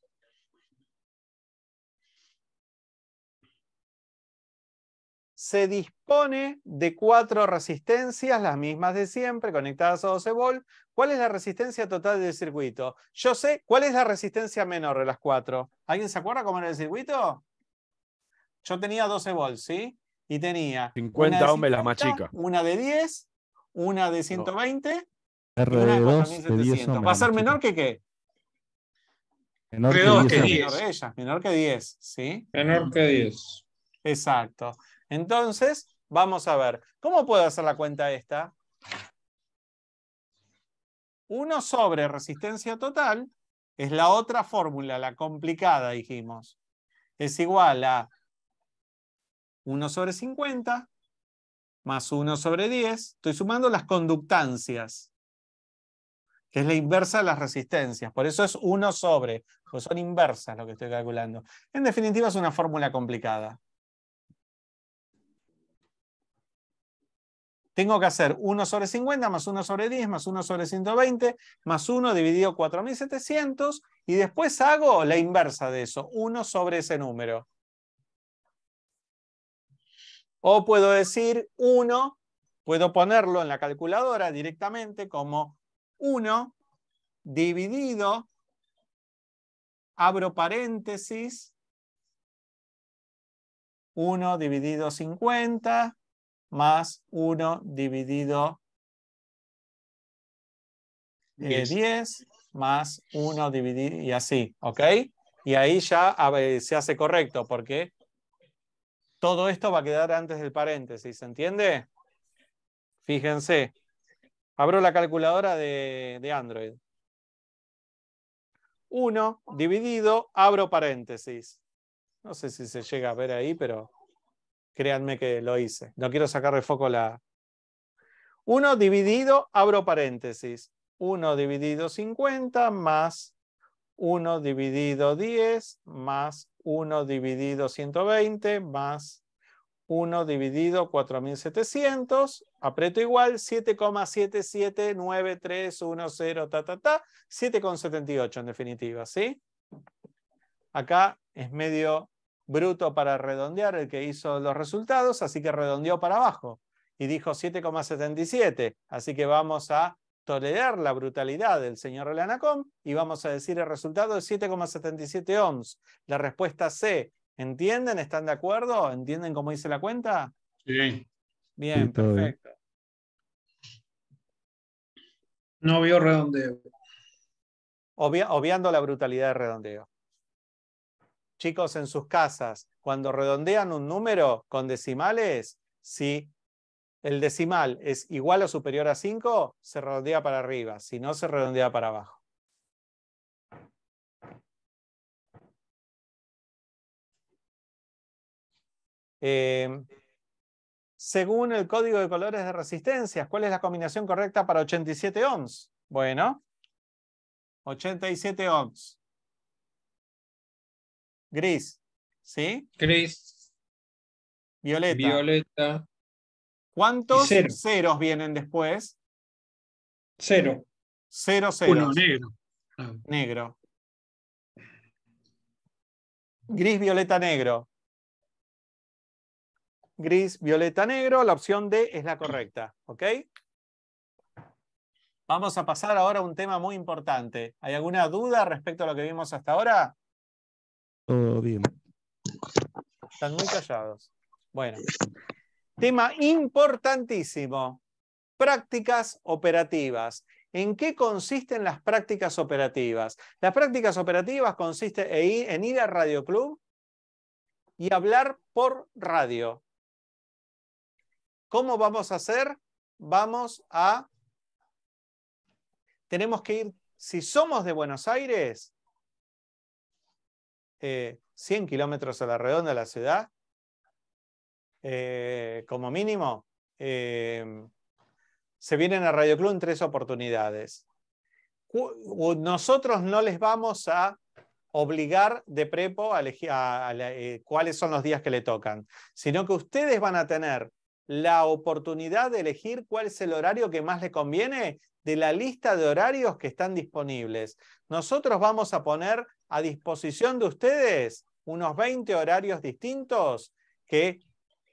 se dispone de cuatro resistencias, las mismas de siempre, conectadas a 12 volt. ¿Cuál es la resistencia total del circuito? Yo sé cuál es la resistencia menor de las cuatro. ¿Alguien se acuerda cómo era el circuito? Yo tenía 12 volts, ¿sí? Y tenía 50 ohms las más chicas. Una de 10, una de 120 R una de 4700. ¿Va a ser menor que qué? Menor que, 10. Menor, que 10, ¿sí? Menor que 10. Exacto. Entonces, vamos a ver, ¿cómo puedo hacer la cuenta esta? 1 sobre resistencia total es la otra fórmula, la complicada, dijimos. Es igual a 1 sobre 50 más 1 sobre 10. Estoy sumando las conductancias, que es la inversa de las resistencias. Por eso es 1 sobre, son inversas lo que estoy calculando. En definitiva, es una fórmula complicada. tengo que hacer 1 sobre 50 más 1 sobre 10 más 1 sobre 120 más 1 dividido 4700 y después hago la inversa de eso, 1 sobre ese número. O puedo decir 1, puedo ponerlo en la calculadora directamente como 1 dividido, abro paréntesis, 1 dividido 50, más 1 dividido de 10 más 1 dividido y así, ¿ok? Y ahí ya se hace correcto porque todo esto va a quedar antes del paréntesis, ¿se entiende? Fíjense, abro la calculadora de Android. 1 dividido, abro paréntesis. No sé si se llega a ver ahí, pero Créanme que lo hice. No quiero sacar de foco la... 1 dividido, abro paréntesis. 1 dividido 50 más 1 dividido 10 más 1 dividido 120 más 1 dividido 4700, aprieto igual, 7,779310, ta, ta, ta, 7,78 en definitiva, ¿sí? Acá es medio bruto para redondear el que hizo los resultados, así que redondeó para abajo y dijo 7,77. Así que vamos a tolerar la brutalidad del señor Lanacom y vamos a decir el resultado de 7,77 ohms. La respuesta C. ¿Entienden? ¿Están de acuerdo? ¿Entienden cómo hice la cuenta? Sí. Bien, perfecto. No vio redondeo. obviando la brutalidad de redondeo chicos en sus casas, cuando redondean un número con decimales, si el decimal es igual o superior a 5, se redondea para arriba, si no, se redondea para abajo. Em, según el código de colores de resistencias, ¿cuál es la combinación correcta para 87 ohms? Bueno, 87 ohms. Gris. ¿Sí? Gris. Violeta. Violeta. ¿Cuántos ceros vienen después? Cero. Cero cero. Uno, negro. Negro. Gris, violeta, negro. Gris, violeta, negro. La opción D es la correcta. ¿Ok? Vamos a pasar ahora a un tema muy importante. ¿Hay alguna duda respecto a lo que vimos hasta ahora? Todo bien. Están muy callados. Bueno. Tema importantísimo. Prácticas operativas. ¿En qué consisten las prácticas operativas? Las prácticas operativas consisten en ir al Radio Club y hablar por radio. ¿Cómo vamos a hacer? Vamos a... Tenemos que ir, si somos de Buenos Aires, 100 eh, kilómetros a la redonda de la ciudad, eh, como mínimo, eh, se vienen a Radio Club en tres oportunidades. Nosotros no les vamos a obligar de prepo a elegir a, cuáles son los días que le tocan, sino que ustedes van a tener la oportunidad de elegir cuál es el horario que más le conviene de la lista de horarios que están disponibles. Nosotros vamos a poner a disposición de ustedes unos 20 horarios distintos que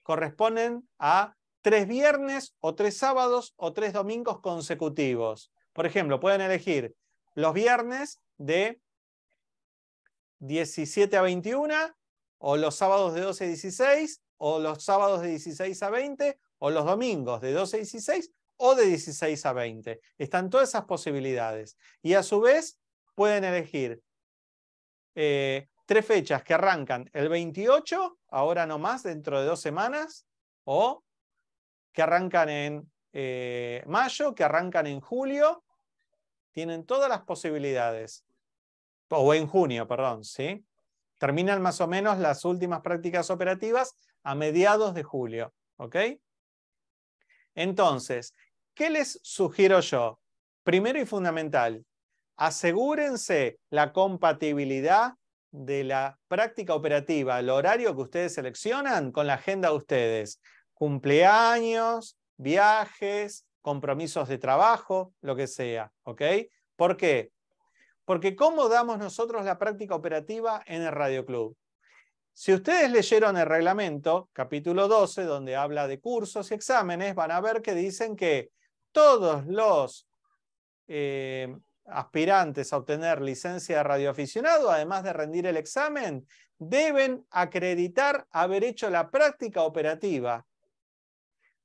corresponden a tres viernes o tres sábados o tres domingos consecutivos. Por ejemplo, pueden elegir los viernes de 17 a 21 o los sábados de 12 a 16 o los sábados de 16 a 20, o los domingos de 12 a 16, o de 16 a 20. Están todas esas posibilidades. Y a su vez pueden elegir eh, tres fechas que arrancan el 28, ahora no más, dentro de dos semanas, o que arrancan en eh, mayo, que arrancan en julio. Tienen todas las posibilidades. O en junio, perdón, ¿sí? Terminan más o menos las últimas prácticas operativas a mediados de julio. ¿Ok? Entonces, ¿qué les sugiero yo? Primero y fundamental, asegúrense la compatibilidad de la práctica operativa, el horario que ustedes seleccionan con la agenda de ustedes. Cumpleaños, viajes, compromisos de trabajo, lo que sea. ¿Ok? ¿Por qué? Porque ¿cómo damos nosotros la práctica operativa en el Radio Club? Si ustedes leyeron el reglamento, capítulo 12, donde habla de cursos y exámenes, van a ver que dicen que todos los eh, aspirantes a obtener licencia de radioaficionado, además de rendir el examen, deben acreditar haber hecho la práctica operativa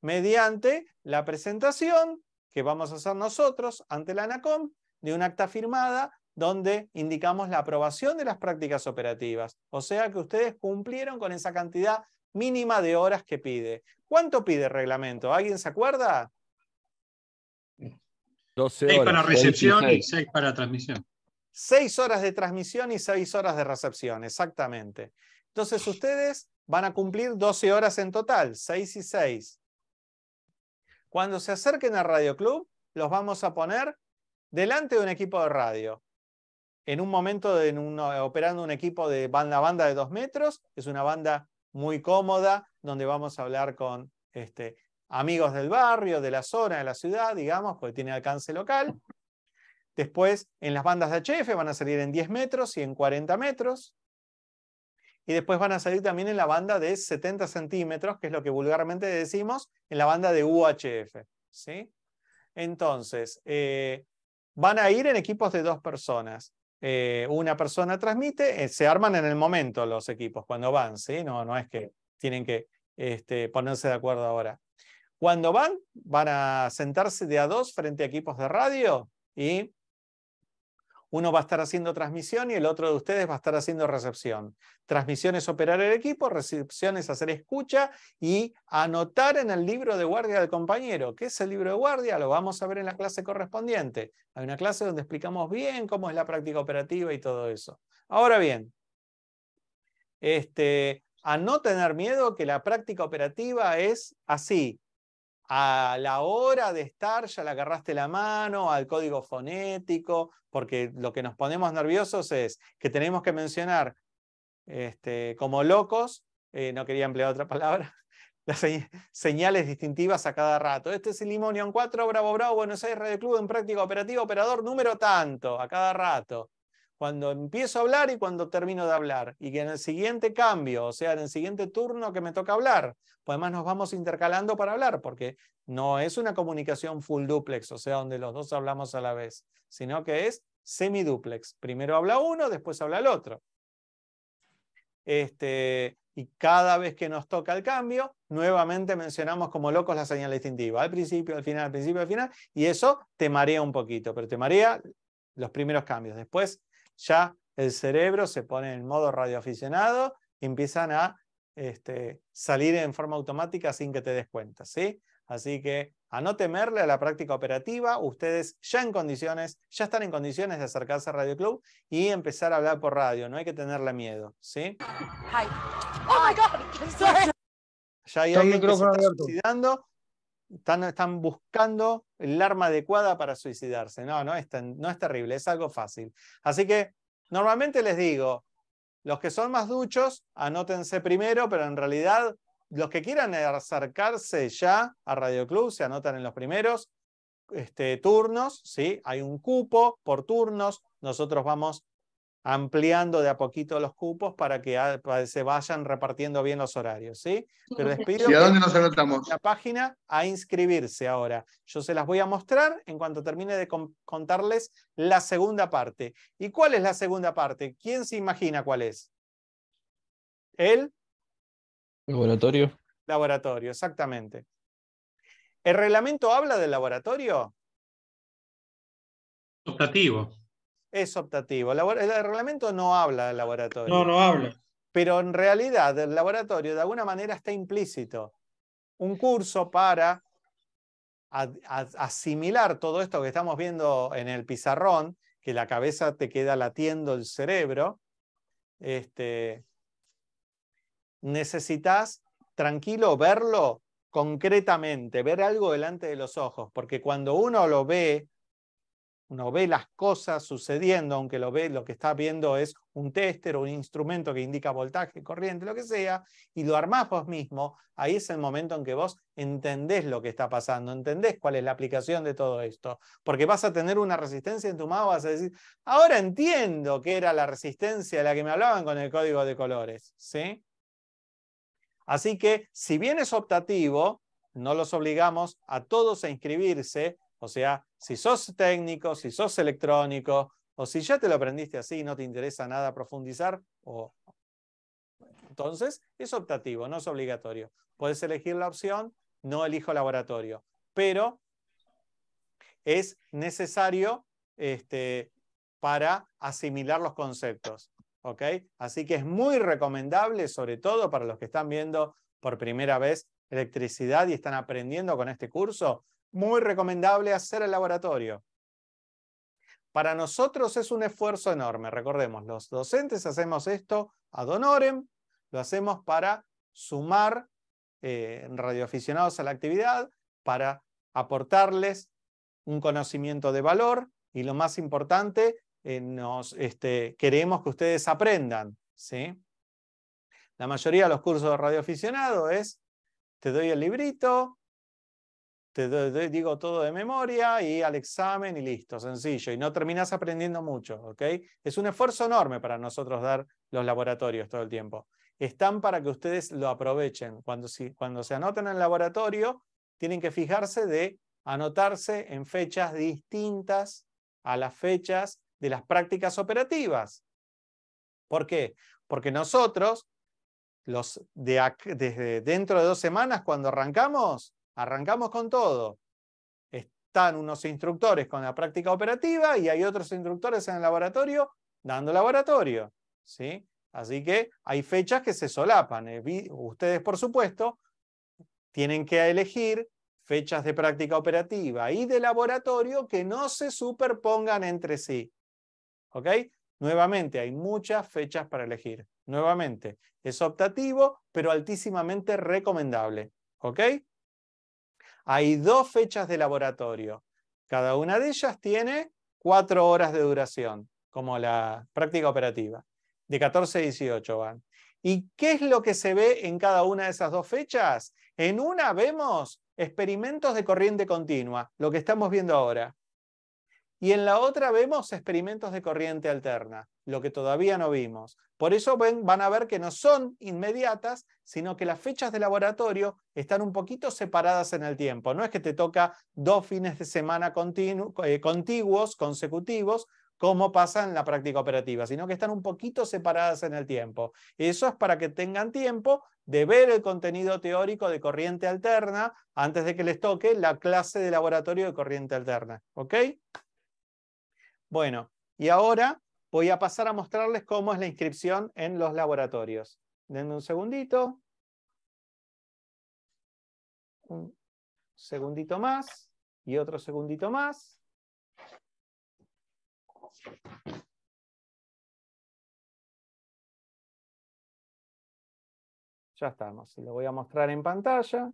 mediante la presentación que vamos a hacer nosotros ante la ANACOM de un acta firmada donde indicamos la aprobación de las prácticas operativas. O sea que ustedes cumplieron con esa cantidad mínima de horas que pide. ¿Cuánto pide el reglamento? ¿Alguien se acuerda? 12 horas. 6 para recepción y 6 para transmisión. 6 horas de transmisión y seis horas de recepción, exactamente. Entonces ustedes van a cumplir 12 horas en total, 6 y 6. Cuando se acerquen al Radio Club, los vamos a poner delante de un equipo de radio en un momento operando un equipo de banda banda de dos metros, es una banda muy cómoda, donde vamos a hablar con este, amigos del barrio, de la zona, de la ciudad, digamos, porque tiene alcance local. Después, en las bandas de HF van a salir en 10 metros y en 40 metros. Y después van a salir también en la banda de 70 centímetros, que es lo que vulgarmente decimos, en la banda de UHF. Entonces, eh, van a ir en equipos de dos personas. Eh, una persona transmite, eh, se arman en el momento los equipos, cuando van, ¿sí? No, no es que tienen que este, ponerse de acuerdo ahora. Cuando van, van a sentarse de a dos frente a equipos de radio y uno va a estar haciendo transmisión y el otro de ustedes va a estar haciendo recepción. Transmisión es operar el equipo, recepción es hacer escucha y anotar en el libro de guardia del compañero. ¿Qué es el libro de guardia? Lo vamos a ver en la clase correspondiente. Hay una clase donde explicamos bien cómo es la práctica operativa y todo eso. Ahora bien, este, a no tener miedo que la práctica operativa es así, a la hora de estar ya le agarraste la mano al código fonético, porque lo que nos ponemos nerviosos es que tenemos que mencionar este, como locos, eh, no quería emplear otra palabra, *laughs* las señales distintivas a cada rato. Este es el Limonion 4, Bravo Bravo, Buenos Aires Radio Club, en práctica operativa, operador número tanto, a cada rato cuando empiezo a hablar y cuando termino de hablar. Y que en el siguiente cambio, o sea, en el siguiente turno que me toca hablar, pues además nos vamos intercalando para hablar, porque no es una comunicación full duplex, o sea, donde los dos hablamos a la vez, sino que es semiduplex. Primero habla uno, después habla el otro. Este, y cada vez que nos toca el cambio, nuevamente mencionamos como locos la señal distintiva, al principio, al final, al principio, al final, y eso te marea un poquito, pero te marea los primeros cambios. Después ya el cerebro se pone en modo radioaficionado y empiezan a este, salir en forma automática sin que te des cuenta. Así que a no temerle a la práctica operativa, ustedes ya en condiciones, ya están en condiciones de acercarse a Radio Club y empezar a hablar por radio, no hay que tenerle miedo, ¿sí? Oh ya hay alguien están, buscando el arma adecuada para suicidarse. No, no es, terrible, es algo fácil. Así que normalmente les digo, los que son más duchos, anótense primero, pero en realidad los que quieran acercarse ya a Radio Club se anotan en los primeros este, turnos, ¿sí? Hay un cupo por turnos, nosotros vamos ampliando de a poquito los cupos para que se vayan repartiendo bien los horarios. ¿sí? Pero ¿Y a dónde nos anotamos? La página a inscribirse ahora. Yo se las voy a mostrar en cuanto termine de contarles la segunda parte. ¿Y cuál es la segunda parte? ¿Quién se imagina cuál es? ¿El? Laboratorio. Laboratorio, exactamente. ¿El reglamento habla del laboratorio? Optativo es optativo. El reglamento no habla del laboratorio. No, no habla. Pero en realidad el laboratorio de alguna manera está implícito. Un curso para asimilar todo esto que estamos viendo en el pizarrón, que la cabeza te queda latiendo el cerebro, este, necesitas tranquilo verlo concretamente, ver algo delante de los ojos, porque cuando uno lo ve uno ve las cosas sucediendo, aunque lo, ve, lo que está viendo es un tester o un instrumento que indica voltaje, corriente, lo que sea, y lo armás vos mismo, ahí es el momento en que vos entendés lo que está pasando, entendés cuál es la aplicación de todo esto, porque vas a tener una resistencia en tu mano, vas a decir, ahora entiendo que era la resistencia de la que me hablaban con el código de colores, ¿sí? Así que, si bien es optativo, no los obligamos a todos a inscribirse, o sea, si sos técnico, si sos electrónico, o si ya te lo aprendiste así y no te interesa nada profundizar, o... entonces es optativo, no es obligatorio. Puedes elegir la opción, no elijo laboratorio, pero es necesario este, para asimilar los conceptos. Así que es muy recomendable, sobre todo para los que están viendo por primera vez electricidad y están aprendiendo con este curso, muy recomendable hacer el laboratorio. Para nosotros es un esfuerzo enorme. Recordemos, los docentes hacemos esto ad honorem, lo hacemos para sumar eh, radioaficionados a la actividad, para aportarles un conocimiento de valor y lo más importante, eh, nos, este, queremos que ustedes aprendan. ¿sí? La mayoría de los cursos de radioaficionado es, te doy el librito, te digo todo de memoria y al examen y listo, sencillo. Y no terminas aprendiendo mucho, ¿ok? Es un esfuerzo enorme para nosotros dar los laboratorios todo el tiempo. Están para que ustedes lo aprovechen. Cuando, si, cuando se anotan en el laboratorio, tienen que fijarse de anotarse en fechas distintas a las fechas de las prácticas operativas. ¿Por qué? Porque nosotros, los de, desde dentro de dos semanas, cuando arrancamos, Arrancamos con todo. Están unos instructores con la práctica operativa y hay otros instructores en el laboratorio dando laboratorio. ¿sí? Así que hay fechas que se solapan. Eh, ustedes, por supuesto, tienen que elegir fechas de práctica operativa y de laboratorio que no se superpongan entre sí. ¿Ok? Nuevamente, hay muchas fechas para elegir. Nuevamente, es optativo, pero altísimamente recomendable. ¿Ok? Hay dos fechas de laboratorio. Cada una de ellas tiene cuatro horas de duración, como la práctica operativa. De 14 a 18 van. ¿Y qué es lo que se ve en cada una de esas dos fechas? En una vemos experimentos de corriente continua, lo que estamos viendo ahora y en la otra vemos experimentos de corriente alterna, lo que todavía no vimos. Por eso van a ver que no son inmediatas, sino que las fechas de laboratorio están un poquito separadas en el tiempo. No es que te toca dos fines de semana eh, contiguos, consecutivos, como pasa en la práctica operativa, sino que están un poquito separadas en el tiempo. Eso es para que tengan tiempo de ver el contenido teórico de corriente alterna antes de que les toque la clase de laboratorio de corriente alterna. ¿Ok? Bueno, y ahora voy a pasar a mostrarles cómo es la inscripción en los laboratorios. Denme un segundito. Un segundito más y otro segundito más. Ya estamos. Lo voy a mostrar en pantalla.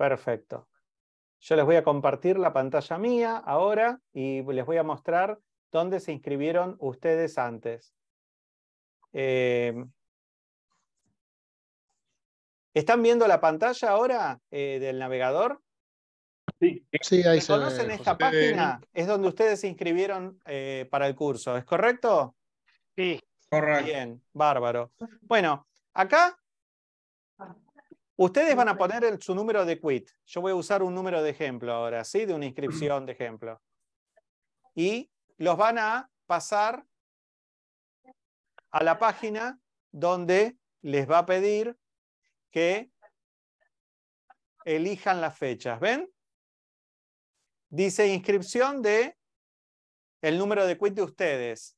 Perfecto. Yo les voy a compartir la pantalla mía ahora y les voy a mostrar dónde se inscribieron ustedes antes. Em, ¿Están viendo la pantalla ahora eh, del navegador? Sí, sí ahí se ¿Conocen esta página? Eh, es donde ustedes se inscribieron eh, para el curso, ¿es correcto? Sí. Correcto. Bien, bárbaro. Bueno, acá Ustedes van a poner su número de quit. Yo voy a usar un número de ejemplo ahora, ¿sí? De una inscripción de ejemplo. Y los van a pasar a la página donde les va a pedir que elijan las fechas. ¿Ven? Dice inscripción de el número de quit de ustedes.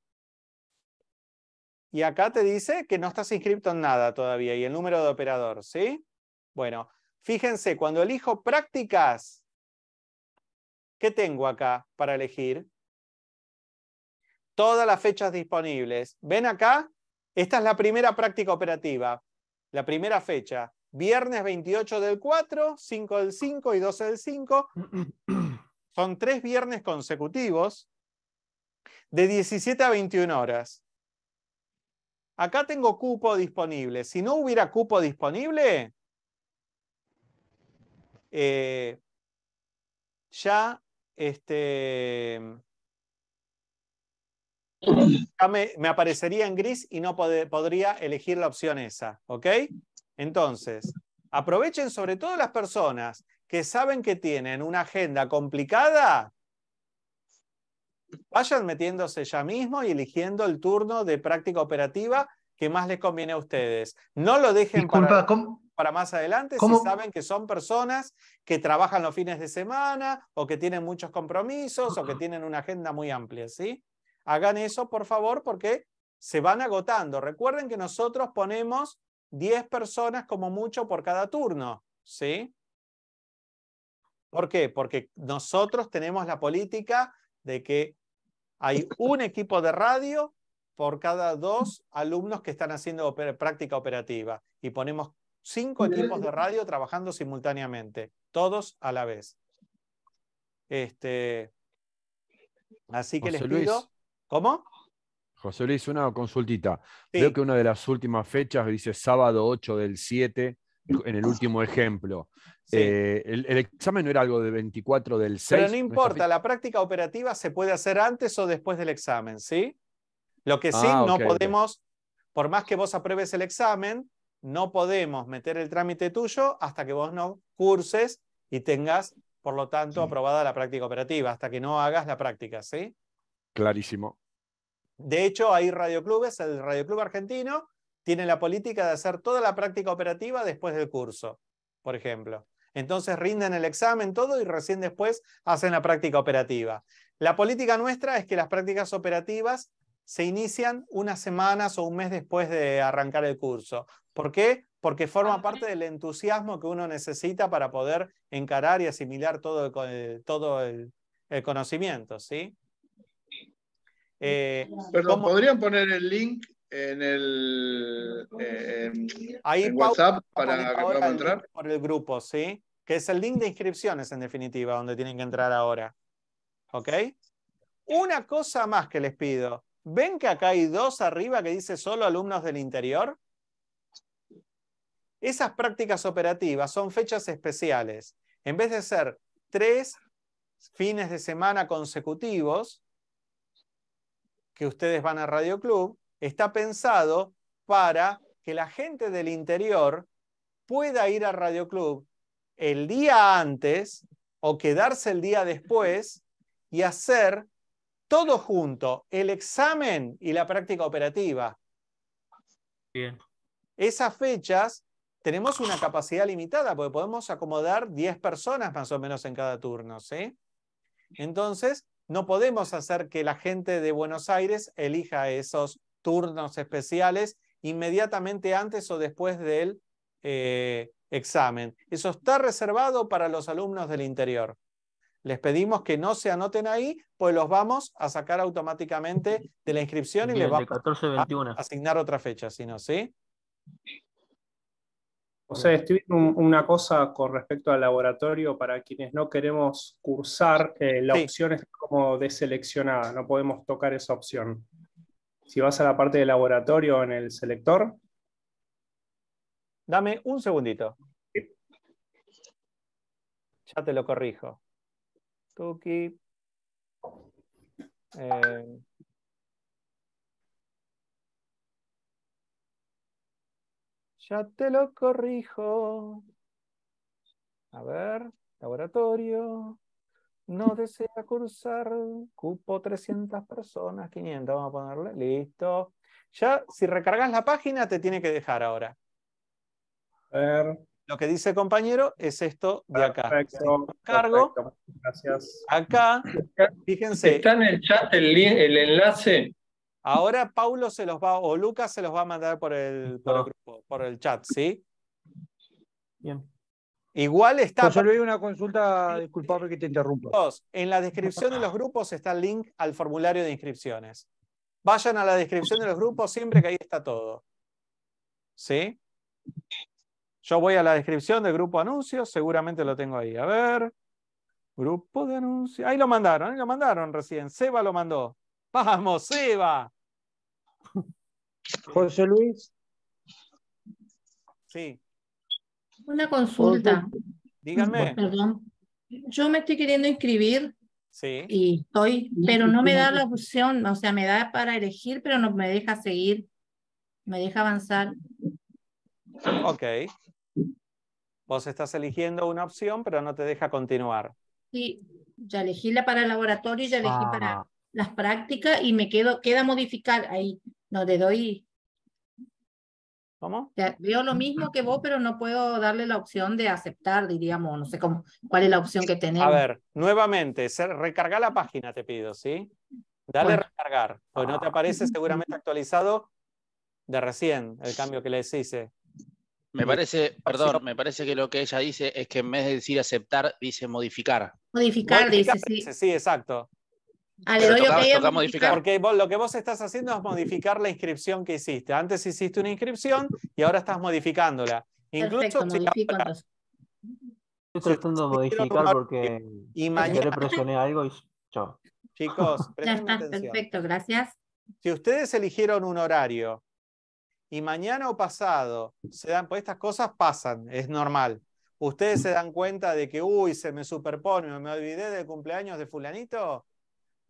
Y acá te dice que no estás inscrito en nada todavía y el número de operador, ¿sí? Bueno, fíjense, cuando elijo prácticas, ¿qué tengo acá para elegir? Todas las fechas disponibles. ¿Ven acá? Esta es la primera práctica operativa, la primera fecha. Viernes 28 del 4, 5 del 5 y 12 del 5. *clears throat* Son tres viernes consecutivos de 17 a 21 horas. Acá tengo cupo disponible. Si no hubiera cupo disponible, eh, ya, este, me, aparecería en gris y no podría elegir la opción esa. ¿Ok? Entonces, aprovechen sobre todo las personas que saben que tienen una agenda complicada, vayan metiéndose ya mismo y eligiendo el turno de práctica operativa que más les conviene a ustedes. No lo dejen Disculpa, para más adelante si saben que son personas que trabajan los fines de semana o que tienen muchos compromisos o que ah. tienen una agenda muy amplia, ¿sí? Hagan eso, por favor, porque se van agotando. Recuerden que nosotros ponemos 10 personas como mucho por cada turno, ¿sí? ¿Por qué? Porque nosotros tenemos la política de que hay un equipo de radio por cada dos alumnos que están haciendo práctica operativa y ponemos cinco equipos de radio trabajando simultáneamente, todos a la vez. Este, así que José les pido. Luis, ¿Cómo? José Luis, una consultita. creo Veo que una de las últimas fechas dice sábado 8 del 7, en el último ejemplo. Eh, el, examen no era algo de 24 del 6. Pero no importa, la práctica operativa se puede hacer antes o después del examen, ¿sí? Lo que sí, ah, no podemos, por más que vos apruebes el examen, no podemos meter el trámite tuyo hasta que vos no curses y tengas, por lo tanto, aprobada la práctica operativa, hasta que no hagas la práctica, ¿sí? Clarísimo. De hecho, hay radioclubes, el Radioclub Argentino tiene la política de hacer toda la práctica operativa después del curso, por ejemplo. Entonces rinden el examen, todo, y recién después hacen la práctica operativa. La política nuestra es que las prácticas operativas se inician unas semanas o un mes después de arrancar el curso. ¿Por qué? Porque forma ah, parte del entusiasmo que uno necesita para poder encarar y asimilar todo el, eh, todo el, conocimiento, ¿sí? Eh, Pero ¿podrían poner el link en el eh, WhatsApp para que entrar? Por el grupo, ¿sí? Que es el link de inscripciones, en definitiva, donde tienen que entrar ahora. ¿Ok? Una cosa más que les pido. ¿Ven que acá hay dos arriba que dice solo alumnos del interior? Esas prácticas operativas son fechas especiales. En vez de ser tres fines de semana consecutivos que ustedes van a Radio Club, está pensado para que la gente del interior pueda ir a Radio Club el día antes o quedarse el día después y hacer todo junto, el examen y la práctica operativa. Bien. Esas fechas tenemos una capacidad limitada, porque podemos acomodar 10 personas más o menos en cada turno, ¿sí? Entonces, no podemos hacer que la gente de Buenos Aires elija esos turnos especiales inmediatamente antes o después del eh, examen. Eso está reservado para los alumnos del interior. Les pedimos que no se anoten ahí, pues los vamos a sacar automáticamente de la inscripción y les vamos a asignar otra fecha, si no, ¿sí? O sea, estoy viendo una cosa con respecto al laboratorio para quienes no queremos cursar, eh, la opción es como deseleccionada, no podemos tocar esa opción. Si vas a la parte de laboratorio en el selector. Dame un segundito. Ya te lo corrijo. Tuki. Eh, Ya te lo corrijo. A ver, laboratorio. No *laughs* desea cursar. Cupo 300 personas, 500, vamos a ponerle. Listo. Ya, si recargas la página, te tiene que dejar ahora. A ver. Lo que dice compañero es esto de acá. Perfecto, cargo. Gracias. Acá, fíjense. ¿Está en el chat el enlace? Ahora Paulo se los va, o Lucas se los va a mandar por el, grupo, por el chat, ¿sí? Bien. Igual está. solo hay una consulta, disculpame que te interrumpa. En la descripción de los grupos está el link al formulario de inscripciones. Vayan a la descripción de los grupos siempre que ahí está todo. ¿Sí? Yo voy a la descripción del grupo anuncios, seguramente lo tengo ahí. A ver. Grupo de anuncios. Ahí lo mandaron, ahí lo mandaron recién. Seba lo mandó. Vamos, Seba. José Luis. Sí. Una consulta. Dígame. Perdón. Yo me estoy queriendo inscribir. Sí. Y estoy, pero no me da la opción, o sea, me da para elegir, pero no me deja seguir, me deja avanzar. Ok. Vos estás eligiendo una opción, pero no te deja continuar. Sí, ya elegí la para el laboratorio y ya elegí para ah las prácticas y me quedo, queda modificar ahí, no te doy. ¿Cómo? veo lo mismo que vos, pero no puedo darle la opción de aceptar, diríamos, no sé cómo, cuál es la opción que tenemos. A ver, nuevamente, recarga la página, te pido, ¿sí? Dale recargar, pues no te aparece seguramente actualizado de recién el cambio que les hice. Me parece, perdón, me parece que lo que ella dice es que en vez de decir aceptar, dice modificar. Modificar, modificar dice, sí. Sí, exacto. Porque lo que vos estás haciendo es modificar la inscripción que hiciste. Antes hiciste una inscripción y ahora estás modificándola. Incluso Estoy tratando de modificar porque y mañana... yo le presioné algo y Chicos, *laughs* ya está, perfecto, gracias. Si ustedes eligieron un horario y mañana o pasado se dan, pues estas cosas pasan, es normal. Ustedes se dan cuenta de que, uy, se me superpone, me olvidé del cumpleaños de fulanito,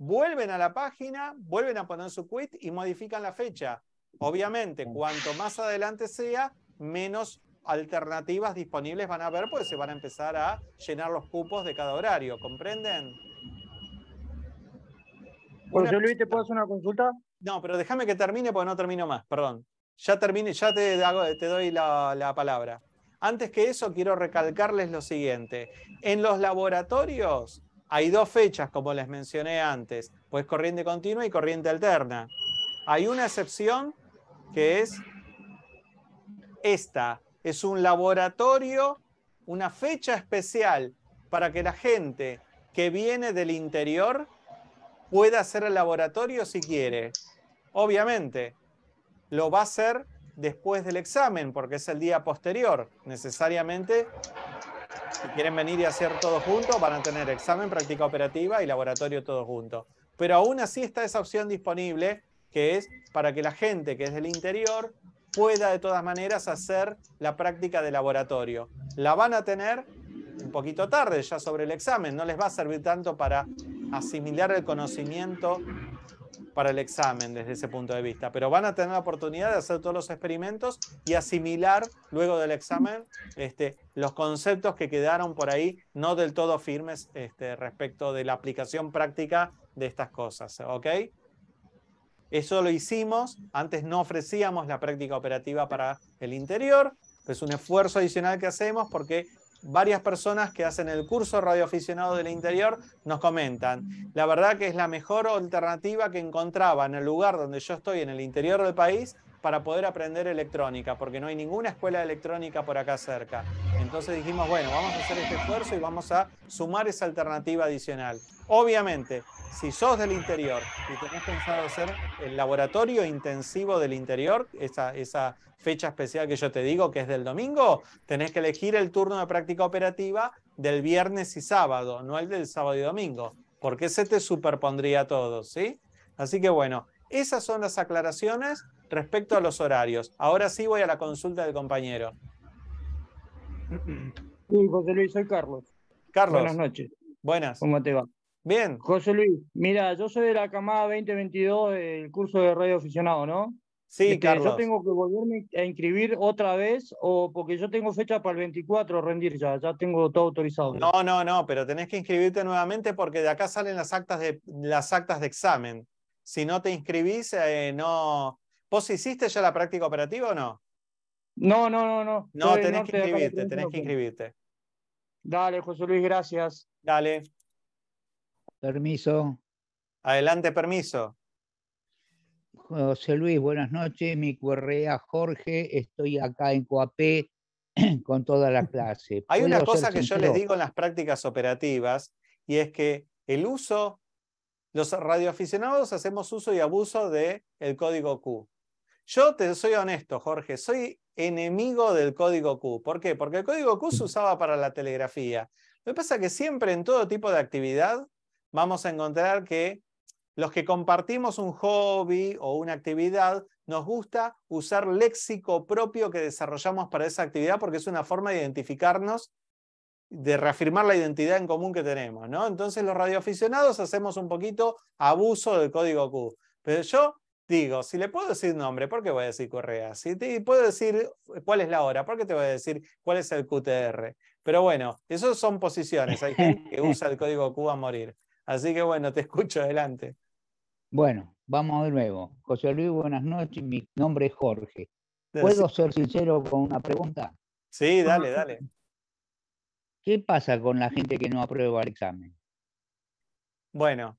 vuelven a la página, vuelven a poner su quit y modifican la fecha. Obviamente, cuanto más adelante sea, menos alternativas disponibles van a haber pues se van a empezar a llenar los cupos de cada horario. ¿Comprenden? ¿José Luis, ¿te puedo hacer una consulta? No, pero déjame que termine porque no termino más, perdón. Ya termine, ya te, doy la palabra. Antes que eso, quiero recalcarles lo siguiente. En los laboratorios hay dos fechas, como les mencioné antes, pues corriente continua y corriente alterna. Hay una excepción que es esta. Es un laboratorio, una fecha especial para que la gente que viene del interior pueda hacer el laboratorio si quiere. Obviamente, lo va a hacer después del examen, porque es el día posterior. Necesariamente si quieren venir y hacer todo junto, van a tener examen, práctica operativa y laboratorio todo junto. Pero aún así está esa opción disponible, que es para que la gente que es del interior pueda de todas maneras hacer la práctica de laboratorio. La van a tener un poquito tarde ya sobre el examen, no les va a servir tanto para asimilar el conocimiento para el examen desde ese punto de vista, pero van a tener la oportunidad de hacer todos los experimentos y asimilar luego del examen este, los conceptos que quedaron por ahí no del todo firmes este, respecto de la aplicación práctica de estas cosas. ¿Ok? Eso lo hicimos, antes no ofrecíamos la práctica operativa para el interior, es un esfuerzo adicional que hacemos porque varias personas que hacen el curso Radioaficionado del Interior nos comentan. La verdad que es la mejor alternativa que encontraba en el lugar donde yo estoy, en el interior del país, para poder aprender electrónica, porque no hay ninguna escuela de electrónica por acá cerca. Entonces dijimos, bueno, vamos a hacer este esfuerzo y vamos a sumar esa alternativa adicional. Obviamente, si sos del interior y tenés pensado hacer el laboratorio intensivo del interior, esa, fecha especial que yo te digo, que es del domingo, tenés que elegir el turno de práctica operativa del viernes y sábado, no el del sábado y domingo, porque se te superpondría todo, ¿sí? Así que bueno, esas son las aclaraciones respecto a los horarios. Ahora sí voy a la consulta del compañero. Sí, José Luis, soy Carlos. Carlos. Buenas noches. Buenas. ¿Cómo te va? Bien. José Luis, mira, yo soy de la camada 2022 del curso de radio aficionado, ¿no? Sí, claro. Este, yo tengo que volverme a inscribir otra vez o porque yo tengo fecha para el 24 rendir ya, ya tengo todo autorizado. No, no, no, pero tenés que inscribirte nuevamente porque de acá salen las actas de, las actas de examen. Si no te inscribís, eh, no... ¿Vos hiciste ya la práctica operativa o no? No, no, no, no. No, tenés que inscribirte, tenés que inscribirte. Dale, José Luis, gracias. Dale. Permiso. Adelante, permiso. José Luis, buenas noches. Mi correa Jorge, estoy acá en Coapé *clears throat* con toda la clase. Hay una cosa que yo les digo en las prácticas operativas y es que el uso, los radioaficionados hacemos uso y abuso del código Q. Yo te soy honesto, Jorge, soy enemigo del código Q. ¿Por qué? Porque el código Q se usaba para la telegrafía. Lo que pasa es que siempre en todo tipo de actividad vamos a encontrar que los que compartimos un hobby o una actividad, nos gusta usar léxico propio que desarrollamos para esa actividad porque es una forma de identificarnos, de reafirmar la identidad en común que tenemos. Entonces los radioaficionados hacemos un poquito abuso del código Q. Pero yo digo, si le puedo decir nombre, ¿por qué voy a decir Correa? Si te puedo decir eh, cuál es la hora, ¿por qué te voy a decir cuál es el QTR? Pero bueno, esas son posiciones. Hay gente que usa el código Q a morir. Así que bueno, te *laughs* escucho adelante. Bueno, vamos de nuevo. José Luis, buenas noches. Mi nombre es Jorge. ¿Puedo ser sincero con una pregunta? Sí, dale, dale. ¿Qué pasa con la gente que no aprueba el examen? Bueno.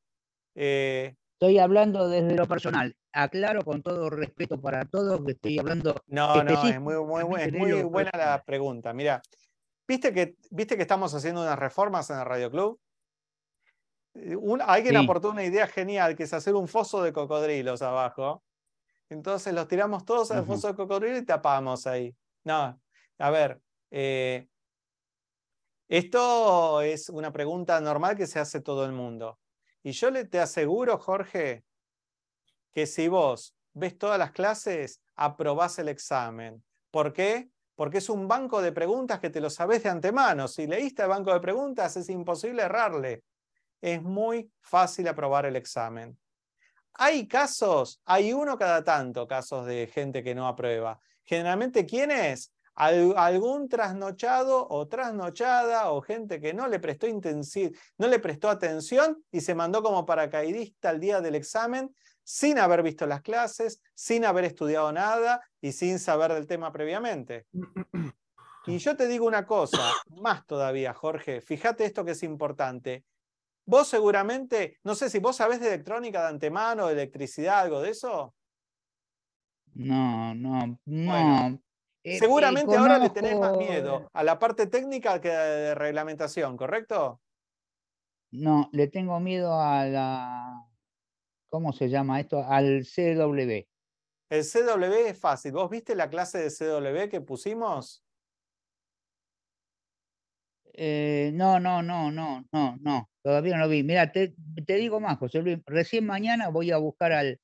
Eh, estoy hablando desde lo personal. Aclaro con todo respeto para todos que estoy hablando. No, no, es muy, muy, es muy buena la pregunta. Mira, ¿viste que, ¿viste que estamos haciendo unas reformas en el Radio Club? Eh, alguien aportó una idea genial, que es hacer un foso de cocodrilos abajo. Entonces los tiramos todos al foso de cocodrilos y tapamos ahí. No, a ver, eh, esto es una pregunta normal que se hace todo el mundo. Y yo le, te aseguro, Jorge, que si vos ves todas las clases, aprobás el examen. ¿Por qué? Porque es un banco de preguntas que te lo sabes de antemano. Si leíste el banco de preguntas, es imposible errarle es muy fácil aprobar el examen. Hay casos, hay uno cada tanto casos de gente que no aprueba. Generalmente, ¿quién es? algún trasnochado o trasnochada o gente que no le prestó no le prestó atención y se mandó como paracaidista al día del examen sin haber visto las clases, sin haber estudiado nada y sin saber del tema previamente. *clears throat* Y yo te digo una cosa, más todavía, Jorge, fíjate esto que es importante. Vos seguramente, no sé si vos sabés de electrónica de antemano, de electricidad, algo de eso. No, no, no. Eh, seguramente eh, ahora le tenés más miedo a la parte técnica que de reglamentación, ¿correcto? No, le tengo miedo a la. ¿Cómo se llama esto? Al CW. El CW es fácil. ¿Vos viste la clase de CW que pusimos? Eh, no, no, no, no, no, no. Todavía no vi. Mira, te, digo más, José Luis. Recién mañana voy a buscar al,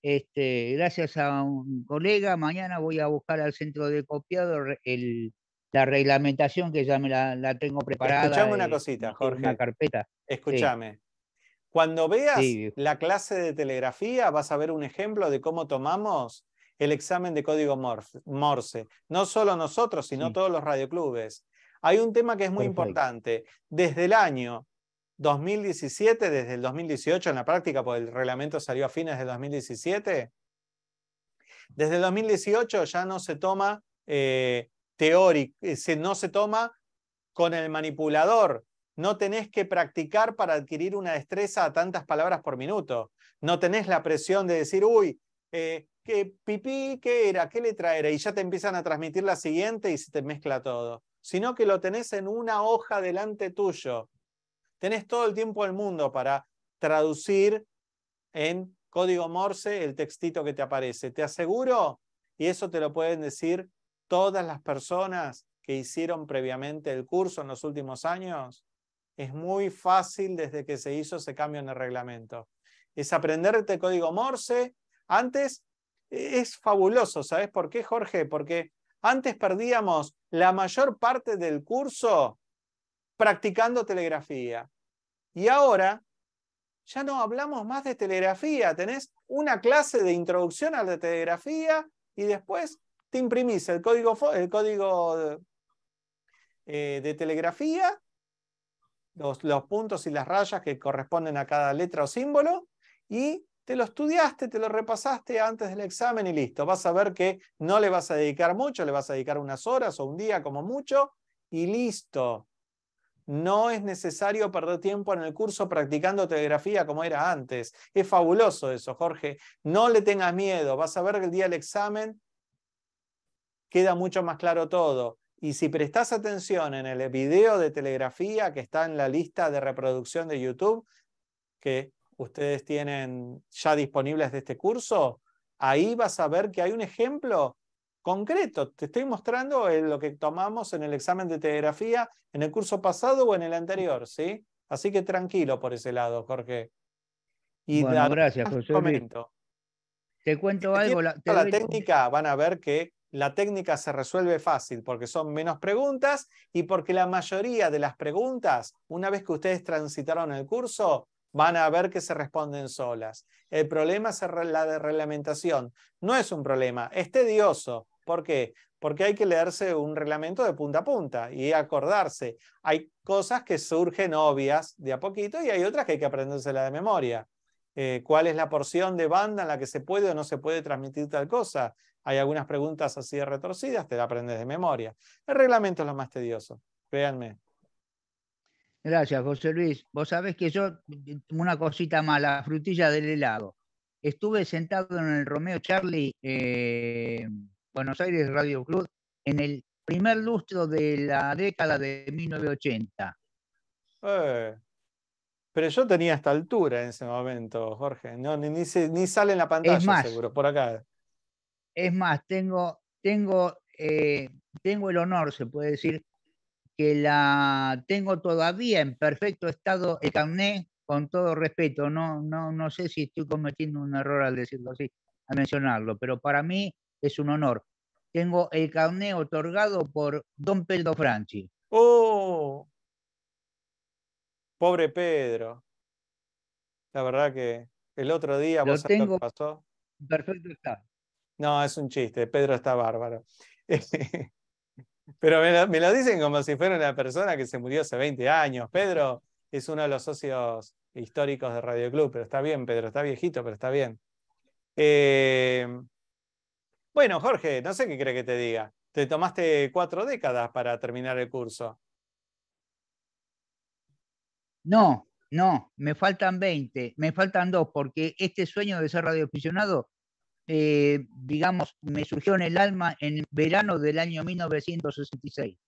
este, gracias a un colega, mañana voy a buscar al centro de copiado el, la reglamentación que ya me la, tengo preparada. Escuchame una cosita, Jorge. Una carpeta. Escúchame. Cuando veas la clase de telegrafía, vas a ver un ejemplo de cómo tomamos el examen de código Morse. No solo nosotros, sino todos los radioclubes. Hay un tema que es muy importante. Desde el año 2017, desde el 2018 en la práctica, porque el reglamento salió a fines de 2017. Desde el 2018 ya no se toma eh, teórico, eh, no se toma con el manipulador. No tenés que practicar para adquirir una destreza a tantas palabras por minuto. No tenés la presión de decir, uy, eh, ¿qué pipí? ¿Qué era? ¿Qué letra era? Y ya te empiezan a transmitir la siguiente y se te mezcla todo. Sino que lo tenés en una hoja delante tuyo Tenés todo el tiempo del mundo para traducir en código Morse el textito que te aparece. Te aseguro, y eso te lo pueden decir todas las personas que hicieron previamente el curso en los últimos años, es muy fácil desde que se hizo ese cambio en el reglamento. Es aprenderte este código Morse. Antes e, es fabuloso, ¿sabes por qué, Jorge? Porque antes perdíamos la mayor parte del curso practicando telegrafía. Y ahora ya no hablamos más de telegrafía, tenés una clase de introducción a la telegrafía y después te imprimís el código, el código eh, de, telegrafía, los puntos y las rayas que corresponden a cada letra o símbolo, y te lo estudiaste, te lo repasaste antes del examen y listo. Vas a ver que no le vas a dedicar mucho, le vas a dedicar unas horas o un día como mucho, y listo. No es necesario perder tiempo en el curso practicando telegrafía como era antes. Es fabuloso eso, Jorge. No le tengas miedo. Vas a ver que el día del examen queda mucho más claro todo. Y si prestas atención en el video de telegrafía que está en la lista de reproducción de YouTube, que ustedes tienen ya disponibles de este curso, ahí vas a ver que hay un ejemplo concreto. Te estoy mostrando eh, lo que tomamos en el examen de telegrafía en el curso pasado o en el anterior, ¿sí? Así que tranquilo por ese lado, Jorge. Y bueno, gracias, profesor. Te cuento algo. La, la técnica, van a ver que la técnica se resuelve fácil porque son menos preguntas y porque la mayoría de las preguntas, una vez que ustedes transitaron el curso, van a ver que se responden solas. El problema es la de reglamentación. No es un problema, es tedioso, ¿Por qué? Porque hay que leerse un reglamento de punta a punta y acordarse. Hay cosas que surgen obvias de a poquito y hay otras que hay que aprendérselas de memoria. Eh, ¿Cuál es la porción de banda en la que se puede o no se puede transmitir tal cosa? Hay algunas preguntas así retorcidas, te la aprendes de memoria. El reglamento es lo más tedioso, créanme. Gracias, José Luis. Vos sabés que yo, una cosita mala, frutilla del helado. Estuve sentado en el Romeo Charlie eh, Buenos Aires Radio Club en el primer lustro de la década de 1980. Eh, pero yo tenía esta altura en ese momento, Jorge. ni, sale en la pantalla, seguro, por acá. Es más, tengo, tengo, eh, tengo el honor, se puede decir, que la tengo todavía en perfecto estado el carné, con todo respeto. No, no, no sé si estoy cometiendo un error al decirlo así, al mencionarlo, pero para mí es un honor. Tengo el carné otorgado por don Pedro Franchi. ¡Oh! Pobre Pedro. La verdad que el otro día vos sabés lo que pasó. Perfecto está. No, es un chiste. Pedro está bárbaro. *laughs* Pero me lo, dicen como si fuera una persona que se murió hace 20 años. Pedro es uno de los socios históricos de Radio Club, pero está bien, Pedro, está viejito, pero está bien. Eh, bueno, Jorge, no sé qué crees que te diga. Te tomaste cuatro décadas para terminar el curso. No, no, me faltan 20, me faltan dos, porque este sueño de ser radioaficionado, eh, digamos, me surgió en el alma en verano del año 1966.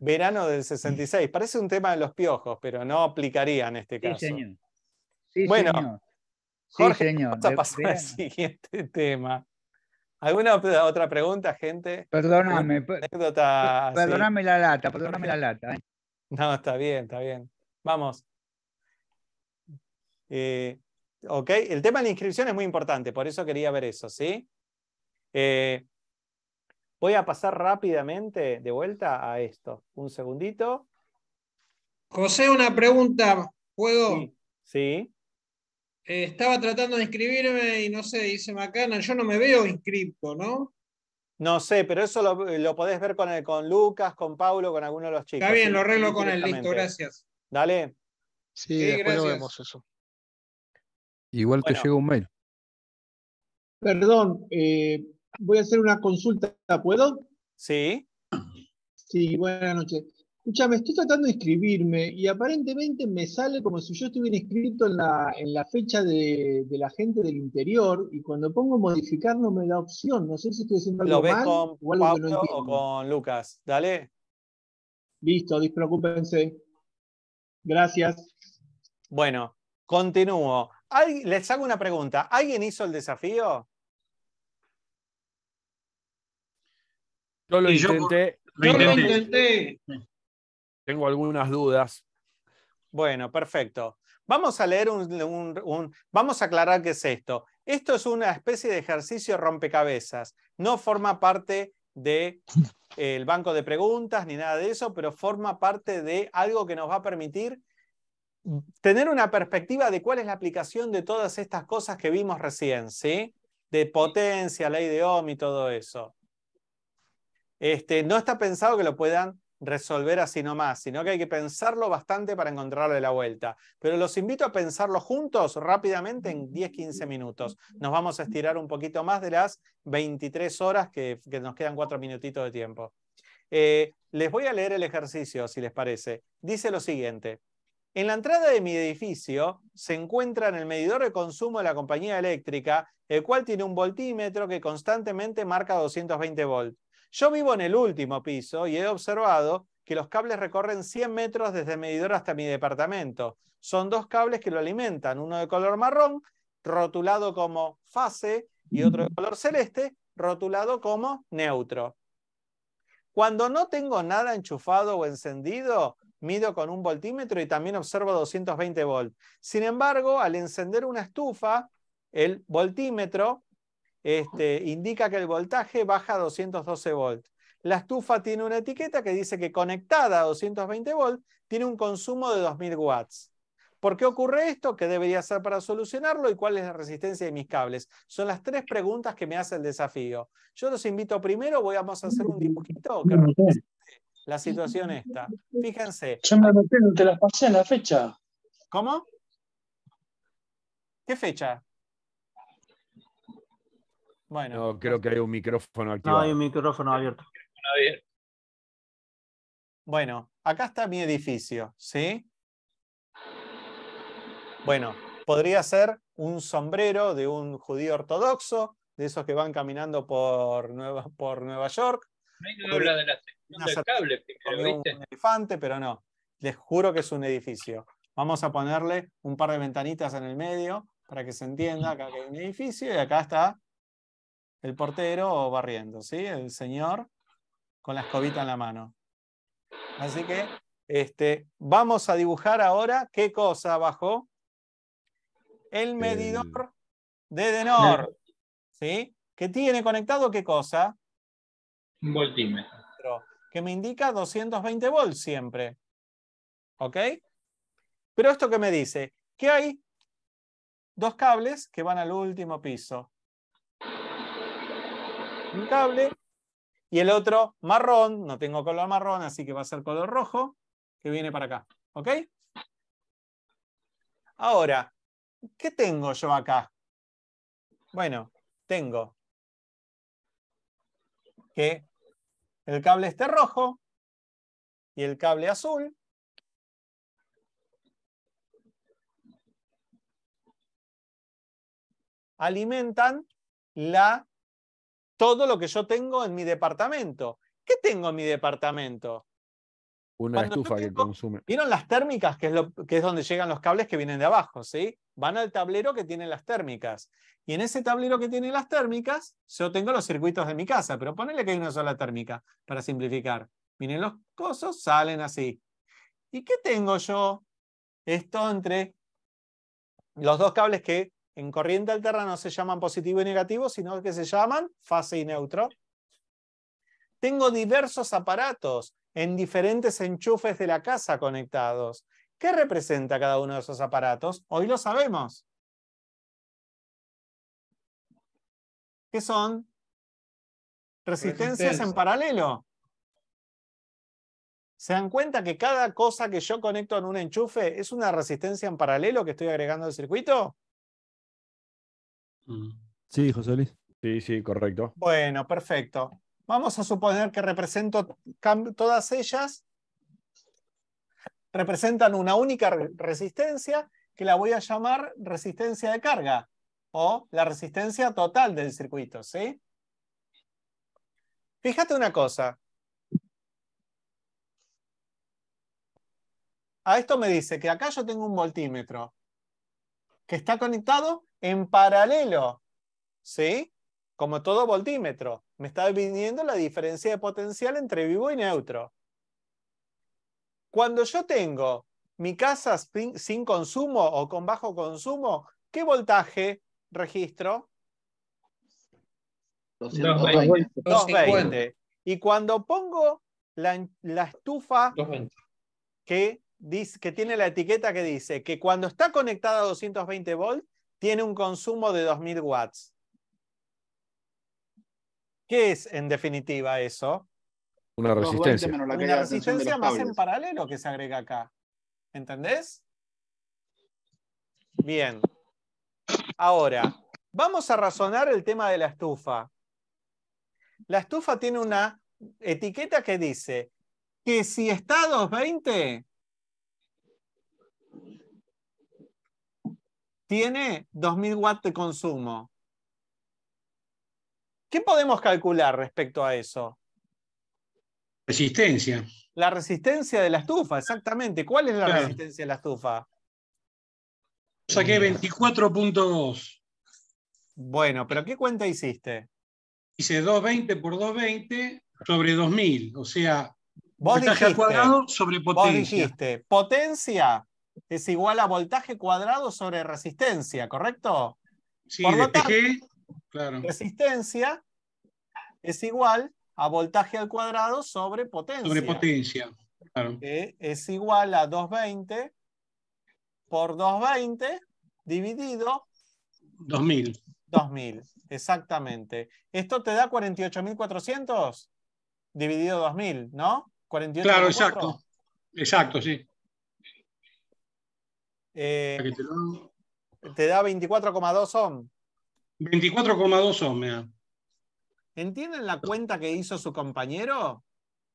Verano del 66, parece un tema de los piojos, pero no aplicaría en este caso. Sí, señor. bueno, Jorge, señor. vamos a pasar al *laughs* siguiente tema. ¿Alguna otra pregunta, gente? Perdóname. perdóname la lata, perdóname la lata. Eh. No, está bien, está bien. Vamos. Eh, ok, el tema de la inscripción es muy importante, por eso quería ver eso, ¿sí? Eh, voy a pasar rápidamente de vuelta a esto. Un segundito. José, una pregunta, ¿puedo? sí. Eh, estaba tratando de inscribirme y no sé, dice Macana, yo no me veo inscripto, ¿no? No sé, pero eso lo, podés ver con, Lucas, con Pablo, con alguno de los chicos. Está bien, lo arreglo con él, listo, gracias. Dale. Sí, después vemos eso. Igual te llega un mail. Perdón, eh, voy a hacer una consulta, ¿puedo? Sí. Sí, buenas noches me estoy tratando de inscribirme y aparentemente me sale como si yo estuviera inscrito en la, en la fecha de, la gente del interior y cuando pongo modificar no me da opción. No sé si estoy haciendo algo ¿Lo ves con Pablo o con Lucas? Dale. Listo, dispreocúpense. Gracias. Bueno, continúo. Les hago una pregunta. ¿Alguien hizo el desafío? Yo lo intenté. lo intenté. Tengo algunas dudas. Bueno, perfecto. Vamos a leer un, Vamos a aclarar qué es esto. Esto es una especie de ejercicio rompecabezas. No forma parte del de, eh, el banco de preguntas ni nada de eso, pero forma parte de algo que nos va a permitir tener una perspectiva de cuál es la aplicación de todas estas cosas que vimos recién, ¿sí? De potencia, ley de Ohm y todo eso. Este, no está pensado que lo puedan resolver así nomás, sino que hay que pensarlo bastante para encontrarle la vuelta. Pero los invito a pensarlo juntos rápidamente en 10-15 minutos. Nos vamos a estirar un poquito más de las 23 horas que, nos quedan 4 minutitos de tiempo. Eh, les voy a leer el ejercicio, si les parece. Dice lo siguiente. En la entrada de mi edificio se encuentra en el medidor de consumo de la compañía eléctrica, el cual tiene un voltímetro que constantemente marca 220 volts. Yo vivo en el último piso y he observado que los cables recorren 100 metros desde el medidor hasta mi departamento. Son dos cables que lo alimentan, uno de color marrón, rotulado como fase, y otro de color celeste, rotulado como neutro. Cuando no tengo nada enchufado o encendido, mido con un voltímetro y también observo 220 volts. Sin embargo, al encender una estufa, el voltímetro este, indica que el voltaje baja a 212 volts. La estufa tiene una etiqueta que dice que conectada a 220 volts tiene un consumo de 2000 watts. ¿Por qué ocurre esto? ¿Qué debería hacer para solucionarlo? ¿Y cuál es la resistencia de mis cables? Son las tres preguntas que me hace el desafío. Yo los invito primero, voy a hacer un dibujito que la situación esta. Fíjense. Yo me te las pasé en la fecha. ¿Cómo? ¿Qué fecha? Bueno. No, creo pues que hay un micrófono No, hay un micrófono abierto. Bueno, acá está mi edificio, ¿sí? Bueno, podría ser un sombrero de un judío ortodoxo, de esos que van caminando por Nueva, por Nueva York. no de la del cable, ¿viste? Un elefante, pero no. Les juro que es un edificio. Vamos a ponerle un par de ventanitas en el medio para que se entienda. Acá hay un edificio y acá está el portero barriendo, ¿sí? El señor con la escobita en la mano. Así que este, vamos a dibujar ahora qué cosa abajo. El medidor de Denor. ¿Sí? Que tiene conectado qué cosa? Un voltímetro. Que me indica 220 volts siempre. ¿Ok? Pero esto que me dice que hay dos cables que van al último piso un cable. Y el otro marrón, no tengo color marrón, así que va a ser color rojo, que viene para acá. ¿Ok? Ahora, ¿qué tengo yo acá? Bueno, tengo que el cable este rojo y el cable azul. Alimentan la todo lo que yo tengo en mi departamento. ¿Qué tengo en mi departamento? Una estufa que consume. ¿Vieron las térmicas, que es, lo, que es donde llegan los cables que vienen de abajo? ¿sí? Van al tablero que tienen las térmicas. Y en ese tablero que tienen las térmicas, yo tengo los circuitos de mi casa, pero ponele que hay una sola térmica, para simplificar. Miren, los cosos salen así. ¿Y qué tengo yo? Esto entre los dos cables que en corriente alterna no se llaman positivo y negativo, sino que se llaman fase y neutro. Tengo diversos aparatos en diferentes enchufes de la casa conectados. ¿Qué representa cada uno de esos aparatos? Hoy lo sabemos. ¿Qué son? Resistencias en paralelo. ¿Se dan cuenta que cada cosa que yo conecto en un enchufe es una resistencia en paralelo que estoy agregando al circuito? Mm. Sí, José Luis. Sí, sí, correcto. Bueno, perfecto. Vamos a suponer que represento todas ellas representan una única resistencia que la voy a llamar resistencia de carga o la resistencia total del circuito, ¿sí? Fíjate una cosa. A esto me dice que acá yo tengo un voltímetro que está conectado en paralelo, ¿sí? Como todo voltímetro. Me está dividiendo la diferencia de potencial entre vivo y neutro. Cuando yo tengo mi casa sin consumo o con bajo consumo, ¿qué voltaje registro? 220. Y cuando pongo la, estufa ¿qué? que que tiene la etiqueta que dice que cuando está conectada a 220 volts, tiene un consumo de 2000 watts. ¿Qué es en definitiva eso? Una resistencia. Una resistencia más en paralelo que se agrega acá. ¿Entendés? Bien. Ahora, vamos a razonar el tema de la estufa. La estufa tiene una etiqueta que dice que si está a 220, tiene 2.000 watts de consumo. ¿Qué podemos calcular respecto a eso? Resistencia. La resistencia de la estufa, exactamente. ¿Cuál es la resistencia de la estufa? Saqué 24.2. Bueno, pero ¿qué cuenta hiciste? Hice 220 por 220 sobre 2000, o sea, al cuadrado sobre potencia. Vos dijiste, potencia es igual a voltaje cuadrado sobre resistencia, ¿correcto? Sí, claro. resistencia es igual a voltaje al cuadrado sobre potencia. Sobre potencia, claro. es igual a 220 por 220 dividido 2000. 2000, exactamente. Esto te da 48.400 dividido 2000, ¿no? 48, claro, exacto. Exacto, sí. Eh, te, da 24,2 ohm. 24,2 ohm me ¿Entienden la cuenta que hizo su compañero?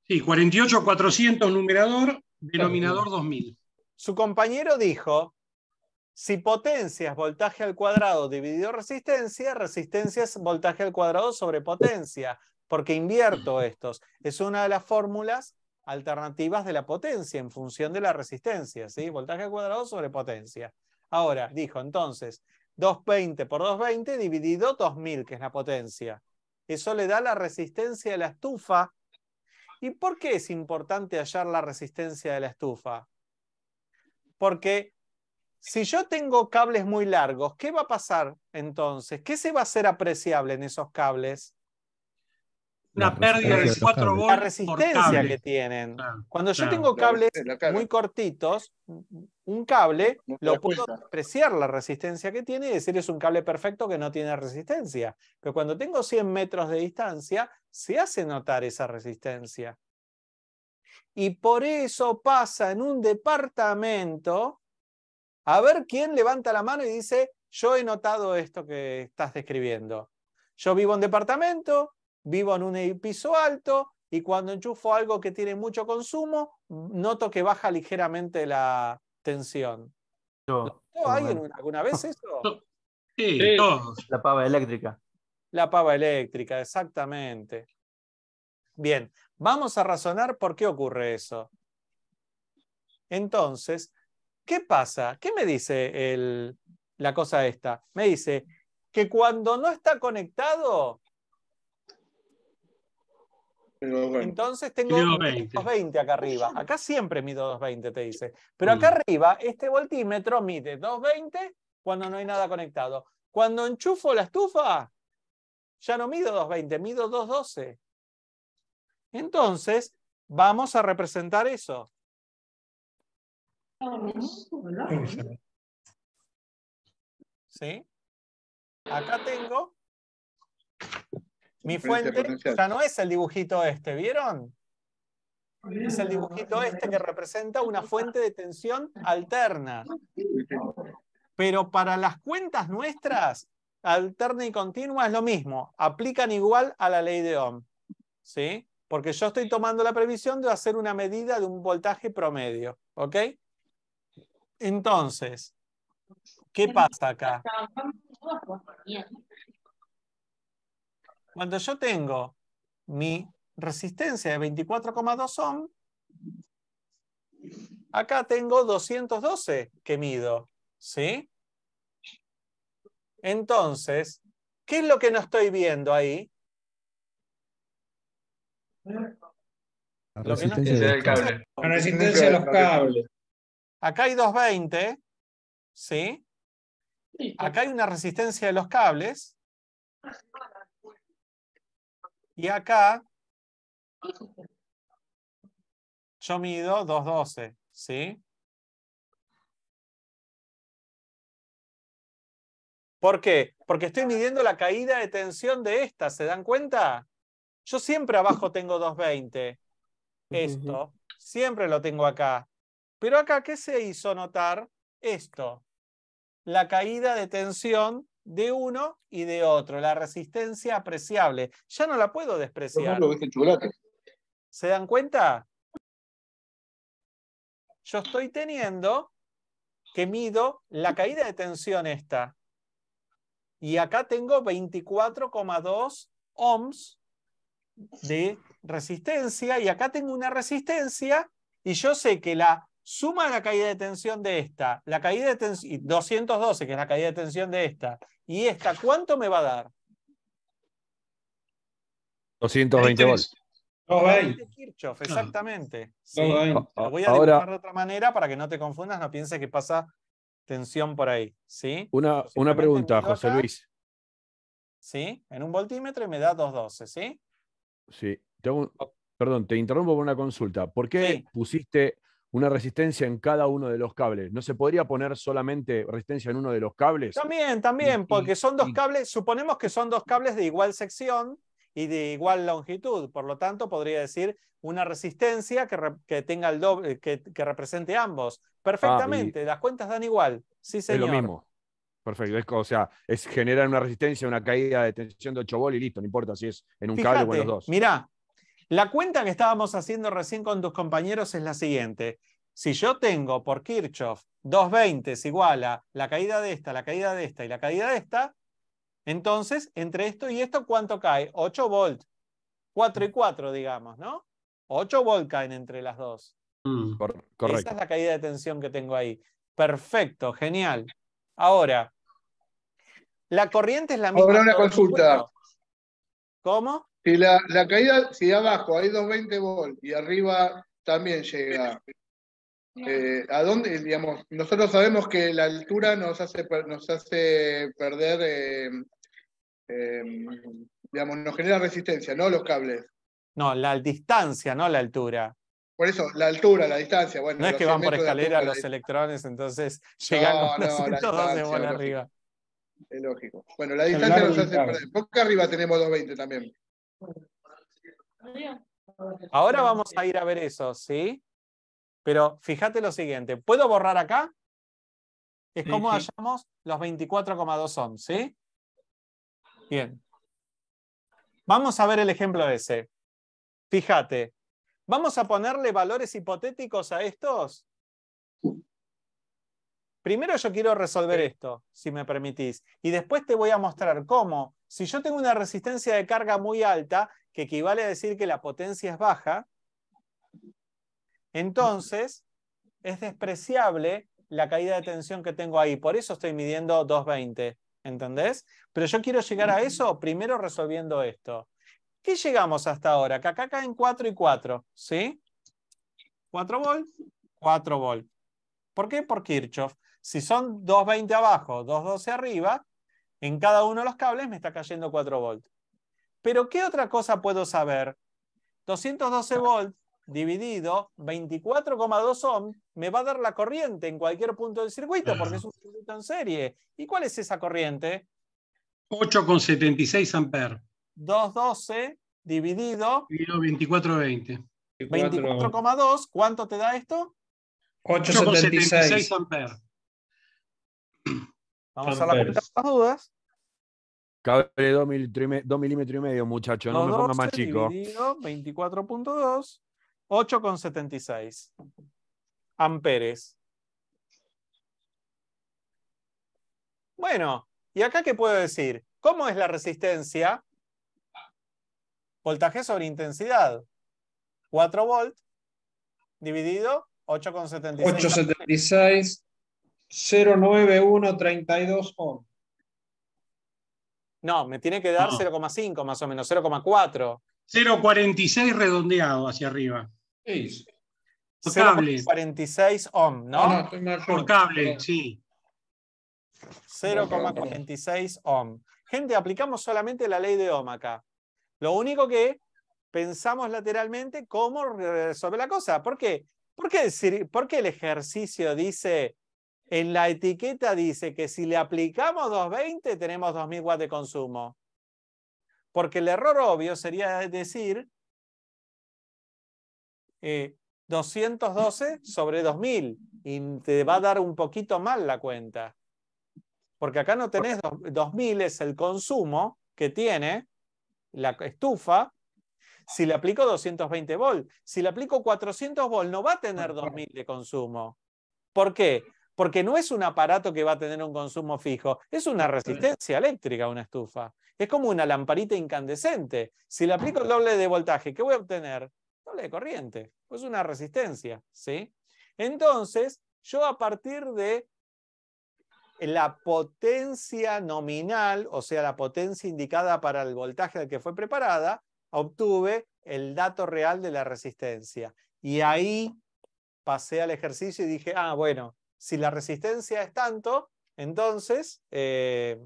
Sí, 48,400 numerador, denominador 2000. Su compañero dijo, si potencias voltaje al cuadrado dividido resistencia, resistencia es voltaje al cuadrado sobre potencia, porque invierto *clears throat* estos. Es una de las fórmulas alternativas de la potencia en función de la resistencia, ¿sí? Voltaje cuadrado sobre potencia. Ahora, dijo entonces, 220 por 220 dividido 2000, que es la potencia. Eso le da la resistencia de la estufa. ¿Y por qué es importante hallar la resistencia de la estufa? Porque si yo tengo cables muy largos, ¿qué va a pasar entonces? ¿Qué se va a hacer apreciable en esos cables? una pérdida de cuatro La resistencia que tienen. Cuando yo tengo cables muy cortitos, un cable, lo puedo apreciar la resistencia que tiene y decir es un cable perfecto que no tiene resistencia. Pero cuando tengo 100 metros de distancia, se hace notar esa resistencia. Y por eso pasa en un departamento a ver quién levanta la mano y dice, yo he notado esto que estás describiendo. Yo vivo en departamento, vivo en un piso alto y cuando enchufo algo que tiene mucho consumo, noto que baja ligeramente la tensión. alguien alguna vez eso? *laughs* Sí, todos. La pava eléctrica. La pava eléctrica, exactamente. Bien, vamos a razonar por qué ocurre eso. Entonces, ¿qué pasa? ¿Qué me dice el, la cosa esta? Me dice que cuando no está conectado, entonces tengo 220. acá arriba. Acá siempre mido 220, te dice. Pero mm. acá arriba, este voltímetro mide 220 cuando no hay nada conectado. Cuando enchufo la estufa, ya no mido 220, mido 212. Entonces, vamos a representar eso. ¿Sí? Acá tengo mi fuente ya no es el dibujito este, ¿vieron? Es el dibujito este que representa una fuente de tensión alterna. Pero para las cuentas nuestras, alterna y continua es lo mismo. Aplican igual a la ley de Ohm. ¿Sí? Porque yo estoy tomando la previsión de hacer una medida de un voltaje promedio. ¿Ok? Entonces, ¿qué pasa acá? Cuando yo tengo mi resistencia de 24,2 ohm, acá tengo 212 que mido, ¿sí? Entonces, ¿qué es lo que no estoy viendo ahí? La resistencia, del cable. La resistencia de los cables. Acá hay 220, ¿sí? Acá hay una resistencia de los cables. Y acá yo mido 2.12, ¿sí? ¿Por qué? Porque estoy midiendo la caída de tensión de esta, ¿se dan cuenta? Yo siempre abajo tengo 2.20. Esto, siempre lo tengo acá. Pero acá, ¿qué se hizo notar? Esto, la caída de tensión de uno y de otro, la resistencia apreciable. Ya no la puedo despreciar. ¿Se dan cuenta? Yo estoy teniendo que mido la caída de tensión esta. Y acá tengo 24,2 ohms de resistencia y acá tengo una resistencia y yo sé que la suma la caída de tensión de esta, la caída de tensión, 212, que es la caída de tensión de esta, y esta, ¿cuánto me va a dar? 220 volts. Kirchhoff, ah. exactamente. lo voy a Ahora, de otra manera para que no te confundas, no pienses que pasa tensión por ahí. ¿sí? Una, una pregunta, José Luis. ¿Sí? En un voltímetro me da 212, ¿sí? Sí. perdón, te interrumpo por una consulta. ¿Por qué pusiste una resistencia en cada uno de los cables. ¿No se podría poner solamente resistencia en uno de los cables? También, también, porque son dos cables, suponemos que son dos cables de igual sección y de igual longitud, por lo tanto podría decir una resistencia que, tenga el doble, que, represente ambos. Ah, Perfectamente, las cuentas dan igual. Sí, señor. Es lo mismo. Perfecto, es, o sea, es generar una resistencia, una caída de tensión de 8 volt y listo, no importa si es en un cable o en los dos. Mirá, la cuenta que estábamos haciendo recién con tus compañeros es la siguiente. Si yo tengo por Kirchhoff 220 es igual a la caída de esta, la caída de esta y la caída de esta, entonces entre esto y esto, ¿cuánto cae? 8 volt. 4 y 4, digamos, ¿no? 8 volt caen entre las dos. Mm. correcto. Esa es la caída de tensión que tengo ahí. Perfecto, genial. Ahora, la corriente es la misma. Ahora una consulta. ¿Cómo? Si la, caída, si abajo hay 220 volts y arriba también llega, eh, ¿a dónde? Digamos, nosotros sabemos que la altura nos hace, nos hace perder, eh, em, digamos, nos genera resistencia, ¿no? Los cables. No, la distancia, no la altura. Por eso, la altura, la distancia. Bueno, no es que van por escalera los electrones, entonces llegan no, con no, volts *laughs* arriba. Es lógico. Bueno, la distancia nos hace perder. ¿Por arriba tenemos 220 también? Ahora vamos a ir a ver eso, ¿sí? Pero fíjate lo siguiente, ¿puedo borrar acá? Es como hallamos los 24,2 ohms ¿sí? Bien. Vamos a ver el ejemplo ese. Fíjate, ¿vamos a ponerle valores hipotéticos a estos? Primero yo quiero resolver esto, si me permitís, y después te voy a mostrar cómo si yo tengo una resistencia de carga muy alta, que equivale a decir que la potencia es baja, entonces es despreciable la caída de tensión que tengo ahí. Por eso estoy midiendo 220, ¿entendés? Pero yo quiero llegar a eso primero resolviendo esto. ¿Qué llegamos hasta ahora? Que acá caen 4 y 4, ¿sí? 4 volt, 4 volt. ¿Por qué? Por Kirchhoff. Si son 220 abajo, 212 arriba, en cada uno de los cables me está cayendo 4 volts. Pero ¿qué otra cosa puedo saber? 212 volts dividido 24,2 ohm me va a dar la corriente en cualquier punto del circuito porque es un circuito en serie. ¿Y cuál es esa corriente? 8,76 amperes. 212 dividido. 24,20. 24,2. ¿Cuánto te da esto? 8,76 amperes. Vamos a la cuenta de las dudas. Cabe 2 milímetros y medio, muchacho, no, no me ponga más chico. 24.2, 8,76 amperes. Bueno, ¿y acá qué puedo decir? ¿Cómo es la resistencia? Voltaje sobre intensidad. 4 volt dividido 8,76. 8,76 09132 No, me tiene que dar 0,5 más o menos, 0,4. 0,46 redondeado hacia arriba. Sí. Por cable. 0,46 ohm, ¿no? no Por cable, sí. 0,46 ohm. Gente, aplicamos solamente la ley de ohm acá. Lo único que pensamos lateralmente cómo resolver la cosa. ¿Por qué? por qué el ejercicio dice en la etiqueta dice que si le aplicamos 220 tenemos 2000 watts de consumo. Porque el error obvio sería decir 212 eh, sobre 2000 y te va a dar un poquito mal la cuenta. Porque acá no tenés 2000, es el consumo que tiene la estufa. Si le aplico 220 volt, si le aplico 400 volt, no va a tener 2000 de consumo. ¿Por qué? porque no es un aparato que va a tener un consumo fijo, es una resistencia eléctrica una estufa. Es como una lamparita incandescente. Si le aplico el doble de voltaje, ¿qué voy a obtener? Doble de corriente. Pues una resistencia, ¿sí? Entonces, yo a partir de la potencia nominal, o sea, la potencia indicada para el voltaje al que fue preparada, obtuve el dato real de la resistencia. Y ahí pasé al ejercicio y dije, ah, bueno, si la resistencia es tanto, entonces eh,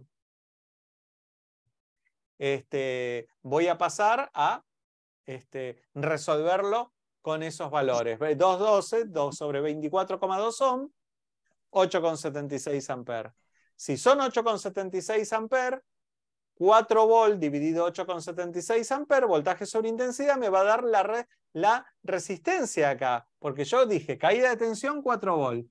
este, voy a pasar a este, resolverlo con esos valores. 212, 2 sobre 24,2 son 8,76 amperes. Si son 8,76 amperes, 4 volt dividido 8,76 amperes, voltaje sobre intensidad, me va a dar la, la, resistencia acá. Porque yo dije, caída de tensión 4 volt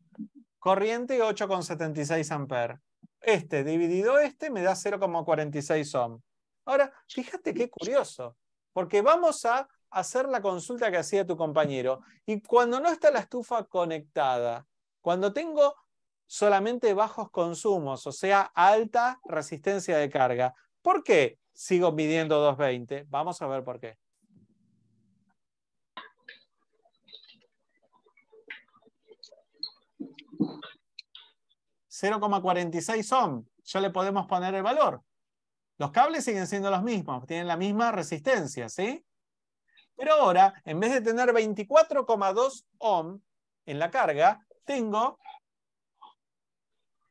corriente 8,76 amperes. Este dividido este me da 0,46 ohm. Ahora, fíjate qué curioso, porque vamos a hacer la consulta que hacía tu compañero. Y cuando no está la estufa conectada, cuando tengo solamente bajos consumos, o sea, alta resistencia de carga, ¿por qué sigo midiendo 220? Vamos a ver por qué. 0,46 ohm. Ya le podemos poner el valor. Los cables siguen siendo los mismos, tienen la misma resistencia, ¿sí? Pero ahora, en vez de tener 24,2 ohm en la carga, tengo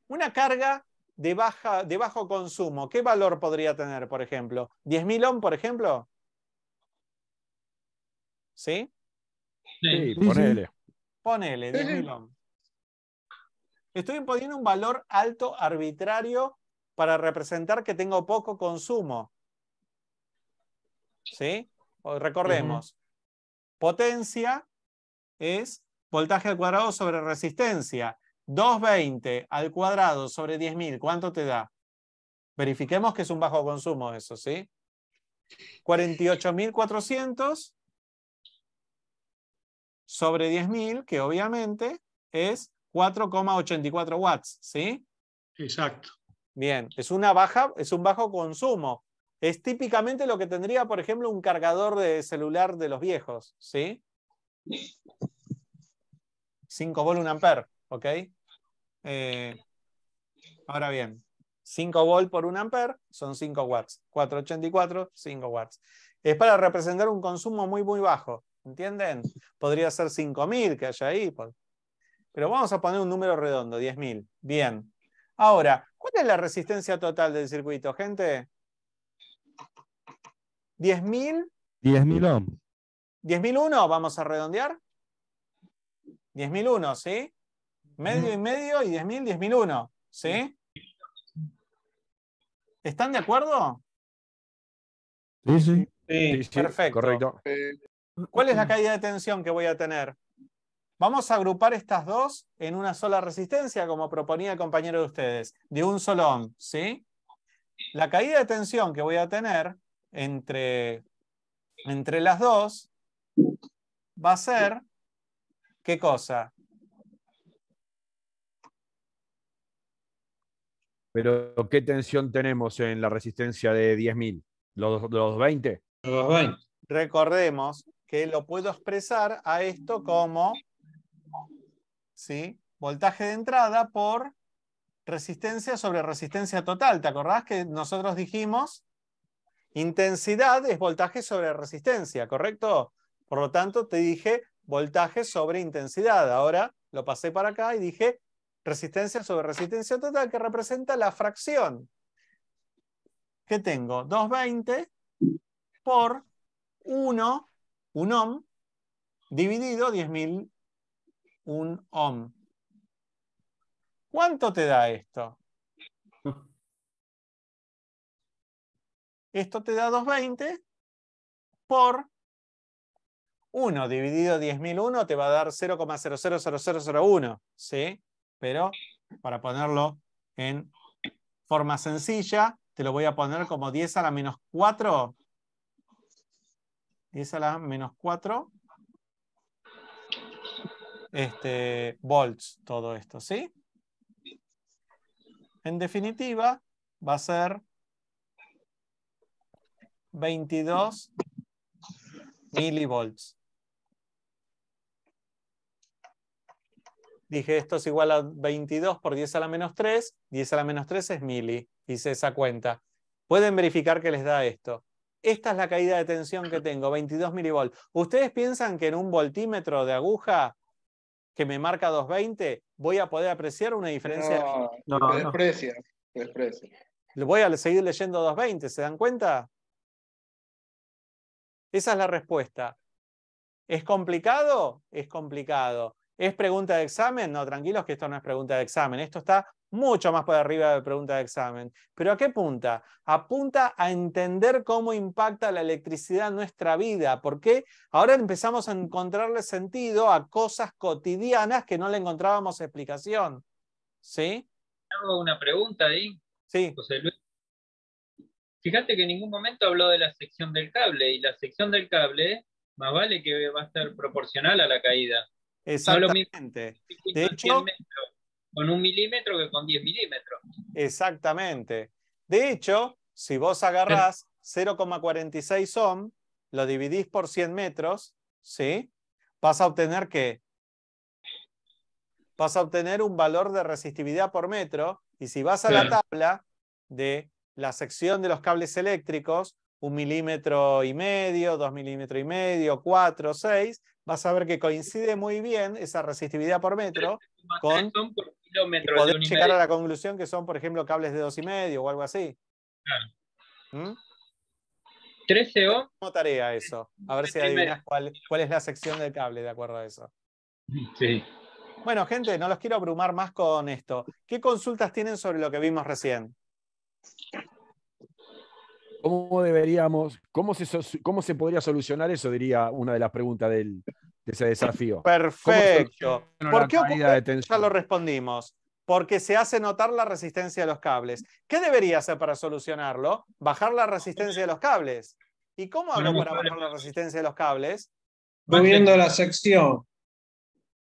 una carga de, baja, de bajo consumo. ¿Qué valor podría tener, por ejemplo? ¿10.000 ohm, por ejemplo? ¿Sí? Sí, ponele. Ponele, 10.000 ohm. Estoy imponiendo un valor alto arbitrario para representar que tengo poco consumo. ¿Sí? Recordemos, potencia es voltaje al cuadrado sobre resistencia. 220 al cuadrado sobre 10.000, ¿cuánto te da? Verifiquemos que es un bajo consumo eso, ¿sí? 48.400 sobre 10.000, que obviamente es 4,84 watts, ¿sí? Exacto. Bien, es una baja, es un bajo consumo. Es típicamente lo que tendría, por ejemplo, un cargador de celular de los viejos, ¿sí? 5 volt 1 amper, ¿ok? Eh, ahora bien, 5 volt por 1 amper son 5 watts. 484, 5 watts. Es para representar un consumo muy, muy bajo, ¿entienden? Podría ser 5000 que haya ahí, por, pero vamos a poner un número redondo, 10.000. Bien. Ahora, ¿cuál es la resistencia total del circuito, gente? 10.000. 10.000 ohms. 10.001, vamos a redondear. 10.001, ¿sí? Medio y medio y 10.000, 10.001, ¿sí? ¿Están de acuerdo? Sí, sí. sí perfecto. Correcto. ¿Cuál es la caída de tensión que voy a tener? Vamos a agrupar estas dos en una sola resistencia, como proponía el compañero de ustedes, de un solón. ¿sí? La caída de tensión que voy a tener entre, entre las dos va a ser, ¿qué cosa? Pero, ¿qué tensión tenemos en la resistencia de 10.000? ¿Los, ¿Los 20? Los 20. Recordemos que lo puedo expresar a esto como ¿sí? voltaje de entrada por resistencia sobre resistencia total. ¿Te acordás que nosotros dijimos intensidad es voltaje sobre resistencia, ¿correcto? Por lo tanto, te dije voltaje sobre intensidad. Ahora lo pasé para acá y dije resistencia sobre resistencia total, que representa la fracción. ¿Qué tengo? 220 por 1, 1 ohm, dividido 10.000 un ohm. ¿Cuánto te da esto? *laughs* Esto te da 220 por 1 dividido 10.001 te va a dar 0,000001, ¿sí? Pero para ponerlo en forma sencilla, te lo voy a poner como 10 a la menos 4. 10 a la menos 4 este, volts todo esto, ¿sí? En definitiva, va a ser 22 milivolts. Dije, esto es igual a 22 por 10 a la menos 3. 10 a la menos 3 es mili. Hice esa cuenta. Pueden verificar que les da esto. Esta es la caída de tensión que tengo, 22 milivolts. ¿Ustedes piensan que en un voltímetro de aguja que me marca 220, voy a poder apreciar una diferencia. No, no, no. desprecia, desprecia. Voy a seguir leyendo 220, ¿se dan cuenta? Esa es la respuesta. ¿Es complicado? Es complicado. ¿Es pregunta de examen? No, tranquilos que esto no es pregunta de examen. Esto está mucho más por arriba de pregunta de examen. ¿Pero a qué punta? Apunta a entender cómo impacta la electricidad en nuestra vida, porque ahora empezamos a encontrarle sentido a cosas cotidianas que no le encontrábamos explicación. ¿Sí? Hago una pregunta ahí. Sí. José Fíjate que en ningún momento habló de la sección del cable, y la sección del cable más vale que va a estar proporcional a la caída. Exactamente. de hecho, con un milímetro que con 10 milímetros. Exactamente. De hecho, si vos agarrás 0,46 ohm, lo dividís por 100 metros, ¿sí? Vas a obtener qué? vas a obtener un valor de resistividad por metro y si vas a la tabla de la sección de los cables eléctricos, un milímetro y medio, dos milímetros y medio, cuatro, seis, vas a ver que coincide muy bien esa resistividad por metro con poder llegar a la conclusión que son, por ejemplo, cables de 2,5 o algo así. Claro. 13 ¿Mm? tarea eso. A ver si adivinas cuál, cuál, es la sección del cable de acuerdo a eso. Sí. Bueno, gente, no los quiero abrumar más con esto. ¿Qué consultas tienen sobre lo que vimos recién? ¿Cómo deberíamos, cómo se, cómo se podría solucionar eso? Diría una de las preguntas de ese desafío. Perfecto. ¿Por qué Ya lo respondimos. Porque se hace notar la resistencia de los cables. ¿Qué debería hacer para solucionarlo? Bajar la resistencia de los cables. ¿Y cómo hago para pues, bajar la resistencia de los cables? Moviendo la sección.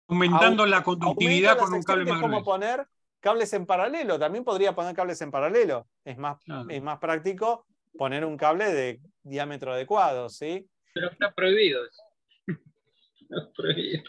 Aumentando la conductividad con un cable más grueso. ¿Cómo poner cables en paralelo. También podría poner cables en paralelo. Es más, es más práctico poner un cable de diámetro adecuado, ¿sí? Pero está prohibido. *laughs* Está prohibido.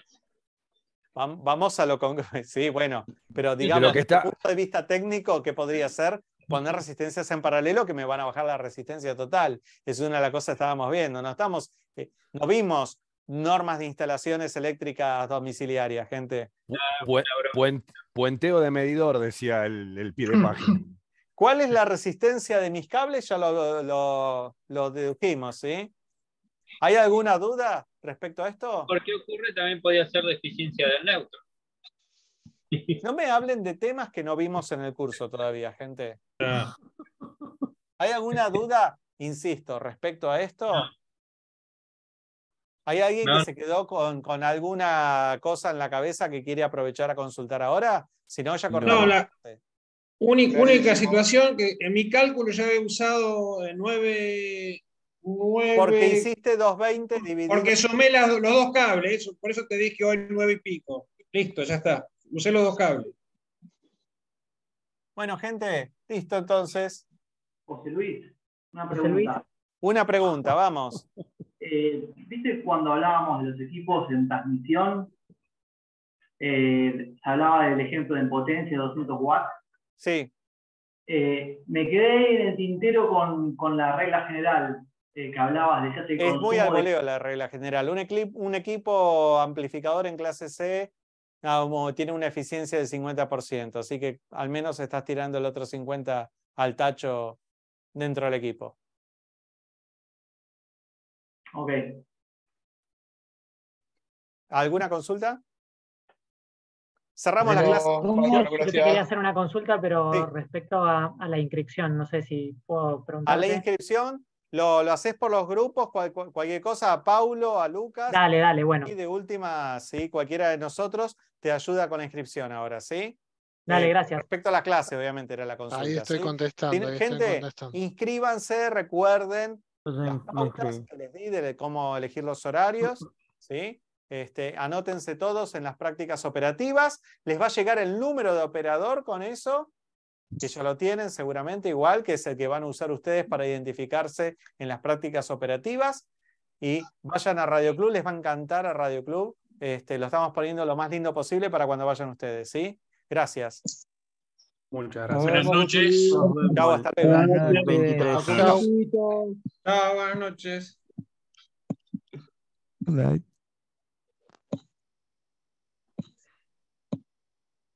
Vamos a lo concreto. *laughs* Sí, bueno, pero digamos, desde el punto de vista técnico, ¿qué podría ser? Poner resistencias en paralelo que me van a bajar la resistencia total. Es una de las cosas que estábamos viendo. No, estamos, eh, no vimos normas de instalaciones eléctricas domiciliarias, gente. Ah, puenteo de medidor, decía el, el pie de página. ¿Cuál es la resistencia de mis cables? Ya lo, dedujimos, ¿sí? ¿Hay alguna duda respecto a esto? Porque ocurre? También podría ser deficiencia del neutro. No me hablen de temas que no vimos en el curso todavía, gente. Ah. ¿Hay alguna duda, insisto, respecto a esto? ¿Hay alguien que se quedó con, alguna cosa en la cabeza que quiere aprovechar a consultar ahora? Si no, ya cortamos. Única, situación que en mi cálculo ya he usado 9, eh, 9 Porque hiciste 220 dividido. Porque sumé las, los dos cables, por eso te dije hoy 9 y pico. Listo, ya está. Usé los dos cables. Bueno, gente, listo entonces. José Luis, una pregunta. Una pregunta, vamos. *laughs* Eh, ¿Viste cuando hablábamos de los equipos en transmisión? Eh, se hablaba del ejemplo de potencia de 200 watts Sí. Eh, me quedé en el tintero con, con la regla general eh, que hablabas Es muy al la regla general. Un, equipo amplificador en clase C tiene una eficiencia del 50%, así que al menos estás tirando el otro 50% al tacho dentro del equipo. Ok. ¿Alguna consulta? Cerramos la clase. yo quería hacer una consulta, pero respecto a, la inscripción, no sé si puedo preguntar. A la inscripción, lo, haces por los grupos, cualquier cosa, a Paulo, a Lucas. Dale, dale, bueno. Y de última, sí, cualquiera de nosotros te ayuda con la inscripción ahora, ¿sí? Dale, eh, gracias. Respecto a la clase, obviamente, era la consulta. Ahí estoy contestando. gente, inscríbanse, recuerden las que les di de cómo elegir los horarios, ¿sí? Este, anótense todos en las prácticas operativas. Les va a llegar el número de operador con eso, que ya lo tienen seguramente, igual que es el que van a usar ustedes para identificarse en las prácticas operativas. Y vayan a Radio Club, les va a encantar a Radio Club. Este, lo estamos poniendo lo más lindo posible para cuando vayan ustedes, ¿sí? Gracias. Muchas gracias. Buenas noches. Chao, hasta buenas noches. Bye.